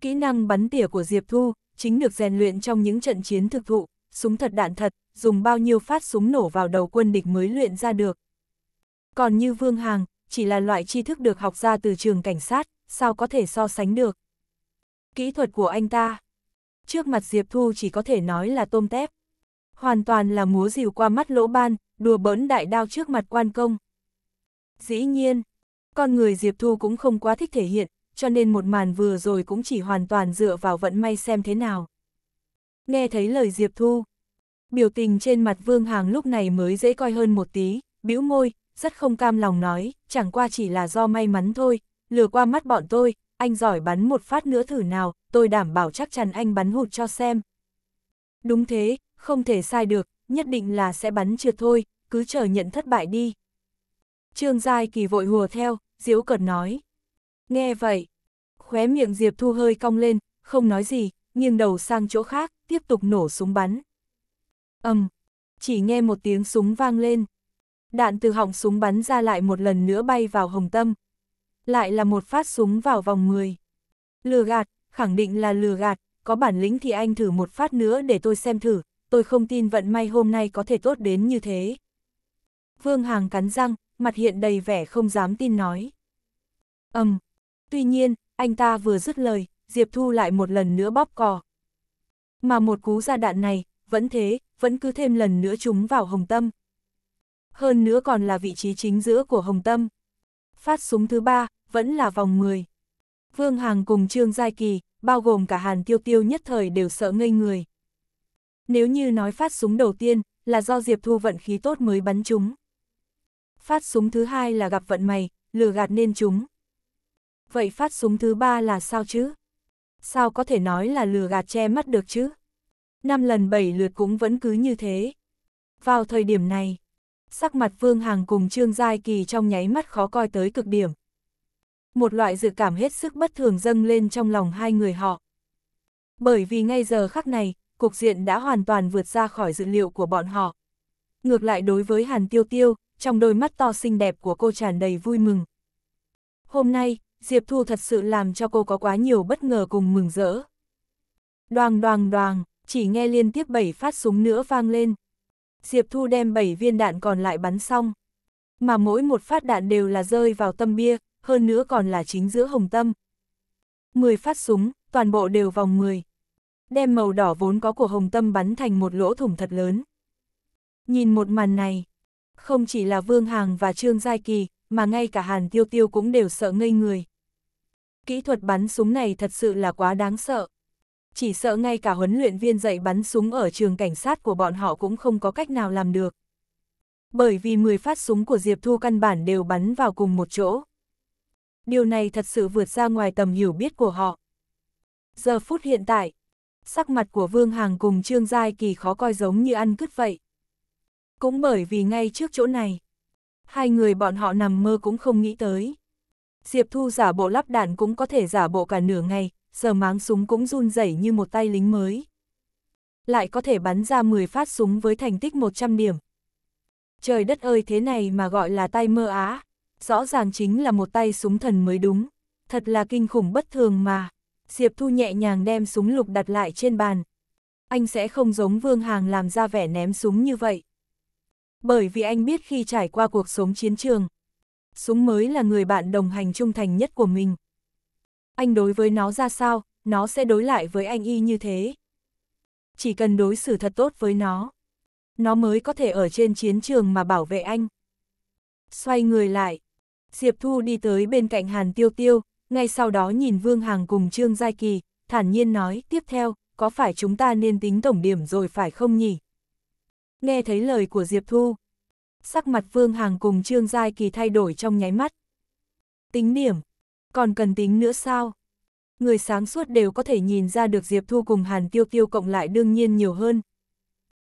Kỹ năng bắn tỉa của Diệp Thu chính được rèn luyện trong những trận chiến thực thụ, súng thật đạn thật, dùng bao nhiêu phát súng nổ vào đầu quân địch mới luyện ra được. Còn như Vương Hàng chỉ là loại tri thức được học ra từ trường cảnh sát, sao có thể so sánh được. Kỹ thuật của anh ta. Trước mặt Diệp Thu chỉ có thể nói là tôm tép. Hoàn toàn là múa rìu qua mắt lỗ ban, đùa bỡn đại đao trước mặt quan công. Dĩ nhiên, con người Diệp Thu cũng không quá thích thể hiện, cho nên một màn vừa rồi cũng chỉ hoàn toàn dựa vào vận may xem thế nào. Nghe thấy lời Diệp Thu, biểu tình trên mặt Vương Hàng lúc này mới dễ coi hơn một tí, bĩu môi, rất không cam lòng nói, chẳng qua chỉ là do may mắn thôi, lừa qua mắt bọn tôi, anh giỏi bắn một phát nữa thử nào, tôi đảm bảo chắc chắn anh bắn hụt cho xem. Đúng thế, không thể sai được, nhất định là sẽ bắn trượt thôi, cứ chờ nhận thất bại đi. Trương Giai Kỳ vội hùa theo, diễu cợt nói. Nghe vậy, khóe miệng Diệp Thu hơi cong lên, không nói gì, nghiêng đầu sang chỗ khác, tiếp tục nổ súng bắn. ầm, chỉ nghe một tiếng súng vang lên. Đạn từ họng súng bắn ra lại một lần nữa bay vào hồng tâm. Lại là một phát súng vào vòng người. Lừa gạt, khẳng định là lừa gạt, có bản lĩnh thì anh thử một phát nữa để tôi xem thử, tôi không tin vận may hôm nay có thể tốt đến như thế. Vương Hàng cắn răng, mặt hiện đầy vẻ không dám tin nói. Ầm, um, tuy nhiên, anh ta vừa dứt lời, Diệp Thu lại một lần nữa bóp cò. Mà một cú ra đạn này, vẫn thế, vẫn cứ thêm lần nữa trúng vào hồng tâm hơn nữa còn là vị trí chính giữa của Hồng Tâm. Phát súng thứ ba vẫn là vòng 10. Vương Hàng cùng Trương Giai Kỳ, bao gồm cả Hàn Tiêu Tiêu nhất thời đều sợ ngây người. Nếu như nói phát súng đầu tiên là do Diệp Thu vận khí tốt mới bắn chúng. Phát súng thứ hai là gặp vận mày, lừa gạt nên chúng. Vậy phát súng thứ ba là sao chứ? Sao có thể nói là lừa gạt che mắt được chứ? Năm lần bảy lượt cũng vẫn cứ như thế. Vào thời điểm này, sắc mặt Vương Hằng cùng Trương Giai Kỳ trong nháy mắt khó coi tới cực điểm. Một loại dự cảm hết sức bất thường dâng lên trong lòng hai người họ. Bởi vì ngay giờ khắc này, cục diện đã hoàn toàn vượt ra khỏi dự liệu của bọn họ. Ngược lại đối với Hàn Tiêu Tiêu, trong đôi mắt to xinh đẹp của cô tràn đầy vui mừng. Hôm nay, Diệp Thu thật sự làm cho cô có quá nhiều bất ngờ cùng mừng rỡ. Đoàng đoàng đoàng, chỉ nghe liên tiếp bảy phát súng nữa vang lên, Diệp Thu đem 7 viên đạn còn lại bắn xong. Mà mỗi một phát đạn đều là rơi vào tâm bia, hơn nữa còn là chính giữa hồng tâm. 10 phát súng, toàn bộ đều vòng 10. Đem màu đỏ vốn có của hồng tâm bắn thành một lỗ thủng thật lớn. Nhìn một màn này, không chỉ là Vương Hàng và Trương Giai Kỳ, mà ngay cả Hàn Tiêu Tiêu cũng đều sợ ngây người. Kỹ thuật bắn súng này thật sự là quá đáng sợ chỉ sợ ngay cả huấn luyện viên dạy bắn súng ở trường cảnh sát của bọn họ cũng không có cách nào làm được. Bởi vì 10 phát súng của Diệp Thu căn bản đều bắn vào cùng một chỗ. Điều này thật sự vượt ra ngoài tầm hiểu biết của họ. Giờ phút hiện tại, sắc mặt của Vương Hàng cùng Trương Giai Kỳ khó coi giống như ăn cứt vậy. Cũng bởi vì ngay trước chỗ này, hai người bọn họ nằm mơ cũng không nghĩ tới. Diệp Thu giả bộ lắp đạn cũng có thể giả bộ cả nửa ngày, giờ máng súng cũng run rẩy như một tay lính mới. Lại có thể bắn ra 10 phát súng với thành tích 100 điểm. Trời đất ơi thế này mà gọi là tay mơ á, rõ ràng chính là một tay súng thần mới đúng, thật là kinh khủng bất thường mà. Diệp Thu nhẹ nhàng đem súng lục đặt lại trên bàn. Anh sẽ không giống Vương Hàng làm ra vẻ ném súng như vậy. Bởi vì anh biết khi trải qua cuộc sống chiến trường, súng mới là người bạn đồng hành trung thành nhất của mình anh đối với nó ra sao, nó sẽ đối lại với anh y như thế. Chỉ cần đối xử thật tốt với nó, nó mới có thể ở trên chiến trường mà bảo vệ anh. Xoay người lại, Diệp Thu đi tới bên cạnh Hàn Tiêu Tiêu, ngay sau đó nhìn Vương Hằng cùng Trương Giai Kỳ, thản nhiên nói, tiếp theo, có phải chúng ta nên tính tổng điểm rồi phải không nhỉ? Nghe thấy lời của Diệp Thu, sắc mặt Vương Hằng cùng Trương Giai Kỳ thay đổi trong nháy mắt. Tính điểm, còn cần tính nữa sao? Người sáng suốt đều có thể nhìn ra được Diệp Thu cùng Hàn Tiêu Tiêu cộng lại đương nhiên nhiều hơn.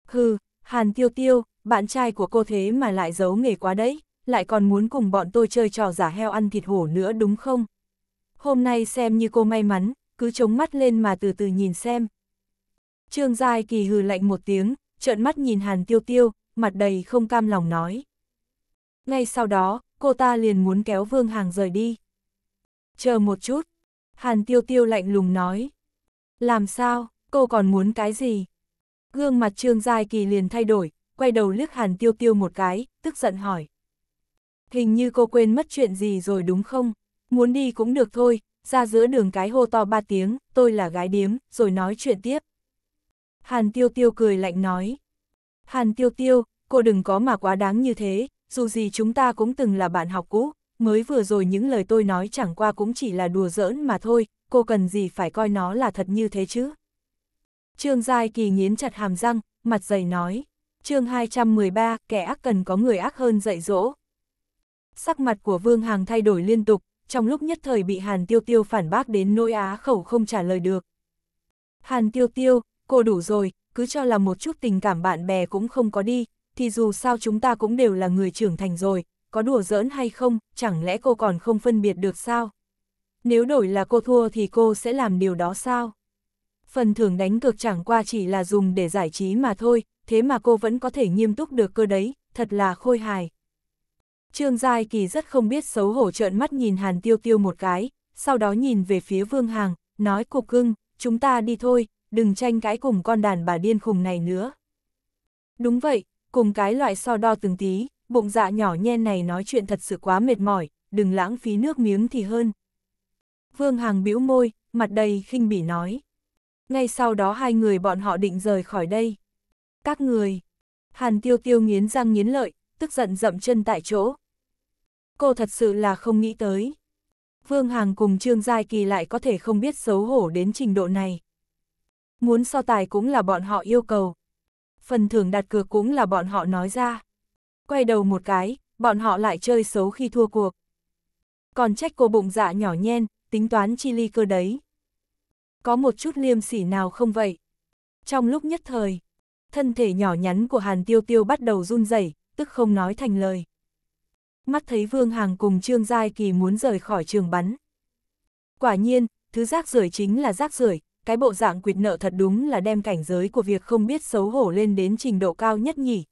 Hừ, Hàn Tiêu Tiêu, bạn trai của cô thế mà lại giấu nghề quá đấy, lại còn muốn cùng bọn tôi chơi trò giả heo ăn thịt hổ nữa đúng không? Hôm nay xem như cô may mắn, cứ chống mắt lên mà từ từ nhìn xem. Trương Giai Kỳ hừ lạnh một tiếng, trợn mắt nhìn Hàn Tiêu Tiêu, mặt đầy không cam lòng nói. Ngay sau đó, cô ta liền muốn kéo Vương Hàng rời đi. Chờ một chút. Hàn tiêu tiêu lạnh lùng nói. Làm sao, cô còn muốn cái gì? Gương mặt Trương Giai Kỳ liền thay đổi, quay đầu liếc Hàn tiêu tiêu một cái, tức giận hỏi. Hình như cô quên mất chuyện gì rồi đúng không? Muốn đi cũng được thôi, ra giữa đường cái hô to ba tiếng, tôi là gái điếm, rồi nói chuyện tiếp. Hàn tiêu tiêu cười lạnh nói. Hàn tiêu tiêu, cô đừng có mà quá đáng như thế, dù gì chúng ta cũng từng là bạn học cũ, mới vừa rồi những lời tôi nói chẳng qua cũng chỉ là đùa giỡn mà thôi, cô cần gì phải coi nó là thật như thế chứ. Trương Giai Kỳ nghiến chặt hàm răng, mặt dày nói, chương 213, kẻ ác cần có người ác hơn dạy dỗ. Sắc mặt của Vương Hàng thay đổi liên tục, trong lúc nhất thời bị Hàn Tiêu Tiêu phản bác đến nỗi á khẩu không trả lời được. Hàn Tiêu Tiêu, cô đủ rồi, cứ cho là một chút tình cảm bạn bè cũng không có đi, thì dù sao chúng ta cũng đều là người trưởng thành rồi, có đùa giỡn hay không, chẳng lẽ cô còn không phân biệt được sao? Nếu đổi là cô thua thì cô sẽ làm điều đó sao? Phần thưởng đánh cược chẳng qua chỉ là dùng để giải trí mà thôi, thế mà cô vẫn có thể nghiêm túc được cơ đấy, thật là khôi hài. Trương Giai Kỳ rất không biết xấu hổ trợn mắt nhìn Hàn Tiêu Tiêu một cái, sau đó nhìn về phía Vương Hàng, nói cục cưng, chúng ta đi thôi, đừng tranh cãi cùng con đàn bà điên khùng này nữa. Đúng vậy, cùng cái loại so đo từng tí, bụng dạ nhỏ nhen này nói chuyện thật sự quá mệt mỏi, đừng lãng phí nước miếng thì hơn. Vương Hằng bĩu môi, mặt đầy khinh bỉ nói. Ngay sau đó hai người bọn họ định rời khỏi đây. Các người. Hàn tiêu tiêu nghiến răng nghiến lợi, tức giận dậm chân tại chỗ. Cô thật sự là không nghĩ tới. Vương Hằng cùng Trương Giai Kỳ lại có thể không biết xấu hổ đến trình độ này. Muốn so tài cũng là bọn họ yêu cầu. Phần thưởng đặt cược cũng là bọn họ nói ra. Quay đầu một cái, bọn họ lại chơi xấu khi thua cuộc. Còn trách cô bụng dạ nhỏ nhen, tính toán chi ly cơ đấy. Có một chút liêm sỉ nào không vậy? Trong lúc nhất thời, thân thể nhỏ nhắn của Hàn Tiêu Tiêu bắt đầu run rẩy, tức không nói thành lời. Mắt thấy Vương Hàng cùng Trương Giai Kỳ muốn rời khỏi trường bắn. Quả nhiên, thứ rác rưởi chính là rác rưởi, cái bộ dạng quyệt nợ thật đúng là đem cảnh giới của việc không biết xấu hổ lên đến trình độ cao nhất nhỉ.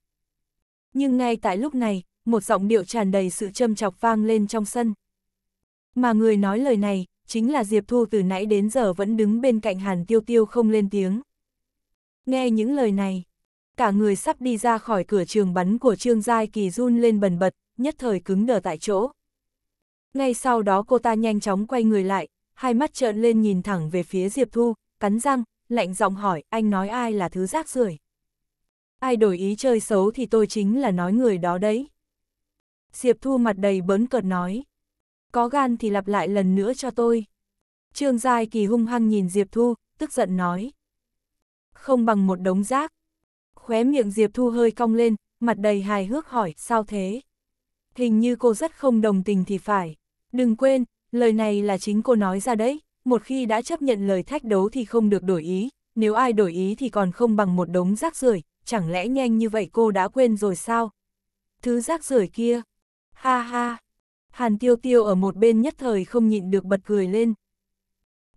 Nhưng ngay tại lúc này, một giọng điệu tràn đầy sự châm chọc vang lên trong sân. Mà người nói lời này, chính là Diệp Thu từ nãy đến giờ vẫn đứng bên cạnh Hàn Tiêu Tiêu không lên tiếng. Nghe những lời này, cả người sắp đi ra khỏi cửa trường bắn của Trương Giai Kỳ run lên bần bật, nhất thời cứng đờ tại chỗ. Ngay sau đó cô ta nhanh chóng quay người lại, hai mắt trợn lên nhìn thẳng về phía Diệp Thu, cắn răng, lạnh giọng hỏi anh nói ai là thứ rác rưởi ai đổi ý chơi xấu thì tôi chính là nói người đó đấy. Diệp Thu mặt đầy bớn cợt nói, có gan thì lặp lại lần nữa cho tôi. Trương Giai Kỳ hung hăng nhìn Diệp Thu, tức giận nói. Không bằng một đống rác. Khóe miệng Diệp Thu hơi cong lên, mặt đầy hài hước hỏi, sao thế? Hình như cô rất không đồng tình thì phải. Đừng quên, lời này là chính cô nói ra đấy, một khi đã chấp nhận lời thách đấu thì không được đổi ý, nếu ai đổi ý thì còn không bằng một đống rác rưởi chẳng lẽ nhanh như vậy cô đã quên rồi sao? Thứ rác rưởi kia. Ha ha. Hàn tiêu tiêu ở một bên nhất thời không nhịn được bật cười lên.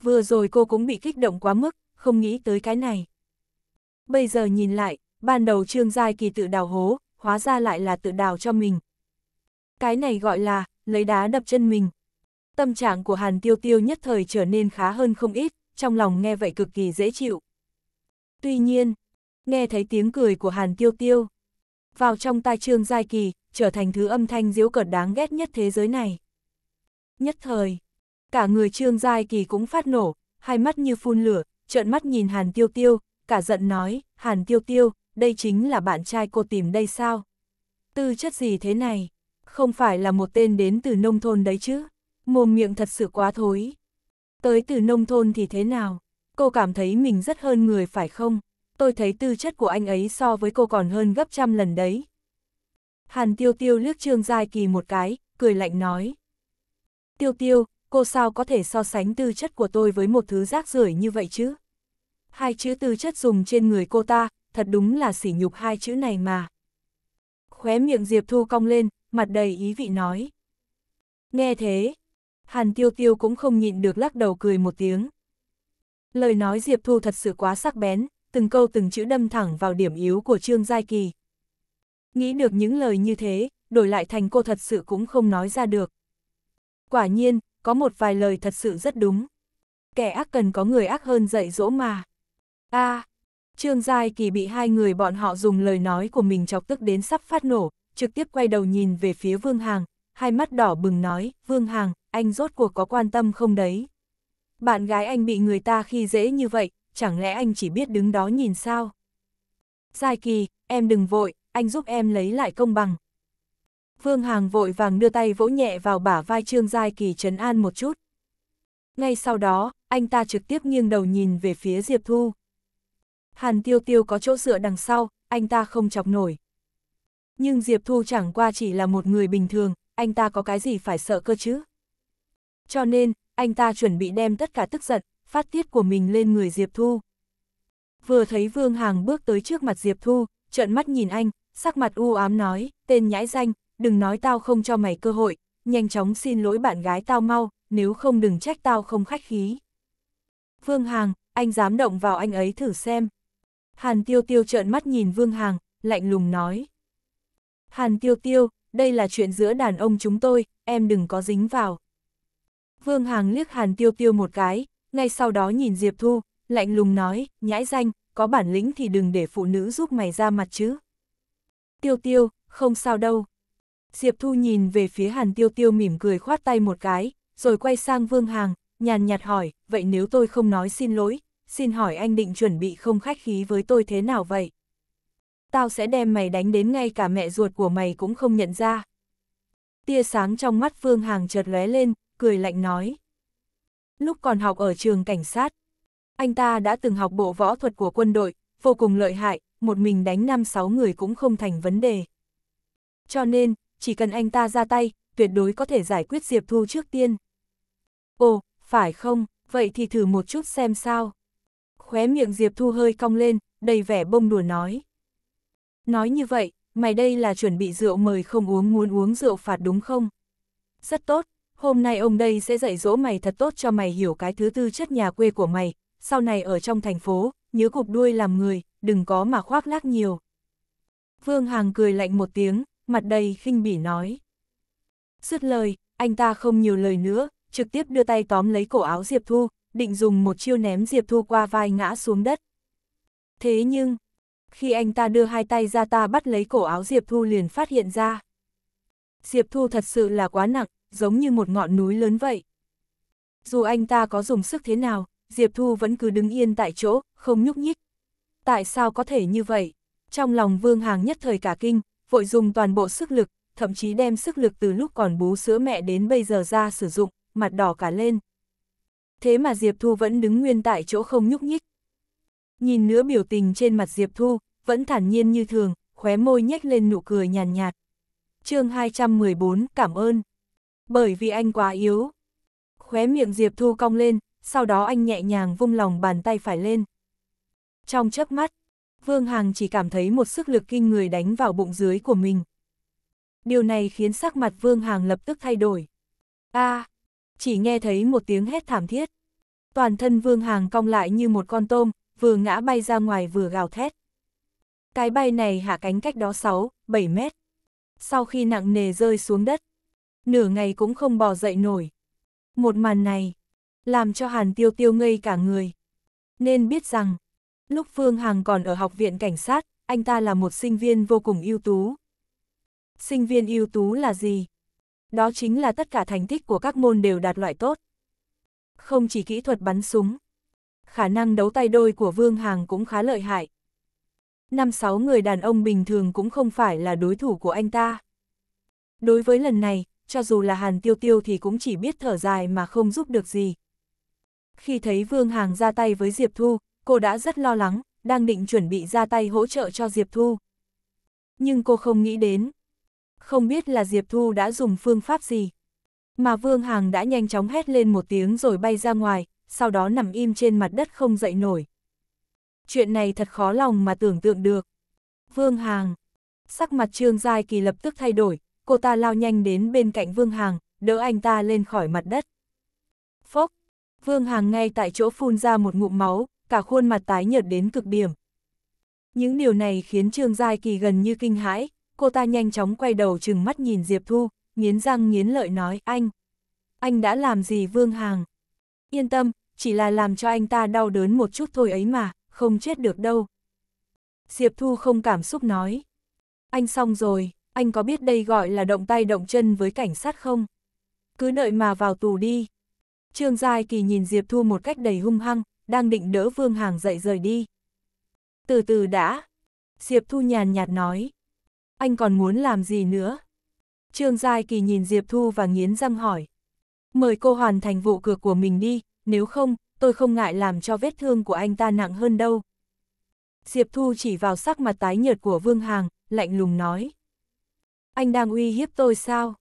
Vừa rồi cô cũng bị kích động quá mức, không nghĩ tới cái này. Bây giờ nhìn lại, ban đầu Trương Giai Kỳ tự đào hố, hóa ra lại là tự đào cho mình. Cái này gọi là, lấy đá đập chân mình. Tâm trạng của Hàn Tiêu Tiêu nhất thời trở nên khá hơn không ít, trong lòng nghe vậy cực kỳ dễ chịu. Tuy nhiên, nghe thấy tiếng cười của Hàn Tiêu Tiêu. Vào trong tai Trương Giai Kỳ, trở thành thứ âm thanh diễu cợt đáng ghét nhất thế giới này. Nhất thời, cả người Trương Giai Kỳ cũng phát nổ, hai mắt như phun lửa, trợn mắt nhìn Hàn Tiêu Tiêu, cả giận nói, Hàn Tiêu Tiêu, đây chính là bạn trai cô tìm đây sao? Tư chất gì thế này? Không phải là một tên đến từ nông thôn đấy chứ? Mồm miệng thật sự quá thối. Tới từ nông thôn thì thế nào? Cô cảm thấy mình rất hơn người phải không? tôi thấy tư chất của anh ấy so với cô còn hơn gấp trăm lần đấy. Hàn tiêu tiêu liếc Trương Giai Kỳ một cái, cười lạnh nói. Tiêu tiêu, cô sao có thể so sánh tư chất của tôi với một thứ rác rưởi như vậy chứ? Hai chữ tư chất dùng trên người cô ta, thật đúng là sỉ nhục hai chữ này mà. Khóe miệng Diệp Thu cong lên, mặt đầy ý vị nói. Nghe thế, Hàn tiêu tiêu cũng không nhịn được lắc đầu cười một tiếng. Lời nói Diệp Thu thật sự quá sắc bén, từng câu từng chữ đâm thẳng vào điểm yếu của Trương Giai Kỳ. Nghĩ được những lời như thế, đổi lại thành cô thật sự cũng không nói ra được. Quả nhiên, có một vài lời thật sự rất đúng. Kẻ ác cần có người ác hơn dạy dỗ mà. a à, Trương Giai Kỳ bị hai người bọn họ dùng lời nói của mình chọc tức đến sắp phát nổ, trực tiếp quay đầu nhìn về phía Vương Hàng, hai mắt đỏ bừng nói, Vương Hàng, anh rốt cuộc có quan tâm không đấy? Bạn gái anh bị người ta khi dễ như vậy, chẳng lẽ anh chỉ biết đứng đó nhìn sao? Giai kỳ, em đừng vội, anh giúp em lấy lại công bằng. vương Hàng vội vàng đưa tay vỗ nhẹ vào bả vai Trương Giai Kỳ trấn an một chút. Ngay sau đó, anh ta trực tiếp nghiêng đầu nhìn về phía Diệp Thu. Hàn Tiêu Tiêu có chỗ dựa đằng sau, anh ta không chọc nổi. Nhưng Diệp Thu chẳng qua chỉ là một người bình thường, anh ta có cái gì phải sợ cơ chứ? Cho nên, anh ta chuẩn bị đem tất cả tức giận, phát tiết của mình lên người Diệp Thu. Vừa thấy Vương Hàng bước tới trước mặt Diệp Thu, trợn mắt nhìn anh, sắc mặt u ám nói, tên nhãi danh, đừng nói tao không cho mày cơ hội, nhanh chóng xin lỗi bạn gái tao mau, nếu không đừng trách tao không khách khí. Vương Hàng, anh dám động vào anh ấy thử xem. Hàn Tiêu Tiêu trợn mắt nhìn Vương Hàng, lạnh lùng nói. Hàn Tiêu Tiêu, đây là chuyện giữa đàn ông chúng tôi, em đừng có dính vào. Vương Hàng liếc Hàn Tiêu Tiêu một cái, ngay sau đó nhìn Diệp Thu, lạnh lùng nói, nhãi danh, có bản lĩnh thì đừng để phụ nữ giúp mày ra mặt chứ. Tiêu tiêu, không sao đâu. Diệp Thu nhìn về phía Hàn Tiêu Tiêu mỉm cười khoát tay một cái, rồi quay sang Vương Hàng, nhàn nhạt hỏi, vậy nếu tôi không nói xin lỗi, xin hỏi anh định chuẩn bị không khách khí với tôi thế nào vậy? Tao sẽ đem mày đánh đến ngay cả mẹ ruột của mày cũng không nhận ra. Tia sáng trong mắt Vương Hàng chợt lóe lên, cười lạnh nói. Lúc còn học ở trường cảnh sát, anh ta đã từng học bộ võ thuật của quân đội, vô cùng lợi hại, một mình đánh 5-6 người cũng không thành vấn đề. Cho nên, chỉ cần anh ta ra tay, tuyệt đối có thể giải quyết Diệp Thu trước tiên. Ồ, phải không, vậy thì thử một chút xem sao. Khóe miệng Diệp Thu hơi cong lên, đầy vẻ bông đùa nói. Nói như vậy, mày đây là chuẩn bị rượu mời không uống muốn uống rượu phạt đúng không? Rất tốt, hôm nay ông đây sẽ dạy dỗ mày thật tốt cho mày hiểu cái thứ tư chất nhà quê của mày, sau này ở trong thành phố, nhớ cục đuôi làm người, đừng có mà khoác lác nhiều. Vương Hàng cười lạnh một tiếng, mặt đầy khinh bỉ nói. Dứt lời, anh ta không nhiều lời nữa, trực tiếp đưa tay tóm lấy cổ áo Diệp Thu, định dùng một chiêu ném Diệp Thu qua vai ngã xuống đất. Thế nhưng, khi anh ta đưa hai tay ra ta bắt lấy cổ áo Diệp Thu liền phát hiện ra. Diệp Thu thật sự là quá nặng, giống như một ngọn núi lớn vậy. Dù anh ta có dùng sức thế nào, Diệp Thu vẫn cứ đứng yên tại chỗ, không nhúc nhích. Tại sao có thể như vậy? Trong lòng Vương Hàng nhất thời cả kinh, vội dùng toàn bộ sức lực, thậm chí đem sức lực từ lúc còn bú sữa mẹ đến bây giờ ra sử dụng, mặt đỏ cả lên. Thế mà Diệp Thu vẫn đứng nguyên tại chỗ không nhúc nhích. Nhìn nữa biểu tình trên mặt Diệp Thu, vẫn thản nhiên như thường, khóe môi nhếch lên nụ cười nhàn nhạt. nhạt. chương 214, cảm ơn. Bởi vì anh quá yếu. Khóe miệng Diệp Thu cong lên, sau đó anh nhẹ nhàng vung lòng bàn tay phải lên. Trong chớp mắt, Vương Hằng chỉ cảm thấy một sức lực kinh người đánh vào bụng dưới của mình. Điều này khiến sắc mặt Vương Hằng lập tức thay đổi. a à, chỉ nghe thấy một tiếng hét thảm thiết. Toàn thân Vương Hằng cong lại như một con tôm, vừa ngã bay ra ngoài vừa gào thét. Cái bay này hạ cánh cách đó 6, 7 mét. Sau khi nặng nề rơi xuống đất, nửa ngày cũng không bò dậy nổi. Một màn này, làm cho Hàn Tiêu Tiêu ngây cả người. Nên biết rằng, lúc Phương Hằng còn ở học viện cảnh sát, anh ta là một sinh viên vô cùng ưu tú. Sinh viên ưu tú là gì? Đó chính là tất cả thành tích của các môn đều đạt loại tốt. Không chỉ kỹ thuật bắn súng, khả năng đấu tay đôi của Vương Hằng cũng khá lợi hại. Năm sáu người đàn ông bình thường cũng không phải là đối thủ của anh ta. Đối với lần này, cho dù là Hàn Tiêu Tiêu thì cũng chỉ biết thở dài mà không giúp được gì. Khi thấy Vương Hàng ra tay với Diệp Thu, cô đã rất lo lắng, đang định chuẩn bị ra tay hỗ trợ cho Diệp Thu. Nhưng cô không nghĩ đến. Không biết là Diệp Thu đã dùng phương pháp gì. Mà Vương Hàng đã nhanh chóng hét lên một tiếng rồi bay ra ngoài, sau đó nằm im trên mặt đất không dậy nổi. Chuyện này thật khó lòng mà tưởng tượng được. Vương Hàng. Sắc mặt Trương Giai Kỳ lập tức thay đổi, cô ta lao nhanh đến bên cạnh Vương Hàng, đỡ anh ta lên khỏi mặt đất. Phốc! Vương Hàng ngay tại chỗ phun ra một ngụm máu, cả khuôn mặt tái nhợt đến cực điểm. Những điều này khiến Trương Giai Kỳ gần như kinh hãi, cô ta nhanh chóng quay đầu chừng mắt nhìn Diệp Thu, nghiến răng nghiến lợi nói, anh, anh đã làm gì Vương Hàng? Yên tâm, chỉ là làm cho anh ta đau đớn một chút thôi ấy mà, không chết được đâu. Diệp Thu không cảm xúc nói, anh xong rồi anh có biết đây gọi là động tay động chân với cảnh sát không? Cứ đợi mà vào tù đi. Trương Giai Kỳ nhìn Diệp Thu một cách đầy hung hăng, đang định đỡ Vương Hàng dậy rời đi. Từ từ đã. Diệp Thu nhàn nhạt nói. Anh còn muốn làm gì nữa? Trương Giai Kỳ nhìn Diệp Thu và nghiến răng hỏi. Mời cô hoàn thành vụ cược của mình đi, nếu không, tôi không ngại làm cho vết thương của anh ta nặng hơn đâu. Diệp Thu chỉ vào sắc mặt tái nhợt của Vương Hàng, lạnh lùng nói anh đang uy hiếp tôi sao?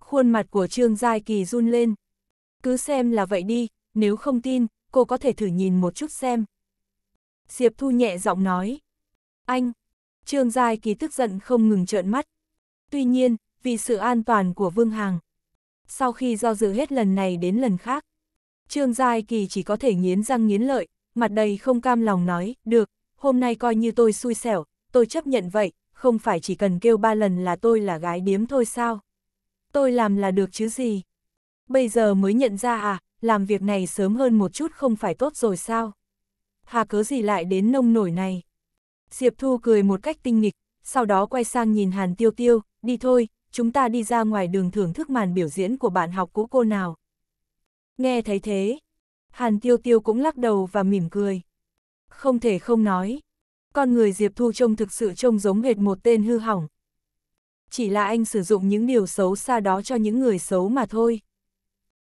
Khuôn mặt của Trương Giai Kỳ run lên. Cứ xem là vậy đi, nếu không tin, cô có thể thử nhìn một chút xem. Diệp Thu nhẹ giọng nói. Anh! Trương Giai Kỳ tức giận không ngừng trợn mắt. Tuy nhiên, vì sự an toàn của Vương Hằng. Sau khi do dự hết lần này đến lần khác, Trương Giai Kỳ chỉ có thể nghiến răng nghiến lợi, mặt đầy không cam lòng nói, được, hôm nay coi như tôi xui xẻo, tôi chấp nhận vậy, không phải chỉ cần kêu ba lần là tôi là gái điếm thôi sao? Tôi làm là được chứ gì? Bây giờ mới nhận ra à, làm việc này sớm hơn một chút không phải tốt rồi sao? Hà cớ gì lại đến nông nổi này? Diệp Thu cười một cách tinh nghịch, sau đó quay sang nhìn Hàn Tiêu Tiêu, đi thôi, chúng ta đi ra ngoài đường thưởng thức màn biểu diễn của bạn học cũ cô nào. Nghe thấy thế, Hàn Tiêu Tiêu cũng lắc đầu và mỉm cười. Không thể không nói, con người Diệp Thu trông thực sự trông giống hệt một tên hư hỏng. Chỉ là anh sử dụng những điều xấu xa đó cho những người xấu mà thôi.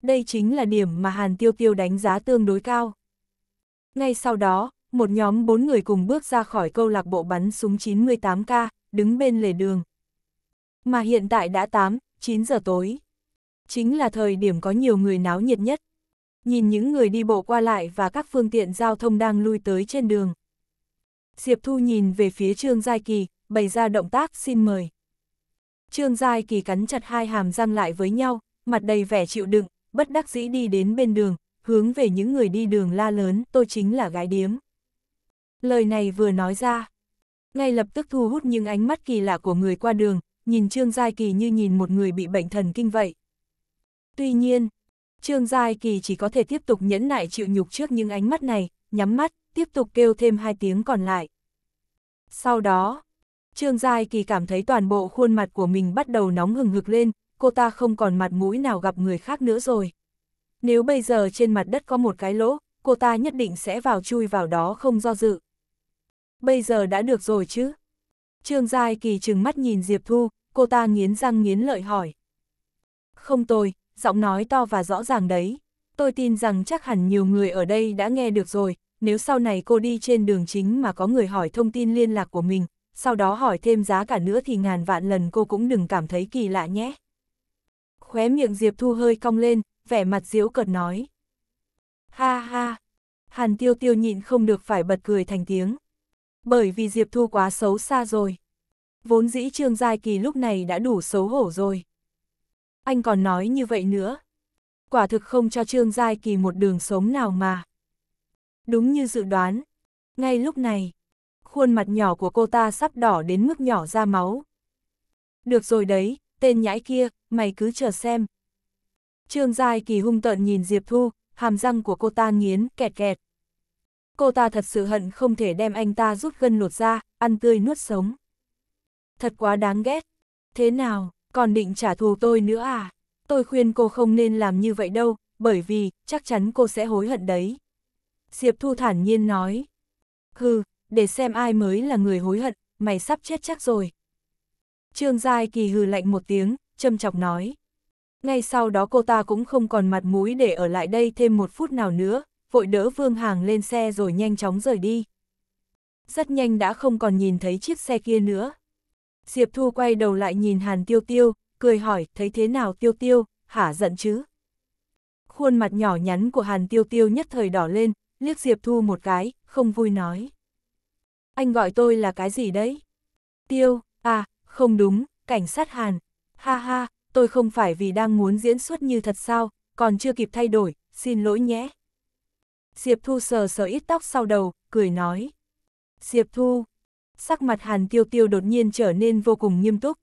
Đây chính là điểm mà Hàn Tiêu Tiêu đánh giá tương đối cao. Ngay sau đó, một nhóm bốn người cùng bước ra khỏi câu lạc bộ bắn súng 98K, đứng bên lề đường. Mà hiện tại đã 8, 9 giờ tối. Chính là thời điểm có nhiều người náo nhiệt nhất. Nhìn những người đi bộ qua lại và các phương tiện giao thông đang lui tới trên đường. Diệp Thu nhìn về phía Trương Giai Kỳ, bày ra động tác xin mời. Trương Giai Kỳ cắn chặt hai hàm răng lại với nhau, mặt đầy vẻ chịu đựng, bất đắc dĩ đi đến bên đường, hướng về những người đi đường la lớn, tôi chính là gái điếm. Lời này vừa nói ra, ngay lập tức thu hút những ánh mắt kỳ lạ của người qua đường, nhìn Trương Giai Kỳ như nhìn một người bị bệnh thần kinh vậy. Tuy nhiên, Trương Giai Kỳ chỉ có thể tiếp tục nhẫn nại chịu nhục trước những ánh mắt này, nhắm mắt, tiếp tục kêu thêm hai tiếng còn lại. Sau đó, Trương Giai Kỳ cảm thấy toàn bộ khuôn mặt của mình bắt đầu nóng hừng hực lên, cô ta không còn mặt mũi nào gặp người khác nữa rồi. Nếu bây giờ trên mặt đất có một cái lỗ, cô ta nhất định sẽ vào chui vào đó không do dự. Bây giờ đã được rồi chứ? Trương Giai Kỳ trừng mắt nhìn Diệp Thu, cô ta nghiến răng nghiến lợi hỏi. Không tôi, giọng nói to và rõ ràng đấy. Tôi tin rằng chắc hẳn nhiều người ở đây đã nghe được rồi, nếu sau này cô đi trên đường chính mà có người hỏi thông tin liên lạc của mình, sau đó hỏi thêm giá cả nữa thì ngàn vạn lần cô cũng đừng cảm thấy kỳ lạ nhé. Khóe miệng Diệp Thu hơi cong lên, vẻ mặt diễu cợt nói. Ha ha, Hàn Tiêu Tiêu nhịn không được phải bật cười thành tiếng. Bởi vì Diệp Thu quá xấu xa rồi. Vốn dĩ Trương Giai Kỳ lúc này đã đủ xấu hổ rồi. Anh còn nói như vậy nữa. Quả thực không cho Trương Giai Kỳ một đường sống nào mà. Đúng như dự đoán, ngay lúc này, khuôn mặt nhỏ của cô ta sắp đỏ đến mức nhỏ ra máu. Được rồi đấy, tên nhãi kia, mày cứ chờ xem. Trương Giai Kỳ hung tợn nhìn Diệp Thu, hàm răng của cô ta nghiến, kẹt kẹt. Cô ta thật sự hận không thể đem anh ta rút gân lột ra, ăn tươi nuốt sống. Thật quá đáng ghét. Thế nào, còn định trả thù tôi nữa à? Tôi khuyên cô không nên làm như vậy đâu, bởi vì chắc chắn cô sẽ hối hận đấy. Diệp Thu thản nhiên nói. Hừ, để xem ai mới là người hối hận, mày sắp chết chắc rồi. Trương Giai Kỳ hừ lạnh một tiếng, châm chọc nói. Ngay sau đó cô ta cũng không còn mặt mũi để ở lại đây thêm một phút nào nữa, vội đỡ Vương Hàng lên xe rồi nhanh chóng rời đi. Rất nhanh đã không còn nhìn thấy chiếc xe kia nữa. Diệp Thu quay đầu lại nhìn Hàn Tiêu Tiêu, cười hỏi thấy thế nào Tiêu Tiêu, hả giận chứ? Khuôn mặt nhỏ nhắn của Hàn Tiêu Tiêu nhất thời đỏ lên, liếc Diệp Thu một cái, không vui nói. Anh gọi tôi là cái gì đấy? Tiêu, à, không đúng, cảnh sát Hàn. Ha ha, tôi không phải vì đang muốn diễn xuất như thật sao, còn chưa kịp thay đổi, xin lỗi nhé. Diệp Thu sờ sờ ít tóc sau đầu, cười nói. Diệp Thu, sắc mặt Hàn Tiêu Tiêu đột nhiên trở nên vô cùng nghiêm túc.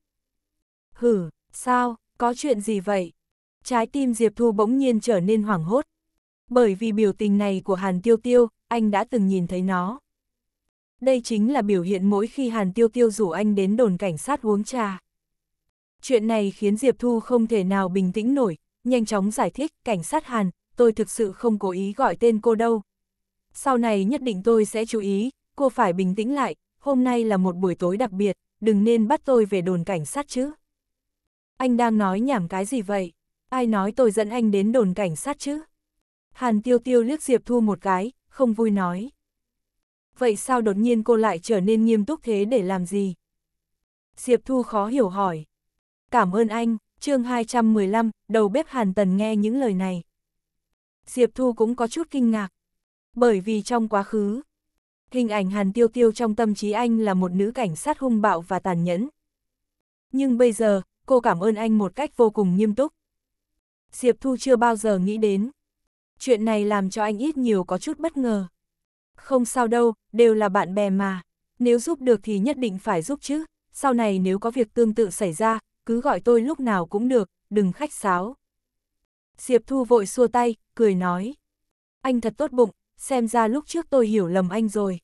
Hử, sao, có chuyện gì vậy? Trái tim Diệp Thu bỗng nhiên trở nên hoảng hốt. Bởi vì biểu tình này của Hàn Tiêu Tiêu, anh đã từng nhìn thấy nó. Đây chính là biểu hiện mỗi khi Hàn Tiêu Tiêu rủ anh đến đồn cảnh sát uống trà. Chuyện này khiến Diệp Thu không thể nào bình tĩnh nổi, nhanh chóng giải thích, cảnh sát Hàn, tôi thực sự không cố ý gọi tên cô đâu. Sau này nhất định tôi sẽ chú ý, cô phải bình tĩnh lại, hôm nay là một buổi tối đặc biệt, đừng nên bắt tôi về đồn cảnh sát chứ. Anh đang nói nhảm cái gì vậy? Ai nói tôi dẫn anh đến đồn cảnh sát chứ? Hàn tiêu tiêu liếc Diệp Thu một cái, không vui nói. Vậy sao đột nhiên cô lại trở nên nghiêm túc thế để làm gì? Diệp Thu khó hiểu hỏi. Cảm ơn anh, chương 215, đầu bếp Hàn Tần nghe những lời này. Diệp Thu cũng có chút kinh ngạc. Bởi vì trong quá khứ, hình ảnh Hàn Tiêu Tiêu trong tâm trí anh là một nữ cảnh sát hung bạo và tàn nhẫn. Nhưng bây giờ, cô cảm ơn anh một cách vô cùng nghiêm túc. Diệp Thu chưa bao giờ nghĩ đến, chuyện này làm cho anh ít nhiều có chút bất ngờ. Không sao đâu, đều là bạn bè mà. Nếu giúp được thì nhất định phải giúp chứ, sau này nếu có việc tương tự xảy ra, cứ gọi tôi lúc nào cũng được, đừng khách sáo. Diệp Thu vội xua tay, cười nói. Anh thật tốt bụng, xem ra lúc trước tôi hiểu lầm anh rồi.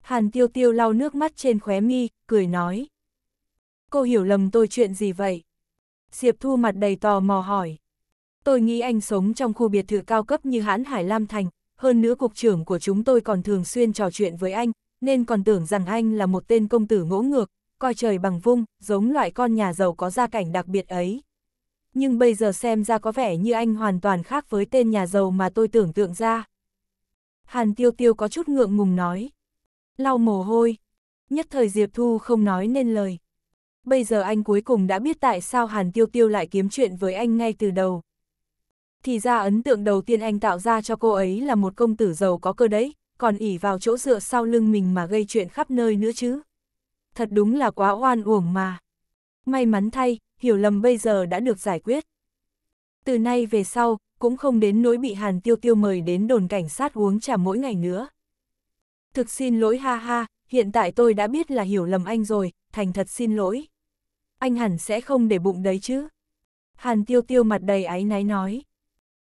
Hàn Tiêu Tiêu lau nước mắt trên khóe mi, cười nói. Cô hiểu lầm tôi chuyện gì vậy? Diệp Thu mặt đầy tò mò hỏi tôi nghĩ anh sống trong khu biệt thự cao cấp như hãn Hải Lam Thành, hơn nữa cục trưởng của chúng tôi còn thường xuyên trò chuyện với anh, nên còn tưởng rằng anh là một tên công tử ngỗ ngược, coi trời bằng vung, giống loại con nhà giàu có gia cảnh đặc biệt ấy. Nhưng bây giờ xem ra có vẻ như anh hoàn toàn khác với tên nhà giàu mà tôi tưởng tượng ra. Hàn Tiêu Tiêu có chút ngượng ngùng nói. Lau mồ hôi. Nhất thời Diệp Thu không nói nên lời. Bây giờ anh cuối cùng đã biết tại sao Hàn Tiêu Tiêu lại kiếm chuyện với anh ngay từ đầu. Thì ra ấn tượng đầu tiên anh tạo ra cho cô ấy là một công tử giàu có cơ đấy, còn ỉ vào chỗ dựa sau lưng mình mà gây chuyện khắp nơi nữa chứ. Thật đúng là quá oan uổng mà. May mắn thay, hiểu lầm bây giờ đã được giải quyết. Từ nay về sau, cũng không đến nỗi bị Hàn Tiêu Tiêu mời đến đồn cảnh sát uống trà mỗi ngày nữa. Thực xin lỗi ha ha, hiện tại tôi đã biết là hiểu lầm anh rồi, thành thật xin lỗi. Anh hẳn sẽ không để bụng đấy chứ. Hàn Tiêu Tiêu mặt đầy áy náy nói.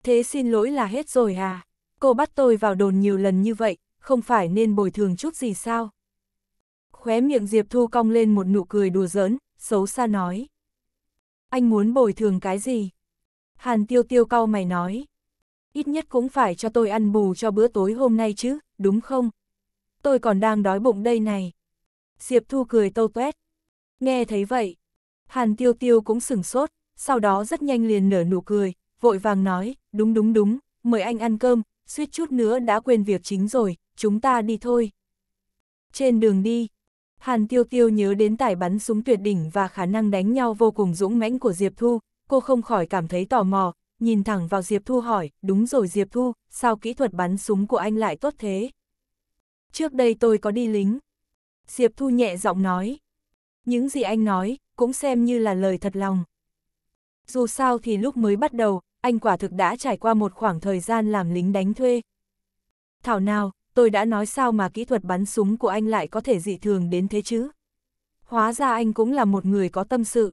Thế xin lỗi là hết rồi à? Cô bắt tôi vào đồn nhiều lần như vậy, không phải nên bồi thường chút gì sao? Khóe miệng Diệp Thu cong lên một nụ cười đùa giỡn, xấu xa nói. Anh muốn bồi thường cái gì? Hàn tiêu tiêu cau mày nói. Ít nhất cũng phải cho tôi ăn bù cho bữa tối hôm nay chứ, đúng không? Tôi còn đang đói bụng đây này. Diệp Thu cười tâu tuét. Nghe thấy vậy, Hàn tiêu tiêu cũng sửng sốt, sau đó rất nhanh liền nở nụ cười, vội vàng nói, đúng đúng đúng, mời anh ăn cơm, suýt chút nữa đã quên việc chính rồi, chúng ta đi thôi. Trên đường đi, Hàn Tiêu Tiêu nhớ đến tài bắn súng tuyệt đỉnh và khả năng đánh nhau vô cùng dũng mãnh của Diệp Thu, cô không khỏi cảm thấy tò mò, nhìn thẳng vào Diệp Thu hỏi, đúng rồi Diệp Thu, sao kỹ thuật bắn súng của anh lại tốt thế? Trước đây tôi có đi lính. Diệp Thu nhẹ giọng nói. Những gì anh nói, cũng xem như là lời thật lòng. Dù sao thì lúc mới bắt đầu, anh quả thực đã trải qua một khoảng thời gian làm lính đánh thuê. Thảo nào, tôi đã nói sao mà kỹ thuật bắn súng của anh lại có thể dị thường đến thế chứ? Hóa ra anh cũng là một người có tâm sự.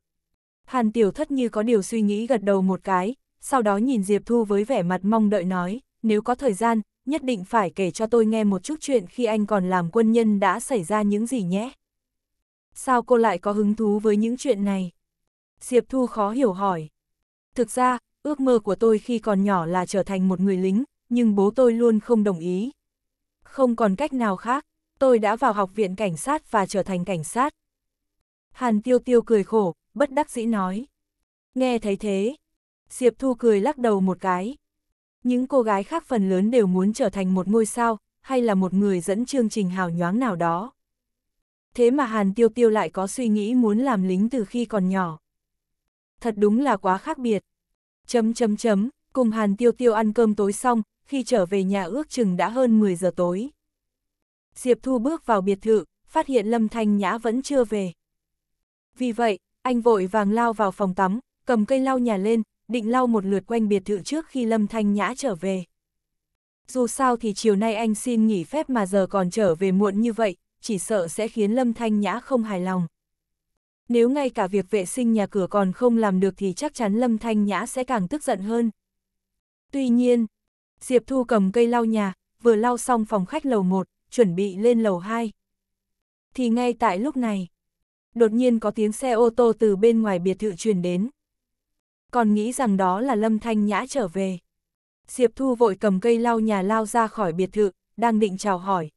Hàn Tiểu Thất như có điều suy nghĩ gật đầu một cái, sau đó nhìn Diệp Thu với vẻ mặt mong đợi nói, nếu có thời gian, nhất định phải kể cho tôi nghe một chút chuyện khi anh còn làm quân nhân đã xảy ra những gì nhé. Sao cô lại có hứng thú với những chuyện này? Diệp Thu khó hiểu hỏi. Thực ra, Ước mơ của tôi khi còn nhỏ là trở thành một người lính, nhưng bố tôi luôn không đồng ý. Không còn cách nào khác, tôi đã vào học viện cảnh sát và trở thành cảnh sát. Hàn Tiêu Tiêu cười khổ, bất đắc dĩ nói. Nghe thấy thế, Diệp Thu cười lắc đầu một cái. Những cô gái khác phần lớn đều muốn trở thành một ngôi sao, hay là một người dẫn chương trình hào nhoáng nào đó. Thế mà Hàn Tiêu Tiêu lại có suy nghĩ muốn làm lính từ khi còn nhỏ. Thật đúng là quá khác biệt. Chấm chấm chấm, cùng Hàn Tiêu Tiêu ăn cơm tối xong, khi trở về nhà ước chừng đã hơn 10 giờ tối. Diệp Thu bước vào biệt thự, phát hiện Lâm Thanh Nhã vẫn chưa về. Vì vậy, anh vội vàng lao vào phòng tắm, cầm cây lau nhà lên, định lau một lượt quanh biệt thự trước khi Lâm Thanh Nhã trở về. Dù sao thì chiều nay anh xin nghỉ phép mà giờ còn trở về muộn như vậy, chỉ sợ sẽ khiến Lâm Thanh Nhã không hài lòng nếu ngay cả việc vệ sinh nhà cửa còn không làm được thì chắc chắn Lâm Thanh Nhã sẽ càng tức giận hơn. Tuy nhiên, Diệp Thu cầm cây lau nhà, vừa lau xong phòng khách lầu 1, chuẩn bị lên lầu 2. Thì ngay tại lúc này, đột nhiên có tiếng xe ô tô từ bên ngoài biệt thự truyền đến. Còn nghĩ rằng đó là Lâm Thanh Nhã trở về. Diệp Thu vội cầm cây lau nhà lao ra khỏi biệt thự, đang định chào hỏi.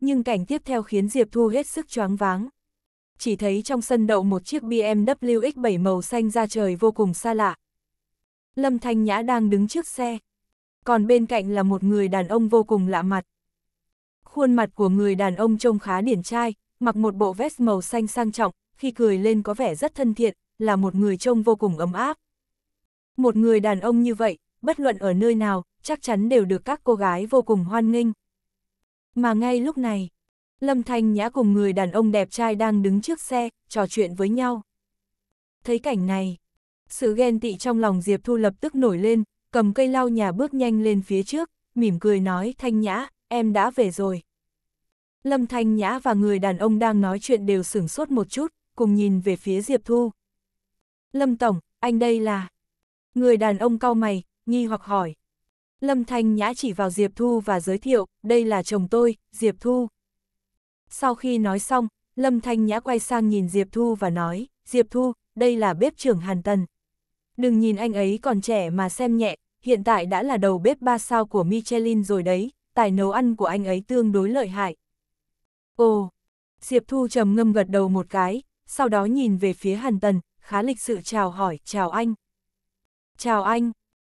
Nhưng cảnh tiếp theo khiến Diệp Thu hết sức choáng váng chỉ thấy trong sân đậu một chiếc BMW X7 màu xanh ra trời vô cùng xa lạ. Lâm Thanh Nhã đang đứng trước xe, còn bên cạnh là một người đàn ông vô cùng lạ mặt. Khuôn mặt của người đàn ông trông khá điển trai, mặc một bộ vest màu xanh sang trọng, khi cười lên có vẻ rất thân thiện, là một người trông vô cùng ấm áp. Một người đàn ông như vậy, bất luận ở nơi nào, chắc chắn đều được các cô gái vô cùng hoan nghênh. Mà ngay lúc này, Lâm Thanh Nhã cùng người đàn ông đẹp trai đang đứng trước xe, trò chuyện với nhau. Thấy cảnh này, sự ghen tị trong lòng Diệp Thu lập tức nổi lên, cầm cây lau nhà bước nhanh lên phía trước, mỉm cười nói Thanh Nhã, em đã về rồi. Lâm Thanh Nhã và người đàn ông đang nói chuyện đều sửng sốt một chút, cùng nhìn về phía Diệp Thu. Lâm Tổng, anh đây là... Người đàn ông cau mày, nghi hoặc hỏi. Lâm Thanh Nhã chỉ vào Diệp Thu và giới thiệu, đây là chồng tôi, Diệp Thu. Sau khi nói xong, Lâm Thanh Nhã quay sang nhìn Diệp Thu và nói, Diệp Thu, đây là bếp trưởng Hàn Tần. Đừng nhìn anh ấy còn trẻ mà xem nhẹ, hiện tại đã là đầu bếp ba sao của Michelin rồi đấy, tài nấu ăn của anh ấy tương đối lợi hại. Ồ, Diệp Thu trầm ngâm gật đầu một cái, sau đó nhìn về phía Hàn Tần, khá lịch sự chào hỏi, chào anh. Chào anh.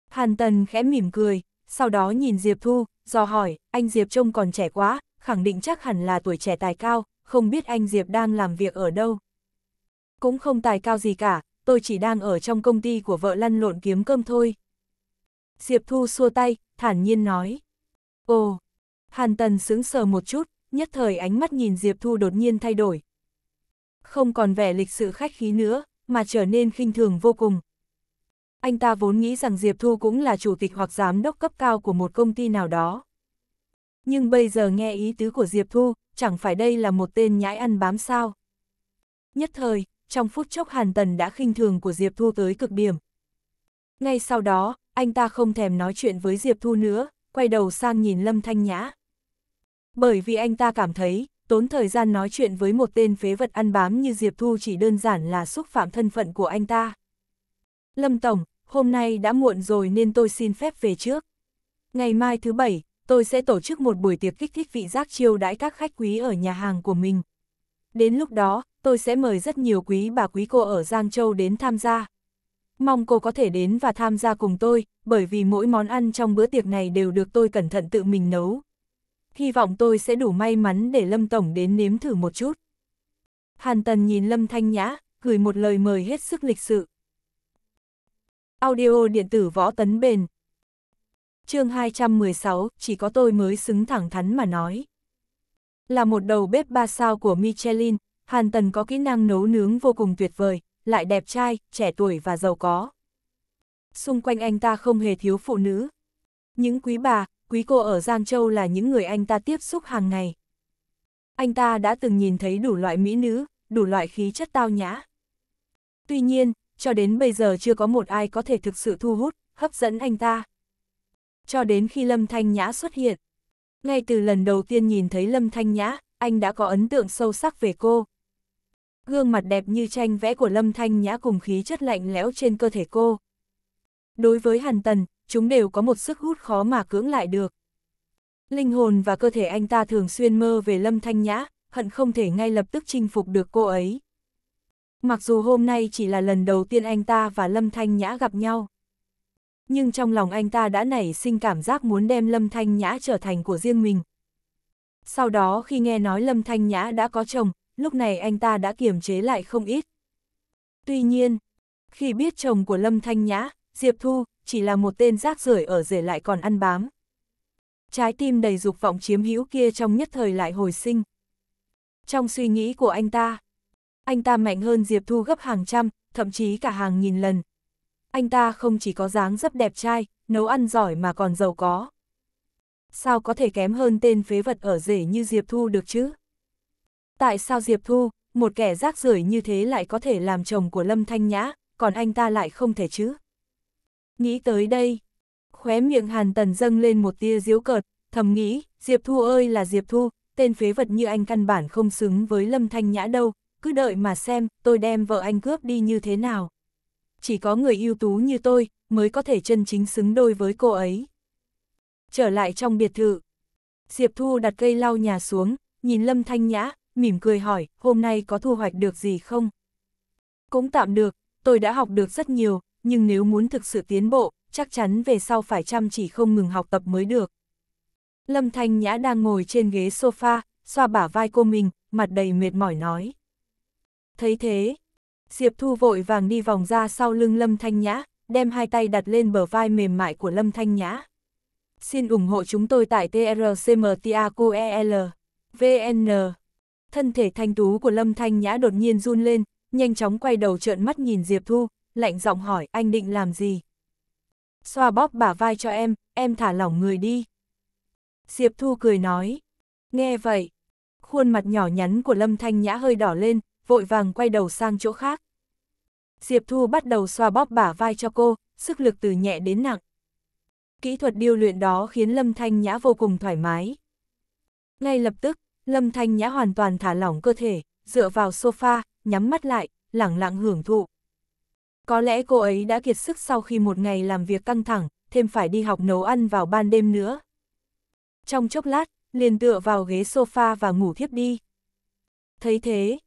Hàn Tần khẽ mỉm cười, sau đó nhìn Diệp Thu, dò hỏi, anh Diệp trông còn trẻ quá, khẳng định chắc hẳn là tuổi trẻ tài cao, không biết anh Diệp đang làm việc ở đâu. Cũng không tài cao gì cả, tôi chỉ đang ở trong công ty của vợ lăn lộn kiếm cơm thôi. Diệp Thu xua tay, thản nhiên nói. Ồ, Hàn Tần sững sờ một chút, nhất thời ánh mắt nhìn Diệp Thu đột nhiên thay đổi. Không còn vẻ lịch sự khách khí nữa, mà trở nên khinh thường vô cùng. Anh ta vốn nghĩ rằng Diệp Thu cũng là chủ tịch hoặc giám đốc cấp cao của một công ty nào đó. Nhưng bây giờ nghe ý tứ của Diệp Thu, chẳng phải đây là một tên nhãi ăn bám sao. Nhất thời, trong phút chốc Hàn Tần đã khinh thường của Diệp Thu tới cực điểm. Ngay sau đó, anh ta không thèm nói chuyện với Diệp Thu nữa, quay đầu sang nhìn Lâm Thanh Nhã. Bởi vì anh ta cảm thấy, tốn thời gian nói chuyện với một tên phế vật ăn bám như Diệp Thu chỉ đơn giản là xúc phạm thân phận của anh ta. Lâm Tổng, hôm nay đã muộn rồi nên tôi xin phép về trước. Ngày mai thứ bảy, tôi sẽ tổ chức một buổi tiệc kích thích vị giác chiêu đãi các khách quý ở nhà hàng của mình. Đến lúc đó, tôi sẽ mời rất nhiều quý bà quý cô ở Giang Châu đến tham gia. Mong cô có thể đến và tham gia cùng tôi, bởi vì mỗi món ăn trong bữa tiệc này đều được tôi cẩn thận tự mình nấu. Hy vọng tôi sẽ đủ may mắn để Lâm Tổng đến nếm thử một chút. Hàn Tần nhìn Lâm Thanh Nhã, gửi một lời mời hết sức lịch sự. Audio điện tử võ tấn bền, chương 216, chỉ có tôi mới xứng thẳng thắn mà nói. Là một đầu bếp ba sao của Michelin, Hàn Tần có kỹ năng nấu nướng vô cùng tuyệt vời, lại đẹp trai, trẻ tuổi và giàu có. Xung quanh anh ta không hề thiếu phụ nữ. Những quý bà, quý cô ở Giang Châu là những người anh ta tiếp xúc hàng ngày. Anh ta đã từng nhìn thấy đủ loại mỹ nữ, đủ loại khí chất tao nhã. Tuy nhiên, cho đến bây giờ chưa có một ai có thể thực sự thu hút, hấp dẫn anh ta cho đến khi Lâm Thanh Nhã xuất hiện. Ngay từ lần đầu tiên nhìn thấy Lâm Thanh Nhã, anh đã có ấn tượng sâu sắc về cô. Gương mặt đẹp như tranh vẽ của Lâm Thanh Nhã cùng khí chất lạnh lẽo trên cơ thể cô. Đối với Hàn Tần, chúng đều có một sức hút khó mà cưỡng lại được. Linh hồn và cơ thể anh ta thường xuyên mơ về Lâm Thanh Nhã, hận không thể ngay lập tức chinh phục được cô ấy. Mặc dù hôm nay chỉ là lần đầu tiên anh ta và Lâm Thanh Nhã gặp nhau nhưng trong lòng anh ta đã nảy sinh cảm giác muốn đem Lâm Thanh Nhã trở thành của riêng mình. Sau đó khi nghe nói Lâm Thanh Nhã đã có chồng, lúc này anh ta đã kiềm chế lại không ít. Tuy nhiên, khi biết chồng của Lâm Thanh Nhã, Diệp Thu, chỉ là một tên rác rưởi ở rể lại còn ăn bám. Trái tim đầy dục vọng chiếm hữu kia trong nhất thời lại hồi sinh. Trong suy nghĩ của anh ta, anh ta mạnh hơn Diệp Thu gấp hàng trăm, thậm chí cả hàng nghìn lần anh ta không chỉ có dáng dấp đẹp trai, nấu ăn giỏi mà còn giàu có. Sao có thể kém hơn tên phế vật ở rể như Diệp Thu được chứ? Tại sao Diệp Thu, một kẻ rác rưởi như thế lại có thể làm chồng của Lâm Thanh Nhã, còn anh ta lại không thể chứ? Nghĩ tới đây, khóe miệng Hàn Tần dâng lên một tia diếu cợt, thầm nghĩ, Diệp Thu ơi là Diệp Thu, tên phế vật như anh căn bản không xứng với Lâm Thanh Nhã đâu, cứ đợi mà xem tôi đem vợ anh cướp đi như thế nào chỉ có người ưu tú như tôi mới có thể chân chính xứng đôi với cô ấy. Trở lại trong biệt thự, Diệp Thu đặt cây lau nhà xuống, nhìn Lâm Thanh Nhã, mỉm cười hỏi, hôm nay có thu hoạch được gì không? Cũng tạm được, tôi đã học được rất nhiều, nhưng nếu muốn thực sự tiến bộ, chắc chắn về sau phải chăm chỉ không ngừng học tập mới được. Lâm Thanh Nhã đang ngồi trên ghế sofa, xoa bả vai cô mình, mặt đầy mệt mỏi nói. Thấy thế, Diệp Thu vội vàng đi vòng ra sau lưng Lâm Thanh Nhã, đem hai tay đặt lên bờ vai mềm mại của Lâm Thanh Nhã. Xin ủng hộ chúng tôi tại trcmtaqel.vn Thân thể thanh tú của Lâm Thanh Nhã đột nhiên run lên, nhanh chóng quay đầu trợn mắt nhìn Diệp Thu, lạnh giọng hỏi anh định làm gì? Xoa bóp bả vai cho em, em thả lỏng người đi. Diệp Thu cười nói. Nghe vậy, khuôn mặt nhỏ nhắn của Lâm Thanh Nhã hơi đỏ lên, vội vàng quay đầu sang chỗ khác. Diệp Thu bắt đầu xoa bóp bả vai cho cô, sức lực từ nhẹ đến nặng. Kỹ thuật điêu luyện đó khiến Lâm Thanh Nhã vô cùng thoải mái. Ngay lập tức, Lâm Thanh Nhã hoàn toàn thả lỏng cơ thể, dựa vào sofa, nhắm mắt lại, lẳng lặng hưởng thụ. Có lẽ cô ấy đã kiệt sức sau khi một ngày làm việc căng thẳng, thêm phải đi học nấu ăn vào ban đêm nữa. Trong chốc lát, liền tựa vào ghế sofa và ngủ thiếp đi. Thấy thế,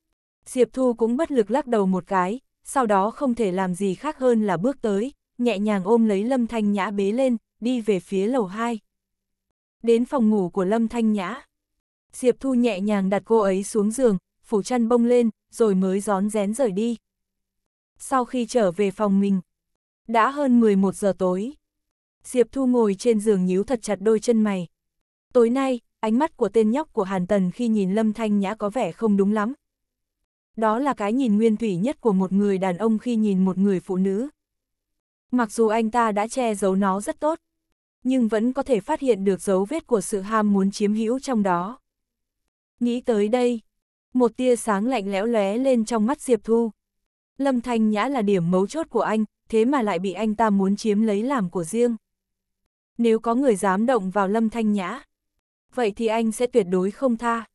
Diệp Thu cũng bất lực lắc đầu một cái, sau đó không thể làm gì khác hơn là bước tới, nhẹ nhàng ôm lấy Lâm Thanh Nhã bế lên, đi về phía lầu 2. Đến phòng ngủ của Lâm Thanh Nhã, Diệp Thu nhẹ nhàng đặt cô ấy xuống giường, phủ chăn bông lên, rồi mới gión rén rời đi. Sau khi trở về phòng mình, đã hơn 11 giờ tối. Diệp Thu ngồi trên giường nhíu thật chặt đôi chân mày. Tối nay, ánh mắt của tên nhóc của Hàn Tần khi nhìn Lâm Thanh Nhã có vẻ không đúng lắm, đó là cái nhìn nguyên thủy nhất của một người đàn ông khi nhìn một người phụ nữ. Mặc dù anh ta đã che giấu nó rất tốt, nhưng vẫn có thể phát hiện được dấu vết của sự ham muốn chiếm hữu trong đó. Nghĩ tới đây, một tia sáng lạnh lẽo lóe lên trong mắt Diệp Thu. Lâm Thanh Nhã là điểm mấu chốt của anh, thế mà lại bị anh ta muốn chiếm lấy làm của riêng. Nếu có người dám động vào Lâm Thanh Nhã, vậy thì anh sẽ tuyệt đối không tha.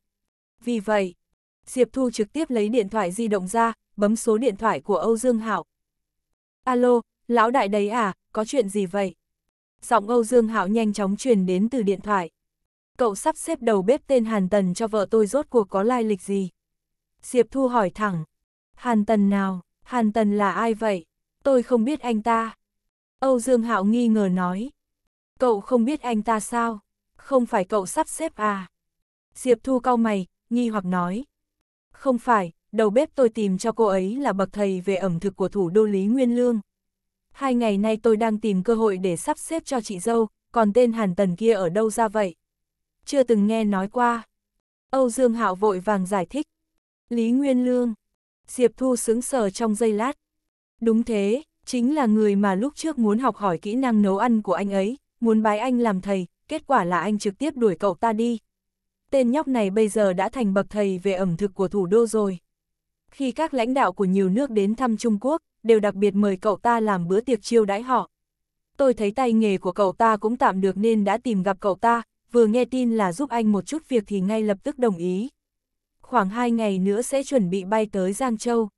Vì vậy, Diệp Thu trực tiếp lấy điện thoại di động ra, bấm số điện thoại của Âu Dương Hạo. Alo, lão đại đấy à, có chuyện gì vậy? Giọng Âu Dương Hạo nhanh chóng truyền đến từ điện thoại. Cậu sắp xếp đầu bếp tên Hàn Tần cho vợ tôi rốt cuộc có lai lịch gì? Diệp Thu hỏi thẳng. Hàn Tần nào? Hàn Tần là ai vậy? Tôi không biết anh ta. Âu Dương Hạo nghi ngờ nói. Cậu không biết anh ta sao? Không phải cậu sắp xếp à? Diệp Thu cau mày, nghi hoặc nói. Không phải, đầu bếp tôi tìm cho cô ấy là bậc thầy về ẩm thực của thủ đô Lý Nguyên Lương. Hai ngày nay tôi đang tìm cơ hội để sắp xếp cho chị dâu, còn tên Hàn Tần kia ở đâu ra vậy? Chưa từng nghe nói qua. Âu Dương Hạo vội vàng giải thích. Lý Nguyên Lương. Diệp Thu sướng sờ trong giây lát. Đúng thế, chính là người mà lúc trước muốn học hỏi kỹ năng nấu ăn của anh ấy, muốn bái anh làm thầy, kết quả là anh trực tiếp đuổi cậu ta đi, tên nhóc này bây giờ đã thành bậc thầy về ẩm thực của thủ đô rồi. Khi các lãnh đạo của nhiều nước đến thăm Trung Quốc, đều đặc biệt mời cậu ta làm bữa tiệc chiêu đãi họ. Tôi thấy tay nghề của cậu ta cũng tạm được nên đã tìm gặp cậu ta, vừa nghe tin là giúp anh một chút việc thì ngay lập tức đồng ý. Khoảng hai ngày nữa sẽ chuẩn bị bay tới Giang Châu.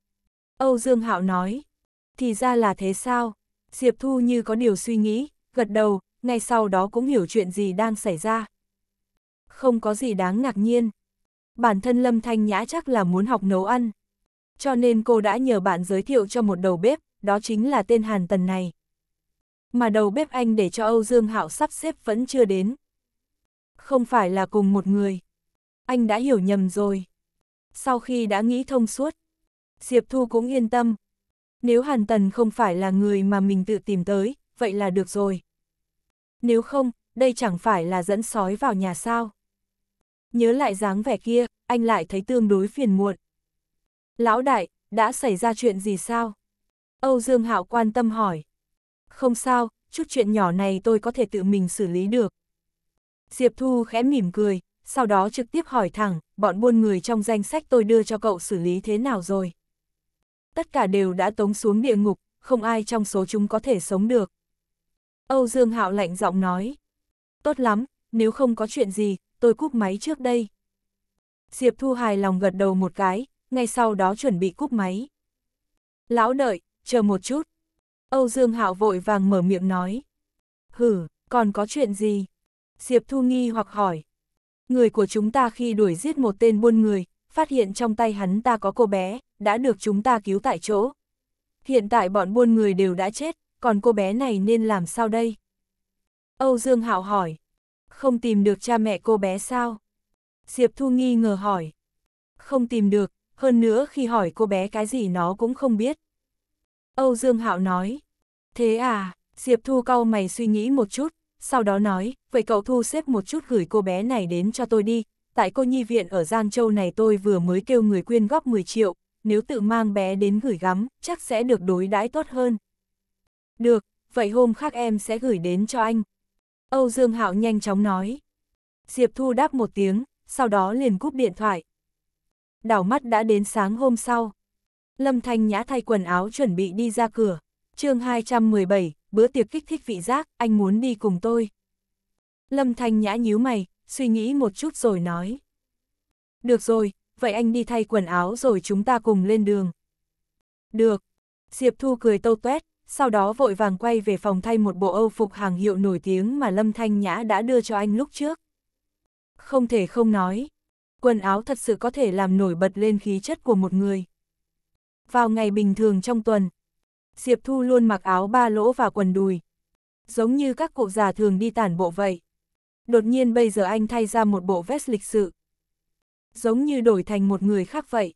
Âu Dương Hạo nói, thì ra là thế sao? Diệp Thu như có điều suy nghĩ, gật đầu, ngay sau đó cũng hiểu chuyện gì đang xảy ra không có gì đáng ngạc nhiên. Bản thân Lâm Thanh Nhã chắc là muốn học nấu ăn. Cho nên cô đã nhờ bạn giới thiệu cho một đầu bếp, đó chính là tên Hàn Tần này. Mà đầu bếp anh để cho Âu Dương Hạo sắp xếp vẫn chưa đến. Không phải là cùng một người. Anh đã hiểu nhầm rồi. Sau khi đã nghĩ thông suốt, Diệp Thu cũng yên tâm. Nếu Hàn Tần không phải là người mà mình tự tìm tới, vậy là được rồi. Nếu không, đây chẳng phải là dẫn sói vào nhà sao nhớ lại dáng vẻ kia, anh lại thấy tương đối phiền muộn. Lão đại, đã xảy ra chuyện gì sao? Âu Dương Hạo quan tâm hỏi. Không sao, chút chuyện nhỏ này tôi có thể tự mình xử lý được. Diệp Thu khẽ mỉm cười, sau đó trực tiếp hỏi thẳng, bọn buôn người trong danh sách tôi đưa cho cậu xử lý thế nào rồi? Tất cả đều đã tống xuống địa ngục, không ai trong số chúng có thể sống được. Âu Dương Hạo lạnh giọng nói. Tốt lắm, nếu không có chuyện gì, tôi cúp máy trước đây. Diệp Thu hài lòng gật đầu một cái, ngay sau đó chuẩn bị cúp máy. Lão đợi, chờ một chút. Âu Dương Hạo vội vàng mở miệng nói. Hử, còn có chuyện gì? Diệp Thu nghi hoặc hỏi. Người của chúng ta khi đuổi giết một tên buôn người, phát hiện trong tay hắn ta có cô bé, đã được chúng ta cứu tại chỗ. Hiện tại bọn buôn người đều đã chết, còn cô bé này nên làm sao đây? Âu Dương Hạo hỏi. Không tìm được cha mẹ cô bé sao? Diệp Thu nghi ngờ hỏi. Không tìm được, hơn nữa khi hỏi cô bé cái gì nó cũng không biết. Âu Dương Hạo nói. Thế à, Diệp Thu cau mày suy nghĩ một chút, sau đó nói, vậy cậu thu xếp một chút gửi cô bé này đến cho tôi đi. Tại cô nhi viện ở Giang Châu này tôi vừa mới kêu người quyên góp 10 triệu, nếu tự mang bé đến gửi gắm, chắc sẽ được đối đãi tốt hơn. Được, vậy hôm khác em sẽ gửi đến cho anh, Âu Dương Hạo nhanh chóng nói. Diệp Thu đáp một tiếng, sau đó liền cúp điện thoại. Đảo mắt đã đến sáng hôm sau. Lâm Thanh Nhã thay quần áo chuẩn bị đi ra cửa. chương 217, bữa tiệc kích thích vị giác, anh muốn đi cùng tôi. Lâm Thanh Nhã nhíu mày, suy nghĩ một chút rồi nói. Được rồi, vậy anh đi thay quần áo rồi chúng ta cùng lên đường. Được. Diệp Thu cười tâu tuét, sau đó vội vàng quay về phòng thay một bộ âu phục hàng hiệu nổi tiếng mà Lâm Thanh Nhã đã đưa cho anh lúc trước. Không thể không nói, quần áo thật sự có thể làm nổi bật lên khí chất của một người. Vào ngày bình thường trong tuần, Diệp Thu luôn mặc áo ba lỗ và quần đùi. Giống như các cụ già thường đi tản bộ vậy. Đột nhiên bây giờ anh thay ra một bộ vest lịch sự. Giống như đổi thành một người khác vậy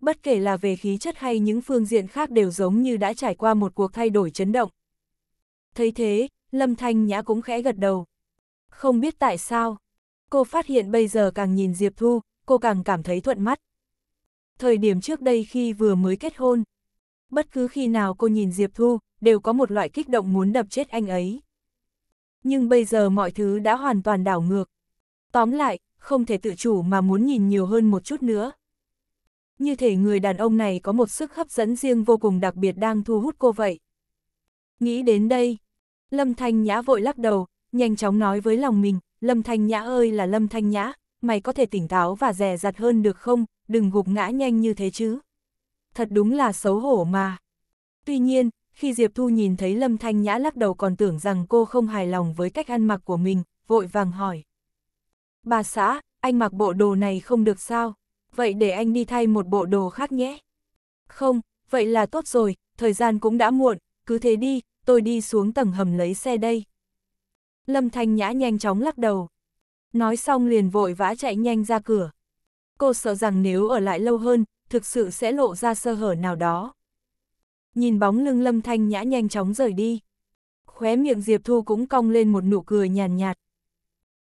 bất kể là về khí chất hay những phương diện khác đều giống như đã trải qua một cuộc thay đổi chấn động. Thấy thế, Lâm Thanh Nhã cũng khẽ gật đầu. Không biết tại sao, cô phát hiện bây giờ càng nhìn Diệp Thu, cô càng cảm thấy thuận mắt. Thời điểm trước đây khi vừa mới kết hôn, bất cứ khi nào cô nhìn Diệp Thu, đều có một loại kích động muốn đập chết anh ấy. Nhưng bây giờ mọi thứ đã hoàn toàn đảo ngược. Tóm lại, không thể tự chủ mà muốn nhìn nhiều hơn một chút nữa. Như thể người đàn ông này có một sức hấp dẫn riêng vô cùng đặc biệt đang thu hút cô vậy. Nghĩ đến đây, Lâm Thanh Nhã vội lắc đầu, nhanh chóng nói với lòng mình, Lâm Thanh Nhã ơi là Lâm Thanh Nhã, mày có thể tỉnh táo và rè rặt hơn được không, đừng gục ngã nhanh như thế chứ. Thật đúng là xấu hổ mà. Tuy nhiên, khi Diệp Thu nhìn thấy Lâm Thanh Nhã lắc đầu còn tưởng rằng cô không hài lòng với cách ăn mặc của mình, vội vàng hỏi. Bà xã, anh mặc bộ đồ này không được sao? vậy để anh đi thay một bộ đồ khác nhé. Không, vậy là tốt rồi, thời gian cũng đã muộn, cứ thế đi, tôi đi xuống tầng hầm lấy xe đây. Lâm Thanh Nhã nhanh chóng lắc đầu. Nói xong liền vội vã chạy nhanh ra cửa. Cô sợ rằng nếu ở lại lâu hơn, thực sự sẽ lộ ra sơ hở nào đó. Nhìn bóng lưng Lâm Thanh Nhã nhanh chóng rời đi. Khóe miệng Diệp Thu cũng cong lên một nụ cười nhàn nhạt,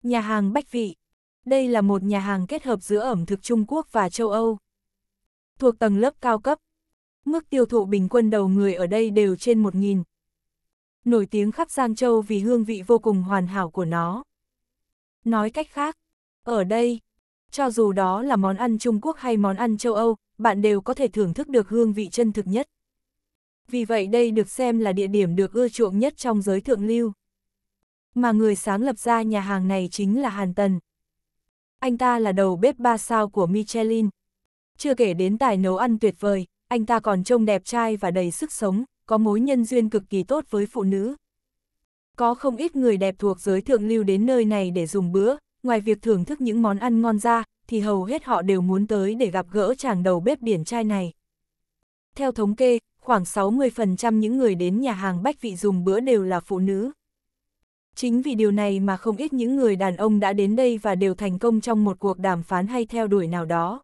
nhạt. Nhà hàng Bách Vị đây là một nhà hàng kết hợp giữa ẩm thực Trung Quốc và châu Âu. Thuộc tầng lớp cao cấp. Mức tiêu thụ bình quân đầu người ở đây đều trên 1.000. Nổi tiếng khắp Giang Châu vì hương vị vô cùng hoàn hảo của nó. Nói cách khác, ở đây, cho dù đó là món ăn Trung Quốc hay món ăn châu Âu, bạn đều có thể thưởng thức được hương vị chân thực nhất. Vì vậy đây được xem là địa điểm được ưa chuộng nhất trong giới thượng lưu. Mà người sáng lập ra nhà hàng này chính là Hàn Tần, anh ta là đầu bếp ba sao của Michelin. Chưa kể đến tài nấu ăn tuyệt vời, anh ta còn trông đẹp trai và đầy sức sống, có mối nhân duyên cực kỳ tốt với phụ nữ. Có không ít người đẹp thuộc giới thượng lưu đến nơi này để dùng bữa, ngoài việc thưởng thức những món ăn ngon ra, thì hầu hết họ đều muốn tới để gặp gỡ chàng đầu bếp điển trai này. Theo thống kê, khoảng 60% những người đến nhà hàng Bách Vị dùng bữa đều là phụ nữ. Chính vì điều này mà không ít những người đàn ông đã đến đây và đều thành công trong một cuộc đàm phán hay theo đuổi nào đó.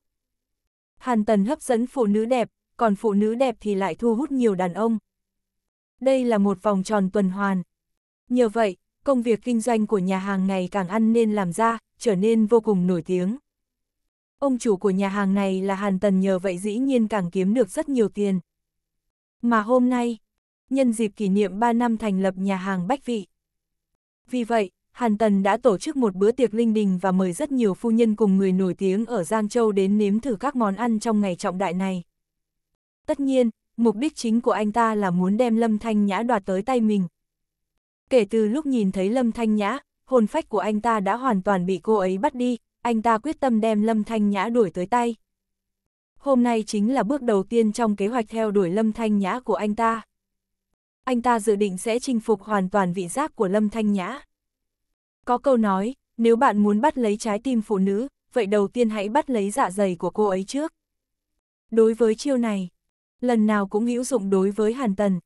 Hàn Tần hấp dẫn phụ nữ đẹp, còn phụ nữ đẹp thì lại thu hút nhiều đàn ông. Đây là một vòng tròn tuần hoàn. Nhờ vậy, công việc kinh doanh của nhà hàng ngày càng ăn nên làm ra, trở nên vô cùng nổi tiếng. Ông chủ của nhà hàng này là Hàn Tần nhờ vậy dĩ nhiên càng kiếm được rất nhiều tiền. Mà hôm nay, nhân dịp kỷ niệm 3 năm thành lập nhà hàng Bách Vị, vì vậy, Hàn Tần đã tổ chức một bữa tiệc linh đình và mời rất nhiều phu nhân cùng người nổi tiếng ở Giang Châu đến nếm thử các món ăn trong ngày trọng đại này. Tất nhiên, mục đích chính của anh ta là muốn đem Lâm Thanh Nhã đoạt tới tay mình. Kể từ lúc nhìn thấy Lâm Thanh Nhã, hồn phách của anh ta đã hoàn toàn bị cô ấy bắt đi, anh ta quyết tâm đem Lâm Thanh Nhã đuổi tới tay. Hôm nay chính là bước đầu tiên trong kế hoạch theo đuổi Lâm Thanh Nhã của anh ta anh ta dự định sẽ chinh phục hoàn toàn vị giác của Lâm Thanh Nhã. Có câu nói, nếu bạn muốn bắt lấy trái tim phụ nữ, vậy đầu tiên hãy bắt lấy dạ dày của cô ấy trước. Đối với chiêu này, lần nào cũng hữu dụng đối với Hàn Tần.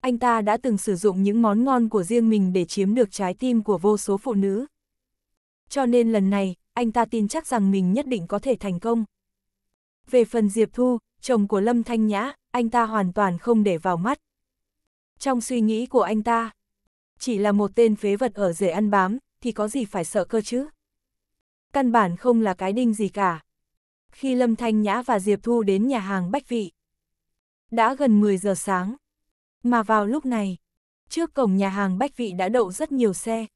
Anh ta đã từng sử dụng những món ngon của riêng mình để chiếm được trái tim của vô số phụ nữ. Cho nên lần này, anh ta tin chắc rằng mình nhất định có thể thành công. Về phần Diệp Thu, chồng của Lâm Thanh Nhã, anh ta hoàn toàn không để vào mắt. Trong suy nghĩ của anh ta, chỉ là một tên phế vật ở rể ăn bám, thì có gì phải sợ cơ chứ? Căn bản không là cái đinh gì cả. Khi Lâm Thanh Nhã và Diệp Thu đến nhà hàng Bách Vị, đã gần 10 giờ sáng. Mà vào lúc này, trước cổng nhà hàng Bách Vị đã đậu rất nhiều xe.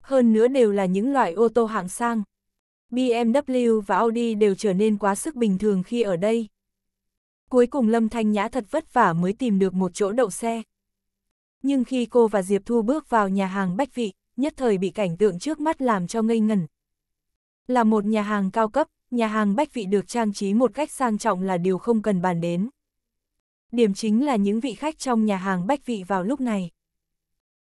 Hơn nữa đều là những loại ô tô hạng sang. BMW và Audi đều trở nên quá sức bình thường khi ở đây. Cuối cùng Lâm Thanh Nhã thật vất vả mới tìm được một chỗ đậu xe nhưng khi cô và Diệp Thu bước vào nhà hàng Bách Vị, nhất thời bị cảnh tượng trước mắt làm cho ngây ngẩn. Là một nhà hàng cao cấp, nhà hàng Bách Vị được trang trí một cách sang trọng là điều không cần bàn đến. Điểm chính là những vị khách trong nhà hàng Bách Vị vào lúc này.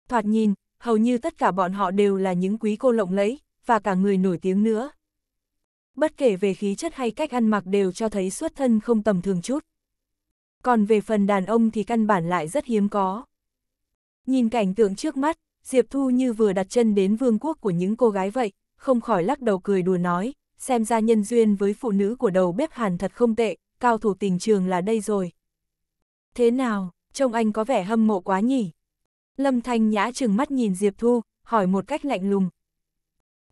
Thoạt nhìn, hầu như tất cả bọn họ đều là những quý cô lộng lẫy, và cả người nổi tiếng nữa. Bất kể về khí chất hay cách ăn mặc đều cho thấy xuất thân không tầm thường chút. Còn về phần đàn ông thì căn bản lại rất hiếm có. Nhìn cảnh tượng trước mắt, Diệp Thu như vừa đặt chân đến vương quốc của những cô gái vậy, không khỏi lắc đầu cười đùa nói, xem ra nhân duyên với phụ nữ của đầu bếp Hàn thật không tệ, cao thủ tình trường là đây rồi. Thế nào, trông anh có vẻ hâm mộ quá nhỉ? Lâm Thanh Nhã chừng mắt nhìn Diệp Thu, hỏi một cách lạnh lùng.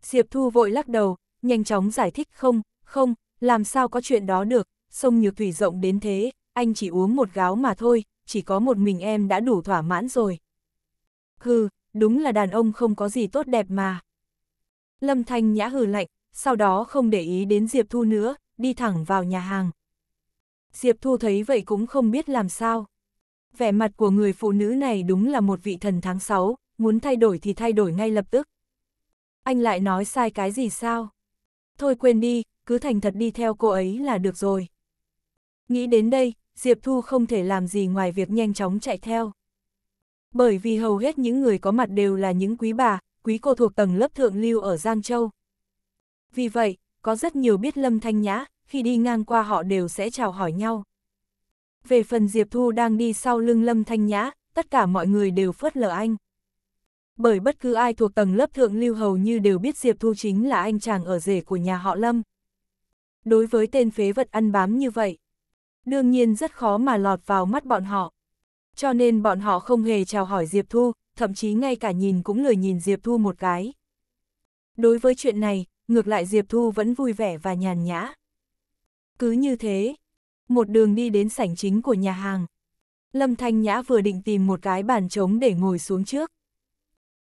Diệp Thu vội lắc đầu, nhanh chóng giải thích không, không, làm sao có chuyện đó được, sông nhược thủy rộng đến thế, anh chỉ uống một gáo mà thôi, chỉ có một mình em đã đủ thỏa mãn rồi hừ, đúng là đàn ông không có gì tốt đẹp mà. Lâm Thanh Nhã hừ lạnh, sau đó không để ý đến Diệp Thu nữa, đi thẳng vào nhà hàng. Diệp Thu thấy vậy cũng không biết làm sao. Vẻ mặt của người phụ nữ này đúng là một vị thần tháng 6, muốn thay đổi thì thay đổi ngay lập tức. Anh lại nói sai cái gì sao? Thôi quên đi, cứ thành thật đi theo cô ấy là được rồi. Nghĩ đến đây, Diệp Thu không thể làm gì ngoài việc nhanh chóng chạy theo. Bởi vì hầu hết những người có mặt đều là những quý bà, quý cô thuộc tầng lớp thượng lưu ở Giang Châu. Vì vậy, có rất nhiều biết Lâm Thanh Nhã, khi đi ngang qua họ đều sẽ chào hỏi nhau. Về phần Diệp Thu đang đi sau lưng Lâm Thanh Nhã, tất cả mọi người đều phớt lờ anh. Bởi bất cứ ai thuộc tầng lớp thượng lưu hầu như đều biết Diệp Thu chính là anh chàng ở rể của nhà họ Lâm. Đối với tên phế vật ăn bám như vậy, đương nhiên rất khó mà lọt vào mắt bọn họ cho nên bọn họ không hề chào hỏi Diệp Thu, thậm chí ngay cả nhìn cũng lười nhìn Diệp Thu một cái. Đối với chuyện này, ngược lại Diệp Thu vẫn vui vẻ và nhàn nhã. Cứ như thế, một đường đi đến sảnh chính của nhà hàng. Lâm Thanh Nhã vừa định tìm một cái bàn trống để ngồi xuống trước.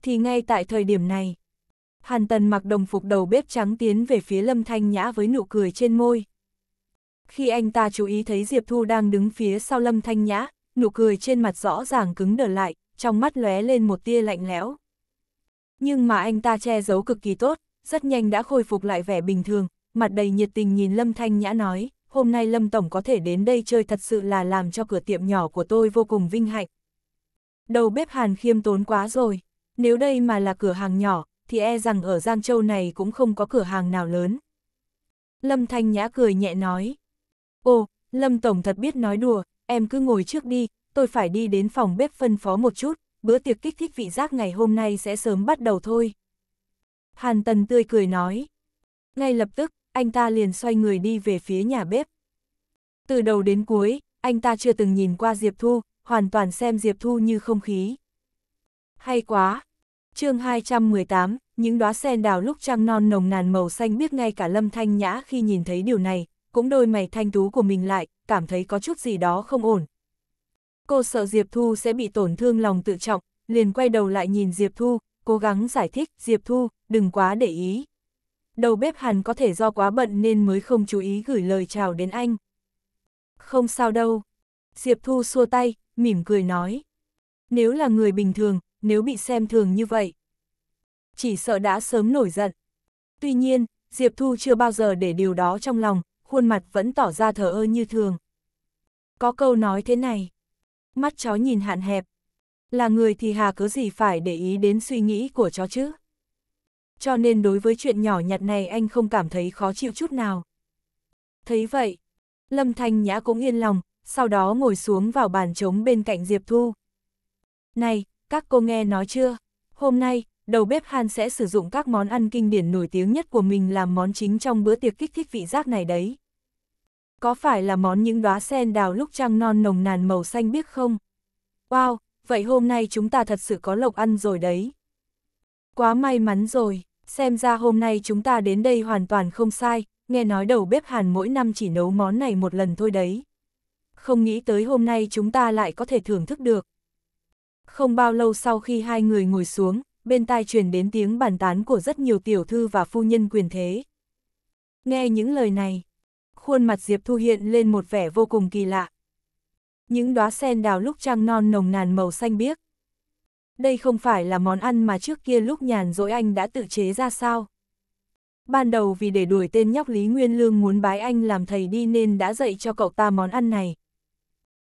Thì ngay tại thời điểm này, Hàn Tần mặc đồng phục đầu bếp trắng tiến về phía Lâm Thanh Nhã với nụ cười trên môi. Khi anh ta chú ý thấy Diệp Thu đang đứng phía sau Lâm Thanh Nhã, nụ cười trên mặt rõ ràng cứng đờ lại, trong mắt lóe lên một tia lạnh lẽo. Nhưng mà anh ta che giấu cực kỳ tốt, rất nhanh đã khôi phục lại vẻ bình thường, mặt đầy nhiệt tình nhìn Lâm Thanh Nhã nói, hôm nay Lâm Tổng có thể đến đây chơi thật sự là làm cho cửa tiệm nhỏ của tôi vô cùng vinh hạnh. Đầu bếp Hàn khiêm tốn quá rồi, nếu đây mà là cửa hàng nhỏ, thì e rằng ở Giang Châu này cũng không có cửa hàng nào lớn. Lâm Thanh Nhã cười nhẹ nói, ồ, Lâm Tổng thật biết nói đùa, em cứ ngồi trước đi, tôi phải đi đến phòng bếp phân phó một chút, bữa tiệc kích thích vị giác ngày hôm nay sẽ sớm bắt đầu thôi. Hàn Tần tươi cười nói. Ngay lập tức, anh ta liền xoay người đi về phía nhà bếp. Từ đầu đến cuối, anh ta chưa từng nhìn qua Diệp Thu, hoàn toàn xem Diệp Thu như không khí. Hay quá! chương 218, những đóa sen đào lúc trăng non nồng nàn màu xanh biết ngay cả Lâm Thanh Nhã khi nhìn thấy điều này, cũng đôi mày thanh tú của mình lại, cảm thấy có chút gì đó không ổn. Cô sợ Diệp Thu sẽ bị tổn thương lòng tự trọng, liền quay đầu lại nhìn Diệp Thu, cố gắng giải thích, Diệp Thu, đừng quá để ý. Đầu bếp hẳn có thể do quá bận nên mới không chú ý gửi lời chào đến anh. Không sao đâu. Diệp Thu xua tay, mỉm cười nói. Nếu là người bình thường, nếu bị xem thường như vậy. Chỉ sợ đã sớm nổi giận. Tuy nhiên, Diệp Thu chưa bao giờ để điều đó trong lòng, khuôn mặt vẫn tỏ ra thờ ơ như thường. Có câu nói thế này, mắt chó nhìn hạn hẹp, là người thì hà cớ gì phải để ý đến suy nghĩ của chó chứ. Cho nên đối với chuyện nhỏ nhặt này anh không cảm thấy khó chịu chút nào. Thấy vậy, Lâm Thanh Nhã cũng yên lòng, sau đó ngồi xuống vào bàn trống bên cạnh Diệp Thu. Này, các cô nghe nói chưa? Hôm nay, đầu bếp Han sẽ sử dụng các món ăn kinh điển nổi tiếng nhất của mình làm món chính trong bữa tiệc kích thích vị giác này đấy. Có phải là món những đóa sen đào lúc trăng non nồng nàn màu xanh biếc không? Wow, vậy hôm nay chúng ta thật sự có lộc ăn rồi đấy. Quá may mắn rồi, xem ra hôm nay chúng ta đến đây hoàn toàn không sai, nghe nói đầu bếp Hàn mỗi năm chỉ nấu món này một lần thôi đấy. Không nghĩ tới hôm nay chúng ta lại có thể thưởng thức được. Không bao lâu sau khi hai người ngồi xuống, bên tai truyền đến tiếng bàn tán của rất nhiều tiểu thư và phu nhân quyền thế. Nghe những lời này, khuôn mặt Diệp Thu hiện lên một vẻ vô cùng kỳ lạ. Những đóa sen đào lúc trăng non nồng nàn màu xanh biếc. Đây không phải là món ăn mà trước kia lúc nhàn rỗi anh đã tự chế ra sao. Ban đầu vì để đuổi tên nhóc Lý Nguyên Lương muốn bái anh làm thầy đi nên đã dạy cho cậu ta món ăn này.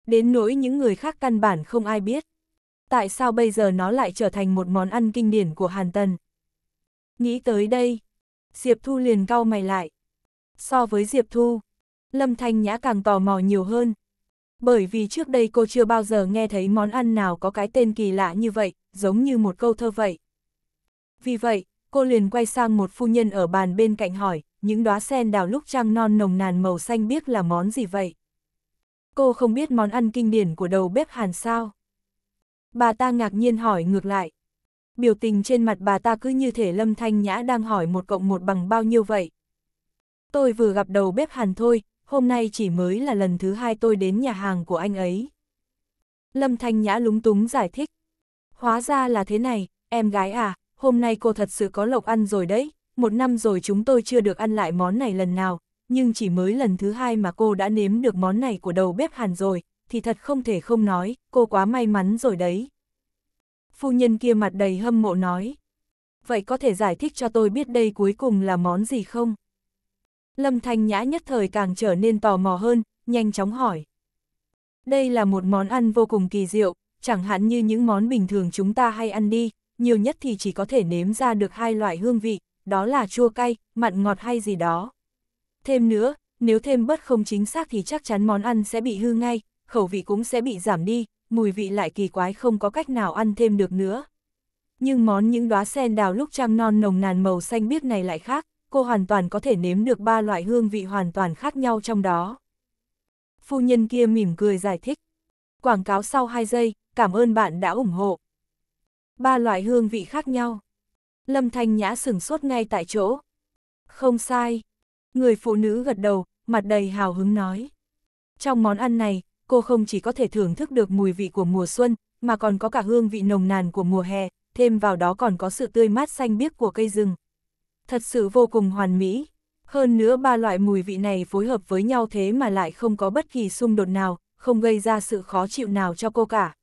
Đến nỗi những người khác căn bản không ai biết tại sao bây giờ nó lại trở thành một món ăn kinh điển của Hàn Tần? Nghĩ tới đây, Diệp Thu liền cau mày lại. So với Diệp Thu, Lâm Thanh Nhã càng tò mò nhiều hơn. Bởi vì trước đây cô chưa bao giờ nghe thấy món ăn nào có cái tên kỳ lạ như vậy, giống như một câu thơ vậy. Vì vậy, cô liền quay sang một phu nhân ở bàn bên cạnh hỏi, những đóa sen đào lúc trăng non nồng nàn màu xanh biết là món gì vậy? Cô không biết món ăn kinh điển của đầu bếp Hàn sao? Bà ta ngạc nhiên hỏi ngược lại. Biểu tình trên mặt bà ta cứ như thể Lâm Thanh Nhã đang hỏi một cộng một bằng bao nhiêu vậy. Tôi vừa gặp đầu bếp Hàn thôi, hôm nay chỉ mới là lần thứ hai tôi đến nhà hàng của anh ấy. Lâm Thanh Nhã lúng túng giải thích. Hóa ra là thế này, em gái à, hôm nay cô thật sự có lộc ăn rồi đấy, một năm rồi chúng tôi chưa được ăn lại món này lần nào, nhưng chỉ mới lần thứ hai mà cô đã nếm được món này của đầu bếp Hàn rồi, thì thật không thể không nói, cô quá may mắn rồi đấy. Phu nhân kia mặt đầy hâm mộ nói. Vậy có thể giải thích cho tôi biết đây cuối cùng là món gì không? Lâm Thanh Nhã nhất thời càng trở nên tò mò hơn, nhanh chóng hỏi. Đây là một món ăn vô cùng kỳ diệu, chẳng hạn như những món bình thường chúng ta hay ăn đi, nhiều nhất thì chỉ có thể nếm ra được hai loại hương vị, đó là chua cay, mặn ngọt hay gì đó. Thêm nữa, nếu thêm bớt không chính xác thì chắc chắn món ăn sẽ bị hư ngay, khẩu vị cũng sẽ bị giảm đi, mùi vị lại kỳ quái không có cách nào ăn thêm được nữa. Nhưng món những đóa sen đào lúc trăng non nồng nàn màu xanh biếc này lại khác, cô hoàn toàn có thể nếm được ba loại hương vị hoàn toàn khác nhau trong đó. Phu nhân kia mỉm cười giải thích. Quảng cáo sau 2 giây, cảm ơn bạn đã ủng hộ. Ba loại hương vị khác nhau. Lâm Thanh Nhã sừng sốt ngay tại chỗ. Không sai. Người phụ nữ gật đầu, mặt đầy hào hứng nói. Trong món ăn này, cô không chỉ có thể thưởng thức được mùi vị của mùa xuân, mà còn có cả hương vị nồng nàn của mùa hè, thêm vào đó còn có sự tươi mát xanh biếc của cây rừng. Thật sự vô cùng hoàn mỹ. Hơn nữa ba loại mùi vị này phối hợp với nhau thế mà lại không có bất kỳ xung đột nào, không gây ra sự khó chịu nào cho cô cả.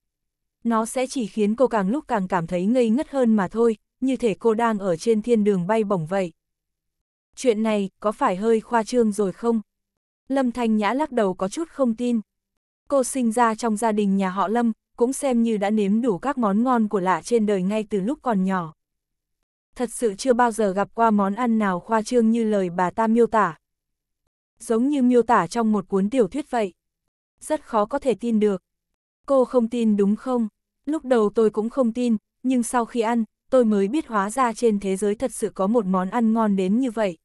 Nó sẽ chỉ khiến cô càng lúc càng cảm thấy ngây ngất hơn mà thôi, như thể cô đang ở trên thiên đường bay bổng vậy. Chuyện này có phải hơi khoa trương rồi không? Lâm Thanh Nhã lắc đầu có chút không tin. Cô sinh ra trong gia đình nhà họ Lâm, cũng xem như đã nếm đủ các món ngon của lạ trên đời ngay từ lúc còn nhỏ. Thật sự chưa bao giờ gặp qua món ăn nào khoa trương như lời bà ta miêu tả. Giống như miêu tả trong một cuốn tiểu thuyết vậy. Rất khó có thể tin được. Cô không tin đúng không? Lúc đầu tôi cũng không tin, nhưng sau khi ăn, tôi mới biết hóa ra trên thế giới thật sự có một món ăn ngon đến như vậy.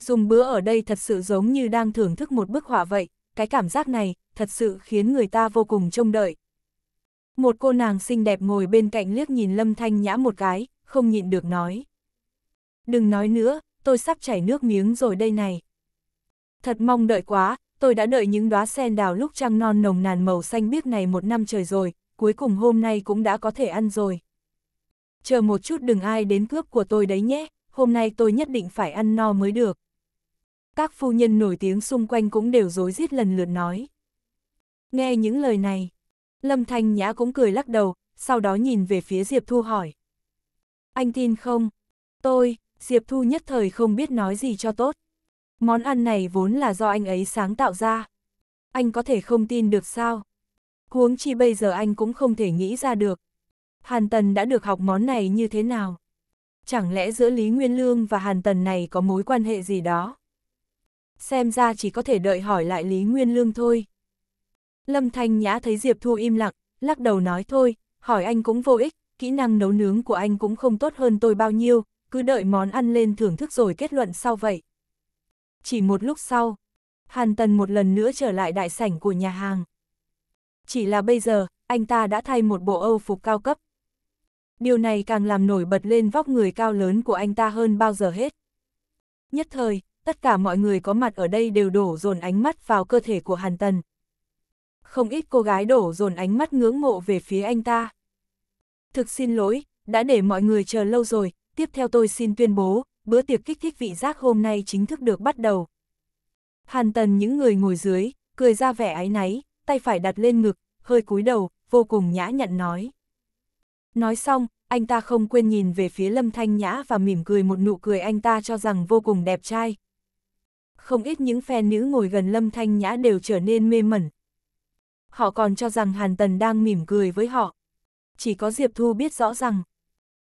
Dùng bữa ở đây thật sự giống như đang thưởng thức một bức họa vậy, cái cảm giác này, thật sự khiến người ta vô cùng trông đợi. Một cô nàng xinh đẹp ngồi bên cạnh liếc nhìn Lâm Thanh Nhã một cái, không nhịn được nói. Đừng nói nữa, tôi sắp chảy nước miếng rồi đây này. Thật mong đợi quá, tôi đã đợi những đóa sen đào lúc trăng non nồng nàn màu xanh biếc này một năm trời rồi, cuối cùng hôm nay cũng đã có thể ăn rồi. Chờ một chút đừng ai đến cướp của tôi đấy nhé, hôm nay tôi nhất định phải ăn no mới được. Các phu nhân nổi tiếng xung quanh cũng đều rối rít lần lượt nói. Nghe những lời này, Lâm Thanh Nhã cũng cười lắc đầu, sau đó nhìn về phía Diệp Thu hỏi. Anh tin không? Tôi, Diệp Thu nhất thời không biết nói gì cho tốt. Món ăn này vốn là do anh ấy sáng tạo ra. Anh có thể không tin được sao? Huống chi bây giờ anh cũng không thể nghĩ ra được. Hàn Tần đã được học món này như thế nào? Chẳng lẽ giữa Lý Nguyên Lương và Hàn Tần này có mối quan hệ gì đó? Xem ra chỉ có thể đợi hỏi lại Lý Nguyên Lương thôi. Lâm Thanh Nhã thấy Diệp Thu im lặng, lắc đầu nói thôi, hỏi anh cũng vô ích, kỹ năng nấu nướng của anh cũng không tốt hơn tôi bao nhiêu, cứ đợi món ăn lên thưởng thức rồi kết luận sau vậy. Chỉ một lúc sau, Hàn Tần một lần nữa trở lại đại sảnh của nhà hàng. Chỉ là bây giờ, anh ta đã thay một bộ Âu phục cao cấp. Điều này càng làm nổi bật lên vóc người cao lớn của anh ta hơn bao giờ hết. Nhất thời, tất cả mọi người có mặt ở đây đều đổ dồn ánh mắt vào cơ thể của Hàn Tần, không ít cô gái đổ dồn ánh mắt ngưỡng mộ về phía anh ta. Thực xin lỗi, đã để mọi người chờ lâu rồi, tiếp theo tôi xin tuyên bố, bữa tiệc kích thích vị giác hôm nay chính thức được bắt đầu. Hàn tần những người ngồi dưới, cười ra vẻ ái náy, tay phải đặt lên ngực, hơi cúi đầu, vô cùng nhã nhặn nói. Nói xong, anh ta không quên nhìn về phía Lâm Thanh Nhã và mỉm cười một nụ cười anh ta cho rằng vô cùng đẹp trai. Không ít những phe nữ ngồi gần Lâm Thanh Nhã đều trở nên mê mẩn, Họ còn cho rằng Hàn Tần đang mỉm cười với họ. Chỉ có Diệp Thu biết rõ rằng,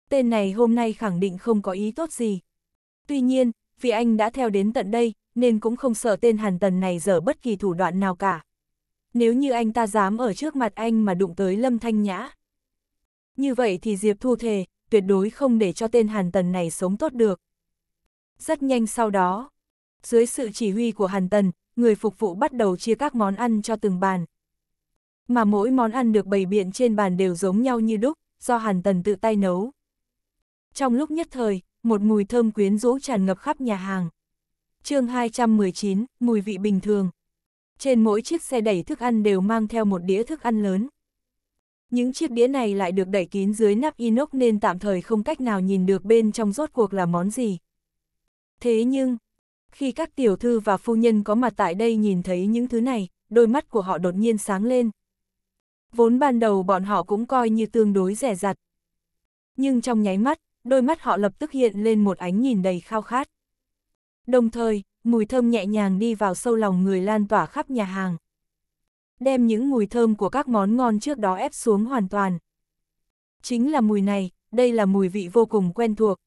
tên này hôm nay khẳng định không có ý tốt gì. Tuy nhiên, vì anh đã theo đến tận đây, nên cũng không sợ tên Hàn Tần này dở bất kỳ thủ đoạn nào cả. Nếu như anh ta dám ở trước mặt anh mà đụng tới Lâm Thanh Nhã. Như vậy thì Diệp Thu thề, tuyệt đối không để cho tên Hàn Tần này sống tốt được. Rất nhanh sau đó, dưới sự chỉ huy của Hàn Tần, người phục vụ bắt đầu chia các món ăn cho từng bàn, mà mỗi món ăn được bày biện trên bàn đều giống nhau như đúc, do Hàn Tần tự tay nấu. Trong lúc nhất thời, một mùi thơm quyến rũ tràn ngập khắp nhà hàng. chương 219, mùi vị bình thường. Trên mỗi chiếc xe đẩy thức ăn đều mang theo một đĩa thức ăn lớn. Những chiếc đĩa này lại được đẩy kín dưới nắp inox nên tạm thời không cách nào nhìn được bên trong rốt cuộc là món gì. Thế nhưng, khi các tiểu thư và phu nhân có mặt tại đây nhìn thấy những thứ này, đôi mắt của họ đột nhiên sáng lên. Vốn ban đầu bọn họ cũng coi như tương đối rẻ rặt. Nhưng trong nháy mắt, đôi mắt họ lập tức hiện lên một ánh nhìn đầy khao khát. Đồng thời, mùi thơm nhẹ nhàng đi vào sâu lòng người lan tỏa khắp nhà hàng. Đem những mùi thơm của các món ngon trước đó ép xuống hoàn toàn. Chính là mùi này, đây là mùi vị vô cùng quen thuộc.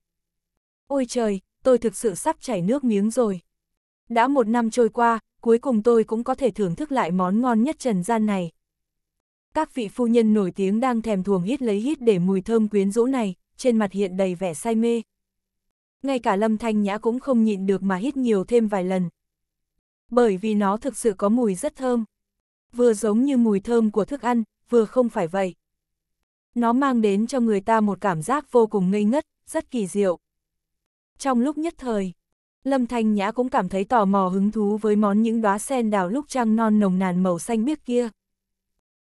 Ôi trời, tôi thực sự sắp chảy nước miếng rồi. Đã một năm trôi qua, cuối cùng tôi cũng có thể thưởng thức lại món ngon nhất trần gian này. Các vị phu nhân nổi tiếng đang thèm thuồng hít lấy hít để mùi thơm quyến rũ này, trên mặt hiện đầy vẻ say mê. Ngay cả Lâm Thanh Nhã cũng không nhịn được mà hít nhiều thêm vài lần. Bởi vì nó thực sự có mùi rất thơm. Vừa giống như mùi thơm của thức ăn, vừa không phải vậy. Nó mang đến cho người ta một cảm giác vô cùng ngây ngất, rất kỳ diệu. Trong lúc nhất thời, Lâm Thanh Nhã cũng cảm thấy tò mò hứng thú với món những đóa sen đào lúc trăng non nồng nàn màu xanh biếc kia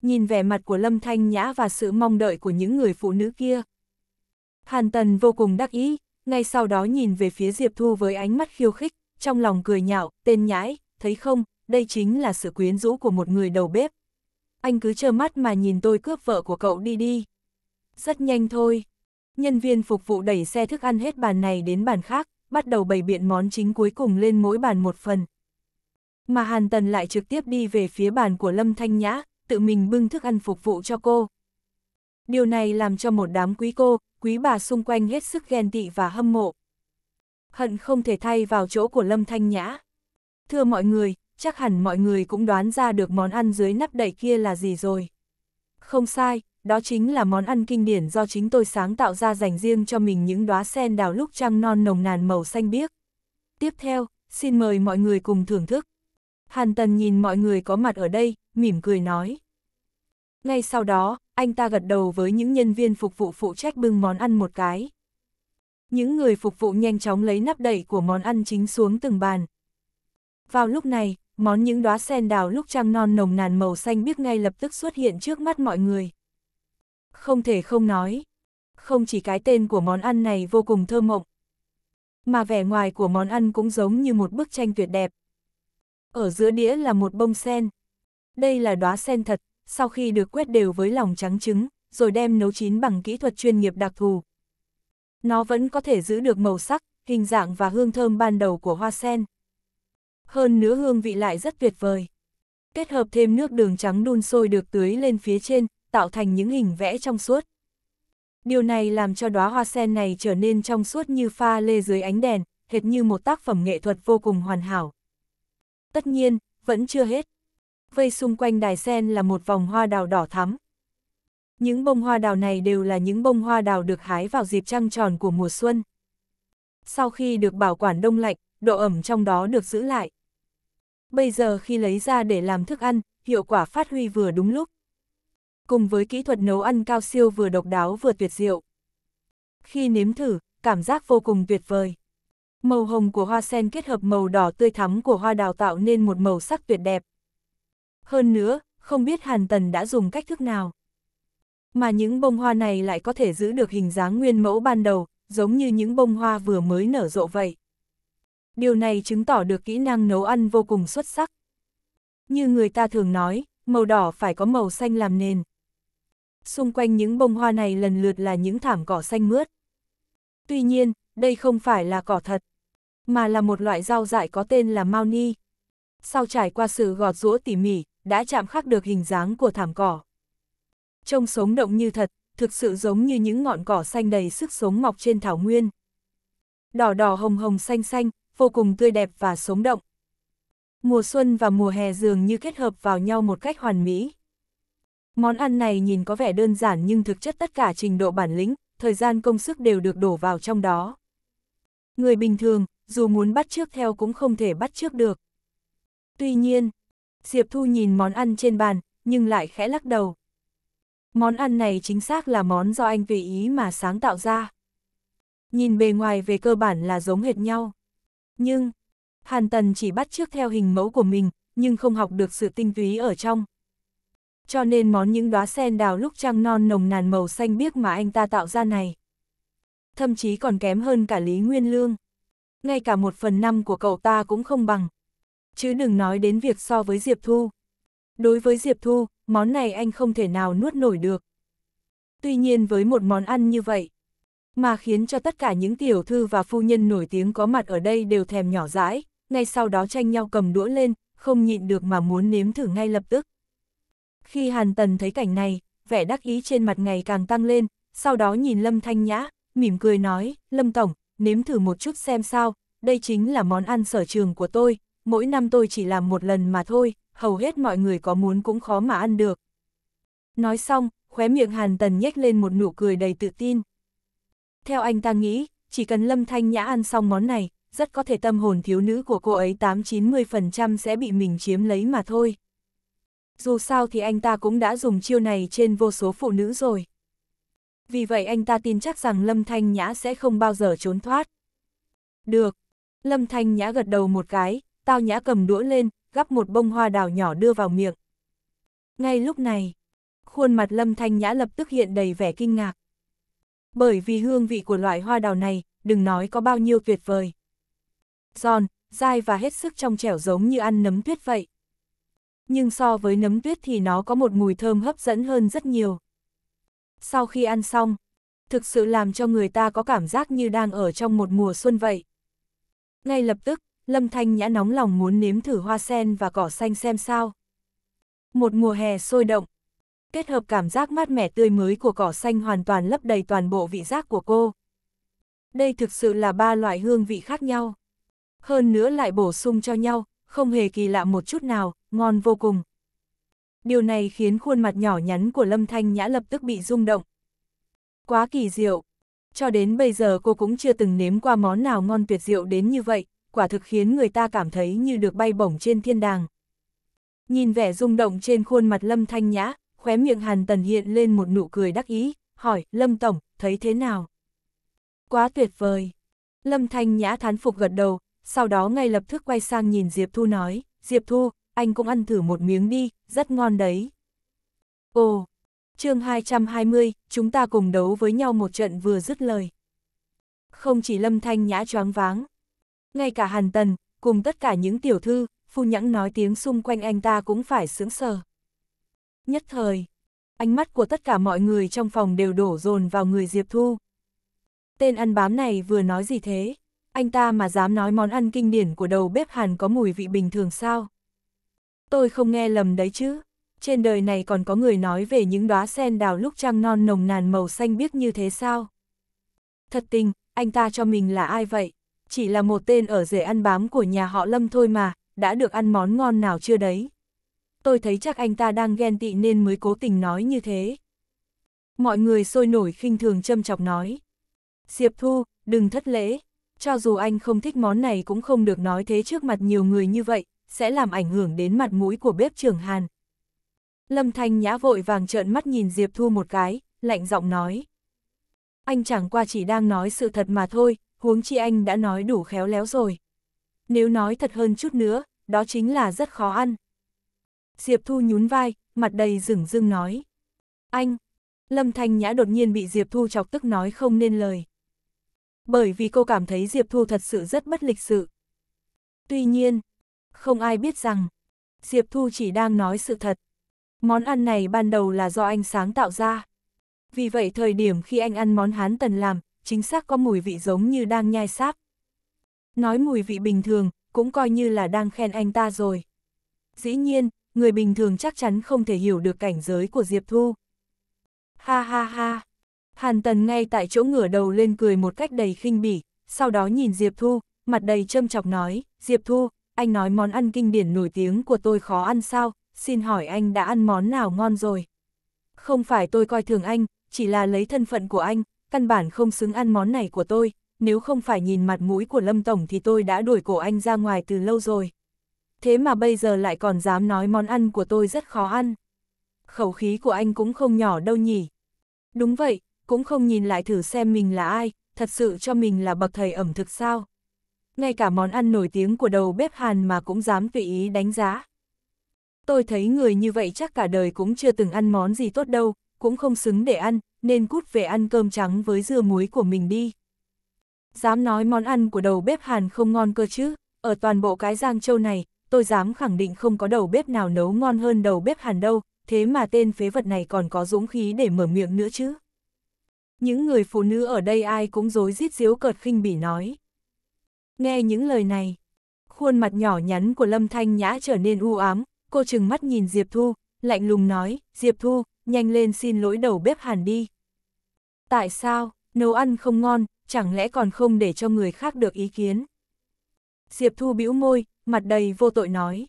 nhìn vẻ mặt của Lâm Thanh Nhã và sự mong đợi của những người phụ nữ kia. Hàn Tần vô cùng đắc ý, ngay sau đó nhìn về phía Diệp Thu với ánh mắt khiêu khích, trong lòng cười nhạo, tên nhãi, thấy không, đây chính là sự quyến rũ của một người đầu bếp. Anh cứ trơ mắt mà nhìn tôi cướp vợ của cậu đi đi. Rất nhanh thôi. Nhân viên phục vụ đẩy xe thức ăn hết bàn này đến bàn khác, bắt đầu bày biện món chính cuối cùng lên mỗi bàn một phần. Mà Hàn Tần lại trực tiếp đi về phía bàn của Lâm Thanh Nhã, tự mình bưng thức ăn phục vụ cho cô. Điều này làm cho một đám quý cô, quý bà xung quanh hết sức ghen tị và hâm mộ. Hận không thể thay vào chỗ của Lâm Thanh Nhã. Thưa mọi người, chắc hẳn mọi người cũng đoán ra được món ăn dưới nắp đậy kia là gì rồi. Không sai, đó chính là món ăn kinh điển do chính tôi sáng tạo ra dành riêng cho mình những đóa sen đào lúc trăng non nồng nàn màu xanh biếc. Tiếp theo, xin mời mọi người cùng thưởng thức. Hàn Tần nhìn mọi người có mặt ở đây, mỉm cười nói. Ngay sau đó, anh ta gật đầu với những nhân viên phục vụ phụ trách bưng món ăn một cái. Những người phục vụ nhanh chóng lấy nắp đậy của món ăn chính xuống từng bàn. Vào lúc này, món những đóa sen đào lúc trăng non nồng nàn màu xanh biếc ngay lập tức xuất hiện trước mắt mọi người. Không thể không nói, không chỉ cái tên của món ăn này vô cùng thơ mộng, mà vẻ ngoài của món ăn cũng giống như một bức tranh tuyệt đẹp. Ở giữa đĩa là một bông sen, đây là đóa sen thật, sau khi được quét đều với lòng trắng trứng, rồi đem nấu chín bằng kỹ thuật chuyên nghiệp đặc thù. Nó vẫn có thể giữ được màu sắc, hình dạng và hương thơm ban đầu của hoa sen. Hơn nữa hương vị lại rất tuyệt vời. Kết hợp thêm nước đường trắng đun sôi được tưới lên phía trên, tạo thành những hình vẽ trong suốt. Điều này làm cho đóa hoa sen này trở nên trong suốt như pha lê dưới ánh đèn, hệt như một tác phẩm nghệ thuật vô cùng hoàn hảo. Tất nhiên, vẫn chưa hết vây xung quanh đài sen là một vòng hoa đào đỏ thắm. Những bông hoa đào này đều là những bông hoa đào được hái vào dịp trăng tròn của mùa xuân. Sau khi được bảo quản đông lạnh, độ ẩm trong đó được giữ lại. Bây giờ khi lấy ra để làm thức ăn, hiệu quả phát huy vừa đúng lúc. Cùng với kỹ thuật nấu ăn cao siêu vừa độc đáo vừa tuyệt diệu. Khi nếm thử, cảm giác vô cùng tuyệt vời. Màu hồng của hoa sen kết hợp màu đỏ tươi thắm của hoa đào tạo nên một màu sắc tuyệt đẹp. Hơn nữa, không biết Hàn Tần đã dùng cách thức nào. Mà những bông hoa này lại có thể giữ được hình dáng nguyên mẫu ban đầu, giống như những bông hoa vừa mới nở rộ vậy. Điều này chứng tỏ được kỹ năng nấu ăn vô cùng xuất sắc. Như người ta thường nói, màu đỏ phải có màu xanh làm nền. Xung quanh những bông hoa này lần lượt là những thảm cỏ xanh mướt. Tuy nhiên, đây không phải là cỏ thật, mà là một loại rau dại có tên là mao ni. Sau trải qua sự gọt rũa tỉ mỉ, đã chạm khắc được hình dáng của thảm cỏ. Trông sống động như thật, thực sự giống như những ngọn cỏ xanh đầy sức sống mọc trên thảo nguyên. Đỏ đỏ hồng hồng xanh xanh, vô cùng tươi đẹp và sống động. Mùa xuân và mùa hè dường như kết hợp vào nhau một cách hoàn mỹ. Món ăn này nhìn có vẻ đơn giản nhưng thực chất tất cả trình độ bản lĩnh, thời gian công sức đều được đổ vào trong đó. Người bình thường, dù muốn bắt trước theo cũng không thể bắt trước được. Tuy nhiên, Diệp Thu nhìn món ăn trên bàn, nhưng lại khẽ lắc đầu. Món ăn này chính xác là món do anh vì ý mà sáng tạo ra. Nhìn bề ngoài về cơ bản là giống hệt nhau. Nhưng, Hàn Tần chỉ bắt chước theo hình mẫu của mình, nhưng không học được sự tinh túy ở trong. Cho nên món những đóa sen đào lúc trăng non nồng nàn màu xanh biếc mà anh ta tạo ra này. Thậm chí còn kém hơn cả Lý Nguyên Lương. Ngay cả một phần năm của cậu ta cũng không bằng chứ đừng nói đến việc so với Diệp Thu. Đối với Diệp Thu, món này anh không thể nào nuốt nổi được. Tuy nhiên với một món ăn như vậy, mà khiến cho tất cả những tiểu thư và phu nhân nổi tiếng có mặt ở đây đều thèm nhỏ dãi, ngay sau đó tranh nhau cầm đũa lên, không nhịn được mà muốn nếm thử ngay lập tức. Khi Hàn Tần thấy cảnh này, vẻ đắc ý trên mặt ngày càng tăng lên, sau đó nhìn Lâm Thanh Nhã, mỉm cười nói, Lâm Tổng, nếm thử một chút xem sao, đây chính là món ăn sở trường của tôi, mỗi năm tôi chỉ làm một lần mà thôi, hầu hết mọi người có muốn cũng khó mà ăn được. Nói xong, khóe miệng Hàn Tần nhếch lên một nụ cười đầy tự tin. Theo anh ta nghĩ, chỉ cần Lâm Thanh Nhã ăn xong món này, rất có thể tâm hồn thiếu nữ của cô ấy 8-90% sẽ bị mình chiếm lấy mà thôi. Dù sao thì anh ta cũng đã dùng chiêu này trên vô số phụ nữ rồi. Vì vậy anh ta tin chắc rằng Lâm Thanh Nhã sẽ không bao giờ trốn thoát. Được. Lâm Thanh Nhã gật đầu một cái, Tao nhã cầm đũa lên, gắp một bông hoa đào nhỏ đưa vào miệng. Ngay lúc này, khuôn mặt Lâm Thanh Nhã lập tức hiện đầy vẻ kinh ngạc. Bởi vì hương vị của loại hoa đào này, đừng nói có bao nhiêu tuyệt vời. Giòn, dai và hết sức trong trẻo giống như ăn nấm tuyết vậy. Nhưng so với nấm tuyết thì nó có một mùi thơm hấp dẫn hơn rất nhiều. Sau khi ăn xong, thực sự làm cho người ta có cảm giác như đang ở trong một mùa xuân vậy. Ngay lập tức, Lâm Thanh Nhã nóng lòng muốn nếm thử hoa sen và cỏ xanh xem sao. Một mùa hè sôi động, kết hợp cảm giác mát mẻ tươi mới của cỏ xanh hoàn toàn lấp đầy toàn bộ vị giác của cô. Đây thực sự là ba loại hương vị khác nhau. Hơn nữa lại bổ sung cho nhau, không hề kỳ lạ một chút nào, ngon vô cùng. Điều này khiến khuôn mặt nhỏ nhắn của Lâm Thanh Nhã lập tức bị rung động. Quá kỳ diệu! Cho đến bây giờ cô cũng chưa từng nếm qua món nào ngon tuyệt diệu đến như vậy, quả thực khiến người ta cảm thấy như được bay bổng trên thiên đàng. Nhìn vẻ rung động trên khuôn mặt Lâm Thanh Nhã, khóe miệng Hàn Tần hiện lên một nụ cười đắc ý, hỏi, Lâm Tổng, thấy thế nào? Quá tuyệt vời! Lâm Thanh Nhã thán phục gật đầu, sau đó ngay lập tức quay sang nhìn Diệp Thu nói, Diệp Thu, anh cũng ăn thử một miếng đi, rất ngon đấy. Ồ, chương 220, chúng ta cùng đấu với nhau một trận vừa dứt lời. Không chỉ Lâm Thanh Nhã choáng váng, ngay cả Hàn Tần, cùng tất cả những tiểu thư, phu nhẫn nói tiếng xung quanh anh ta cũng phải sướng sờ. Nhất thời, ánh mắt của tất cả mọi người trong phòng đều đổ dồn vào người Diệp Thu. Tên ăn bám này vừa nói gì thế? Anh ta mà dám nói món ăn kinh điển của đầu bếp Hàn có mùi vị bình thường sao? Tôi không nghe lầm đấy chứ. Trên đời này còn có người nói về những đóa sen đào lúc trăng non nồng nàn màu xanh biếc như thế sao? Thật tình, anh ta cho mình là ai vậy? chỉ là một tên ở rể ăn bám của nhà họ Lâm thôi mà, đã được ăn món ngon nào chưa đấy. Tôi thấy chắc anh ta đang ghen tị nên mới cố tình nói như thế. Mọi người sôi nổi khinh thường châm chọc nói. Diệp Thu, đừng thất lễ. Cho dù anh không thích món này cũng không được nói thế trước mặt nhiều người như vậy, sẽ làm ảnh hưởng đến mặt mũi của bếp trưởng Hàn. Lâm Thanh Nhã vội vàng trợn mắt nhìn Diệp Thu một cái, lạnh giọng nói. Anh chẳng qua chỉ đang nói sự thật mà thôi, huống chi anh đã nói đủ khéo léo rồi. Nếu nói thật hơn chút nữa, đó chính là rất khó ăn. Diệp Thu nhún vai, mặt đầy rửng rưng nói. Anh! Lâm Thanh Nhã đột nhiên bị Diệp Thu chọc tức nói không nên lời. Bởi vì cô cảm thấy Diệp Thu thật sự rất bất lịch sự. Tuy nhiên, không ai biết rằng, Diệp Thu chỉ đang nói sự thật. Món ăn này ban đầu là do anh sáng tạo ra. Vì vậy thời điểm khi anh ăn món Hán Tần làm, chính xác có mùi vị giống như đang nhai sáp. Nói mùi vị bình thường, cũng coi như là đang khen anh ta rồi. Dĩ nhiên, người bình thường chắc chắn không thể hiểu được cảnh giới của Diệp Thu. Ha ha ha! Hàn Tần ngay tại chỗ ngửa đầu lên cười một cách đầy khinh bỉ, sau đó nhìn Diệp Thu, mặt đầy châm chọc nói, Diệp Thu, anh nói món ăn kinh điển nổi tiếng của tôi khó ăn sao, xin hỏi anh đã ăn món nào ngon rồi. Không phải tôi coi thường anh, chỉ là lấy thân phận của anh, căn bản không xứng ăn món này của tôi, nếu không phải nhìn mặt mũi của Lâm Tổng thì tôi đã đuổi cổ anh ra ngoài từ lâu rồi. Thế mà bây giờ lại còn dám nói món ăn của tôi rất khó ăn. Khẩu khí của anh cũng không nhỏ đâu nhỉ. Đúng vậy, cũng không nhìn lại thử xem mình là ai, thật sự cho mình là bậc thầy ẩm thực sao. Ngay cả món ăn nổi tiếng của đầu bếp Hàn mà cũng dám tùy ý đánh giá. Tôi thấy người như vậy chắc cả đời cũng chưa từng ăn món gì tốt đâu, cũng không xứng để ăn, nên cút về ăn cơm trắng với dưa muối của mình đi. Dám nói món ăn của đầu bếp Hàn không ngon cơ chứ, ở toàn bộ cái Giang Châu này, tôi dám khẳng định không có đầu bếp nào nấu ngon hơn đầu bếp Hàn đâu, thế mà tên phế vật này còn có dũng khí để mở miệng nữa chứ. Những người phụ nữ ở đây ai cũng dối rít díu cợt khinh bỉ nói. Nghe những lời này, khuôn mặt nhỏ nhắn của Lâm Thanh Nhã trở nên u ám, cô chừng mắt nhìn Diệp Thu, lạnh lùng nói, Diệp Thu, nhanh lên xin lỗi đầu bếp hàn đi. Tại sao, nấu ăn không ngon, chẳng lẽ còn không để cho người khác được ý kiến? Diệp Thu bĩu môi, mặt đầy vô tội nói.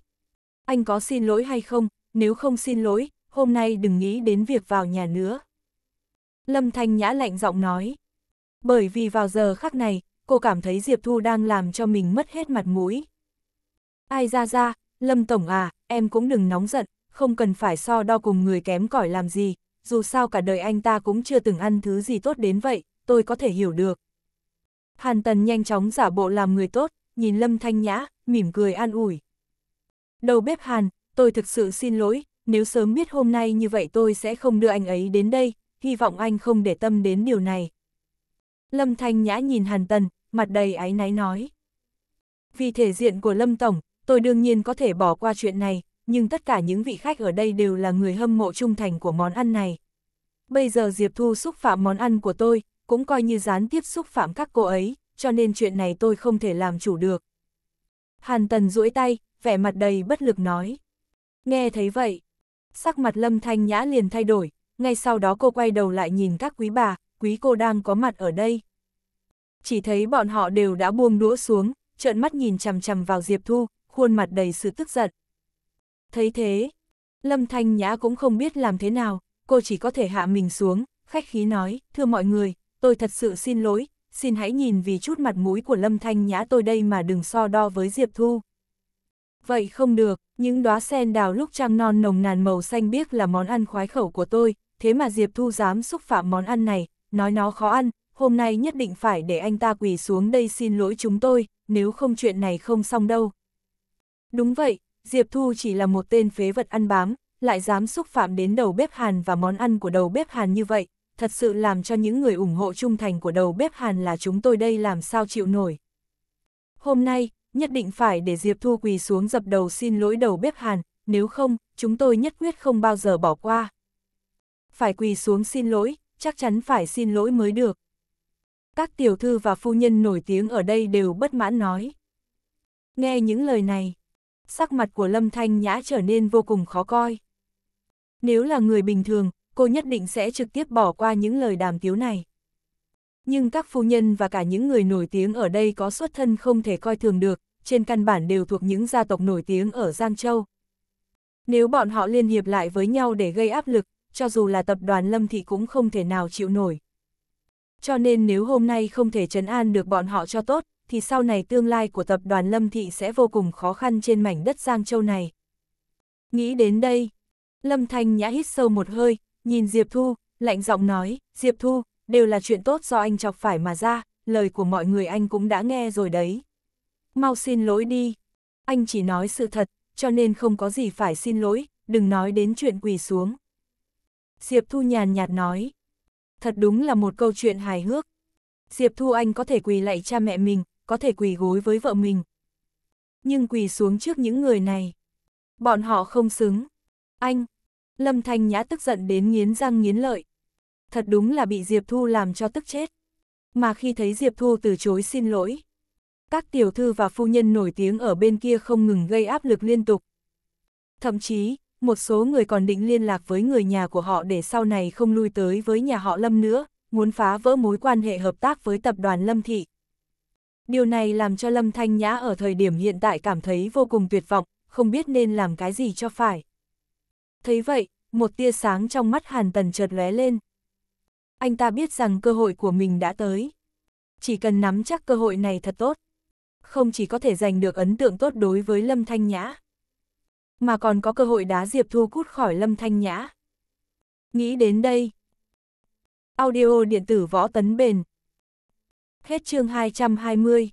Anh có xin lỗi hay không, nếu không xin lỗi, hôm nay đừng nghĩ đến việc vào nhà nữa. Lâm Thanh Nhã lạnh giọng nói. Bởi vì vào giờ khắc này, cô cảm thấy Diệp Thu đang làm cho mình mất hết mặt mũi. Ai ra ra, Lâm Tổng à, em cũng đừng nóng giận, không cần phải so đo cùng người kém cỏi làm gì, dù sao cả đời anh ta cũng chưa từng ăn thứ gì tốt đến vậy, tôi có thể hiểu được. Hàn Tần nhanh chóng giả bộ làm người tốt, nhìn Lâm Thanh Nhã, mỉm cười an ủi. Đầu bếp Hàn, tôi thực sự xin lỗi, nếu sớm biết hôm nay như vậy tôi sẽ không đưa anh ấy đến đây, hy vọng anh không để tâm đến điều này. Lâm Thanh Nhã nhìn Hàn Tần, mặt đầy áy náy nói. Vì thể diện của Lâm Tổng, tôi đương nhiên có thể bỏ qua chuyện này, nhưng tất cả những vị khách ở đây đều là người hâm mộ trung thành của món ăn này. Bây giờ Diệp Thu xúc phạm món ăn của tôi, cũng coi như gián tiếp xúc phạm các cô ấy, cho nên chuyện này tôi không thể làm chủ được. Hàn Tần duỗi tay, vẻ mặt đầy bất lực nói. Nghe thấy vậy, sắc mặt Lâm Thanh Nhã liền thay đổi, ngay sau đó cô quay đầu lại nhìn các quý bà, quý cô đang có mặt ở đây. Chỉ thấy bọn họ đều đã buông đũa xuống, trợn mắt nhìn chằm chằm vào Diệp Thu, khuôn mặt đầy sự tức giận. Thấy thế, Lâm Thanh Nhã cũng không biết làm thế nào, cô chỉ có thể hạ mình xuống, khách khí nói, thưa mọi người, tôi thật sự xin lỗi, xin hãy nhìn vì chút mặt mũi của Lâm Thanh Nhã tôi đây mà đừng so đo với Diệp Thu. Vậy không được, những đóa sen đào lúc trăng non nồng nàn màu xanh biếc là món ăn khoái khẩu của tôi, thế mà Diệp Thu dám xúc phạm món ăn này, nói nó khó ăn, hôm nay nhất định phải để anh ta quỳ xuống đây xin lỗi chúng tôi, nếu không chuyện này không xong đâu. Đúng vậy, Diệp Thu chỉ là một tên phế vật ăn bám, lại dám xúc phạm đến đầu bếp Hàn và món ăn của đầu bếp Hàn như vậy, thật sự làm cho những người ủng hộ trung thành của đầu bếp Hàn là chúng tôi đây làm sao chịu nổi. Hôm nay, nhất định phải để Diệp Thu quỳ xuống dập đầu xin lỗi đầu bếp Hàn, nếu không, chúng tôi nhất quyết không bao giờ bỏ qua. Phải quỳ xuống xin lỗi, chắc chắn phải xin lỗi mới được. Các tiểu thư và phu nhân nổi tiếng ở đây đều bất mãn nói. Nghe những lời này, sắc mặt của Lâm Thanh Nhã trở nên vô cùng khó coi. Nếu là người bình thường, cô nhất định sẽ trực tiếp bỏ qua những lời đàm tiếu này. Nhưng các phu nhân và cả những người nổi tiếng ở đây có xuất thân không thể coi thường được, trên căn bản đều thuộc những gia tộc nổi tiếng ở Giang Châu. Nếu bọn họ liên hiệp lại với nhau để gây áp lực, cho dù là tập đoàn Lâm Thị cũng không thể nào chịu nổi. Cho nên nếu hôm nay không thể trấn an được bọn họ cho tốt, thì sau này tương lai của tập đoàn Lâm Thị sẽ vô cùng khó khăn trên mảnh đất Giang Châu này. Nghĩ đến đây, Lâm Thanh Nhã hít sâu một hơi, nhìn Diệp Thu, lạnh giọng nói, Diệp Thu, đều là chuyện tốt do anh chọc phải mà ra, lời của mọi người anh cũng đã nghe rồi đấy. Mau xin lỗi đi, anh chỉ nói sự thật, cho nên không có gì phải xin lỗi, đừng nói đến chuyện quỳ xuống. Diệp Thu nhàn nhạt nói, thật đúng là một câu chuyện hài hước. Diệp Thu anh có thể quỳ lạy cha mẹ mình, có thể quỳ gối với vợ mình. Nhưng quỳ xuống trước những người này. Bọn họ không xứng. Anh! Lâm Thanh Nhã tức giận đến nghiến răng nghiến lợi. Thật đúng là bị Diệp Thu làm cho tức chết. Mà khi thấy Diệp Thu từ chối xin lỗi, các tiểu thư và phu nhân nổi tiếng ở bên kia không ngừng gây áp lực liên tục. Thậm chí, một số người còn định liên lạc với người nhà của họ để sau này không lui tới với nhà họ Lâm nữa, muốn phá vỡ mối quan hệ hợp tác với tập đoàn Lâm Thị. Điều này làm cho Lâm Thanh Nhã ở thời điểm hiện tại cảm thấy vô cùng tuyệt vọng, không biết nên làm cái gì cho phải. Thấy vậy, một tia sáng trong mắt Hàn Tần chợt lóe lên. Anh ta biết rằng cơ hội của mình đã tới. Chỉ cần nắm chắc cơ hội này thật tốt. Không chỉ có thể giành được ấn tượng tốt đối với Lâm Thanh Nhã, mà còn có cơ hội đá Diệp Thu cút khỏi Lâm Thanh Nhã. Nghĩ đến đây. Audio điện tử võ tấn bền, Hết chương 220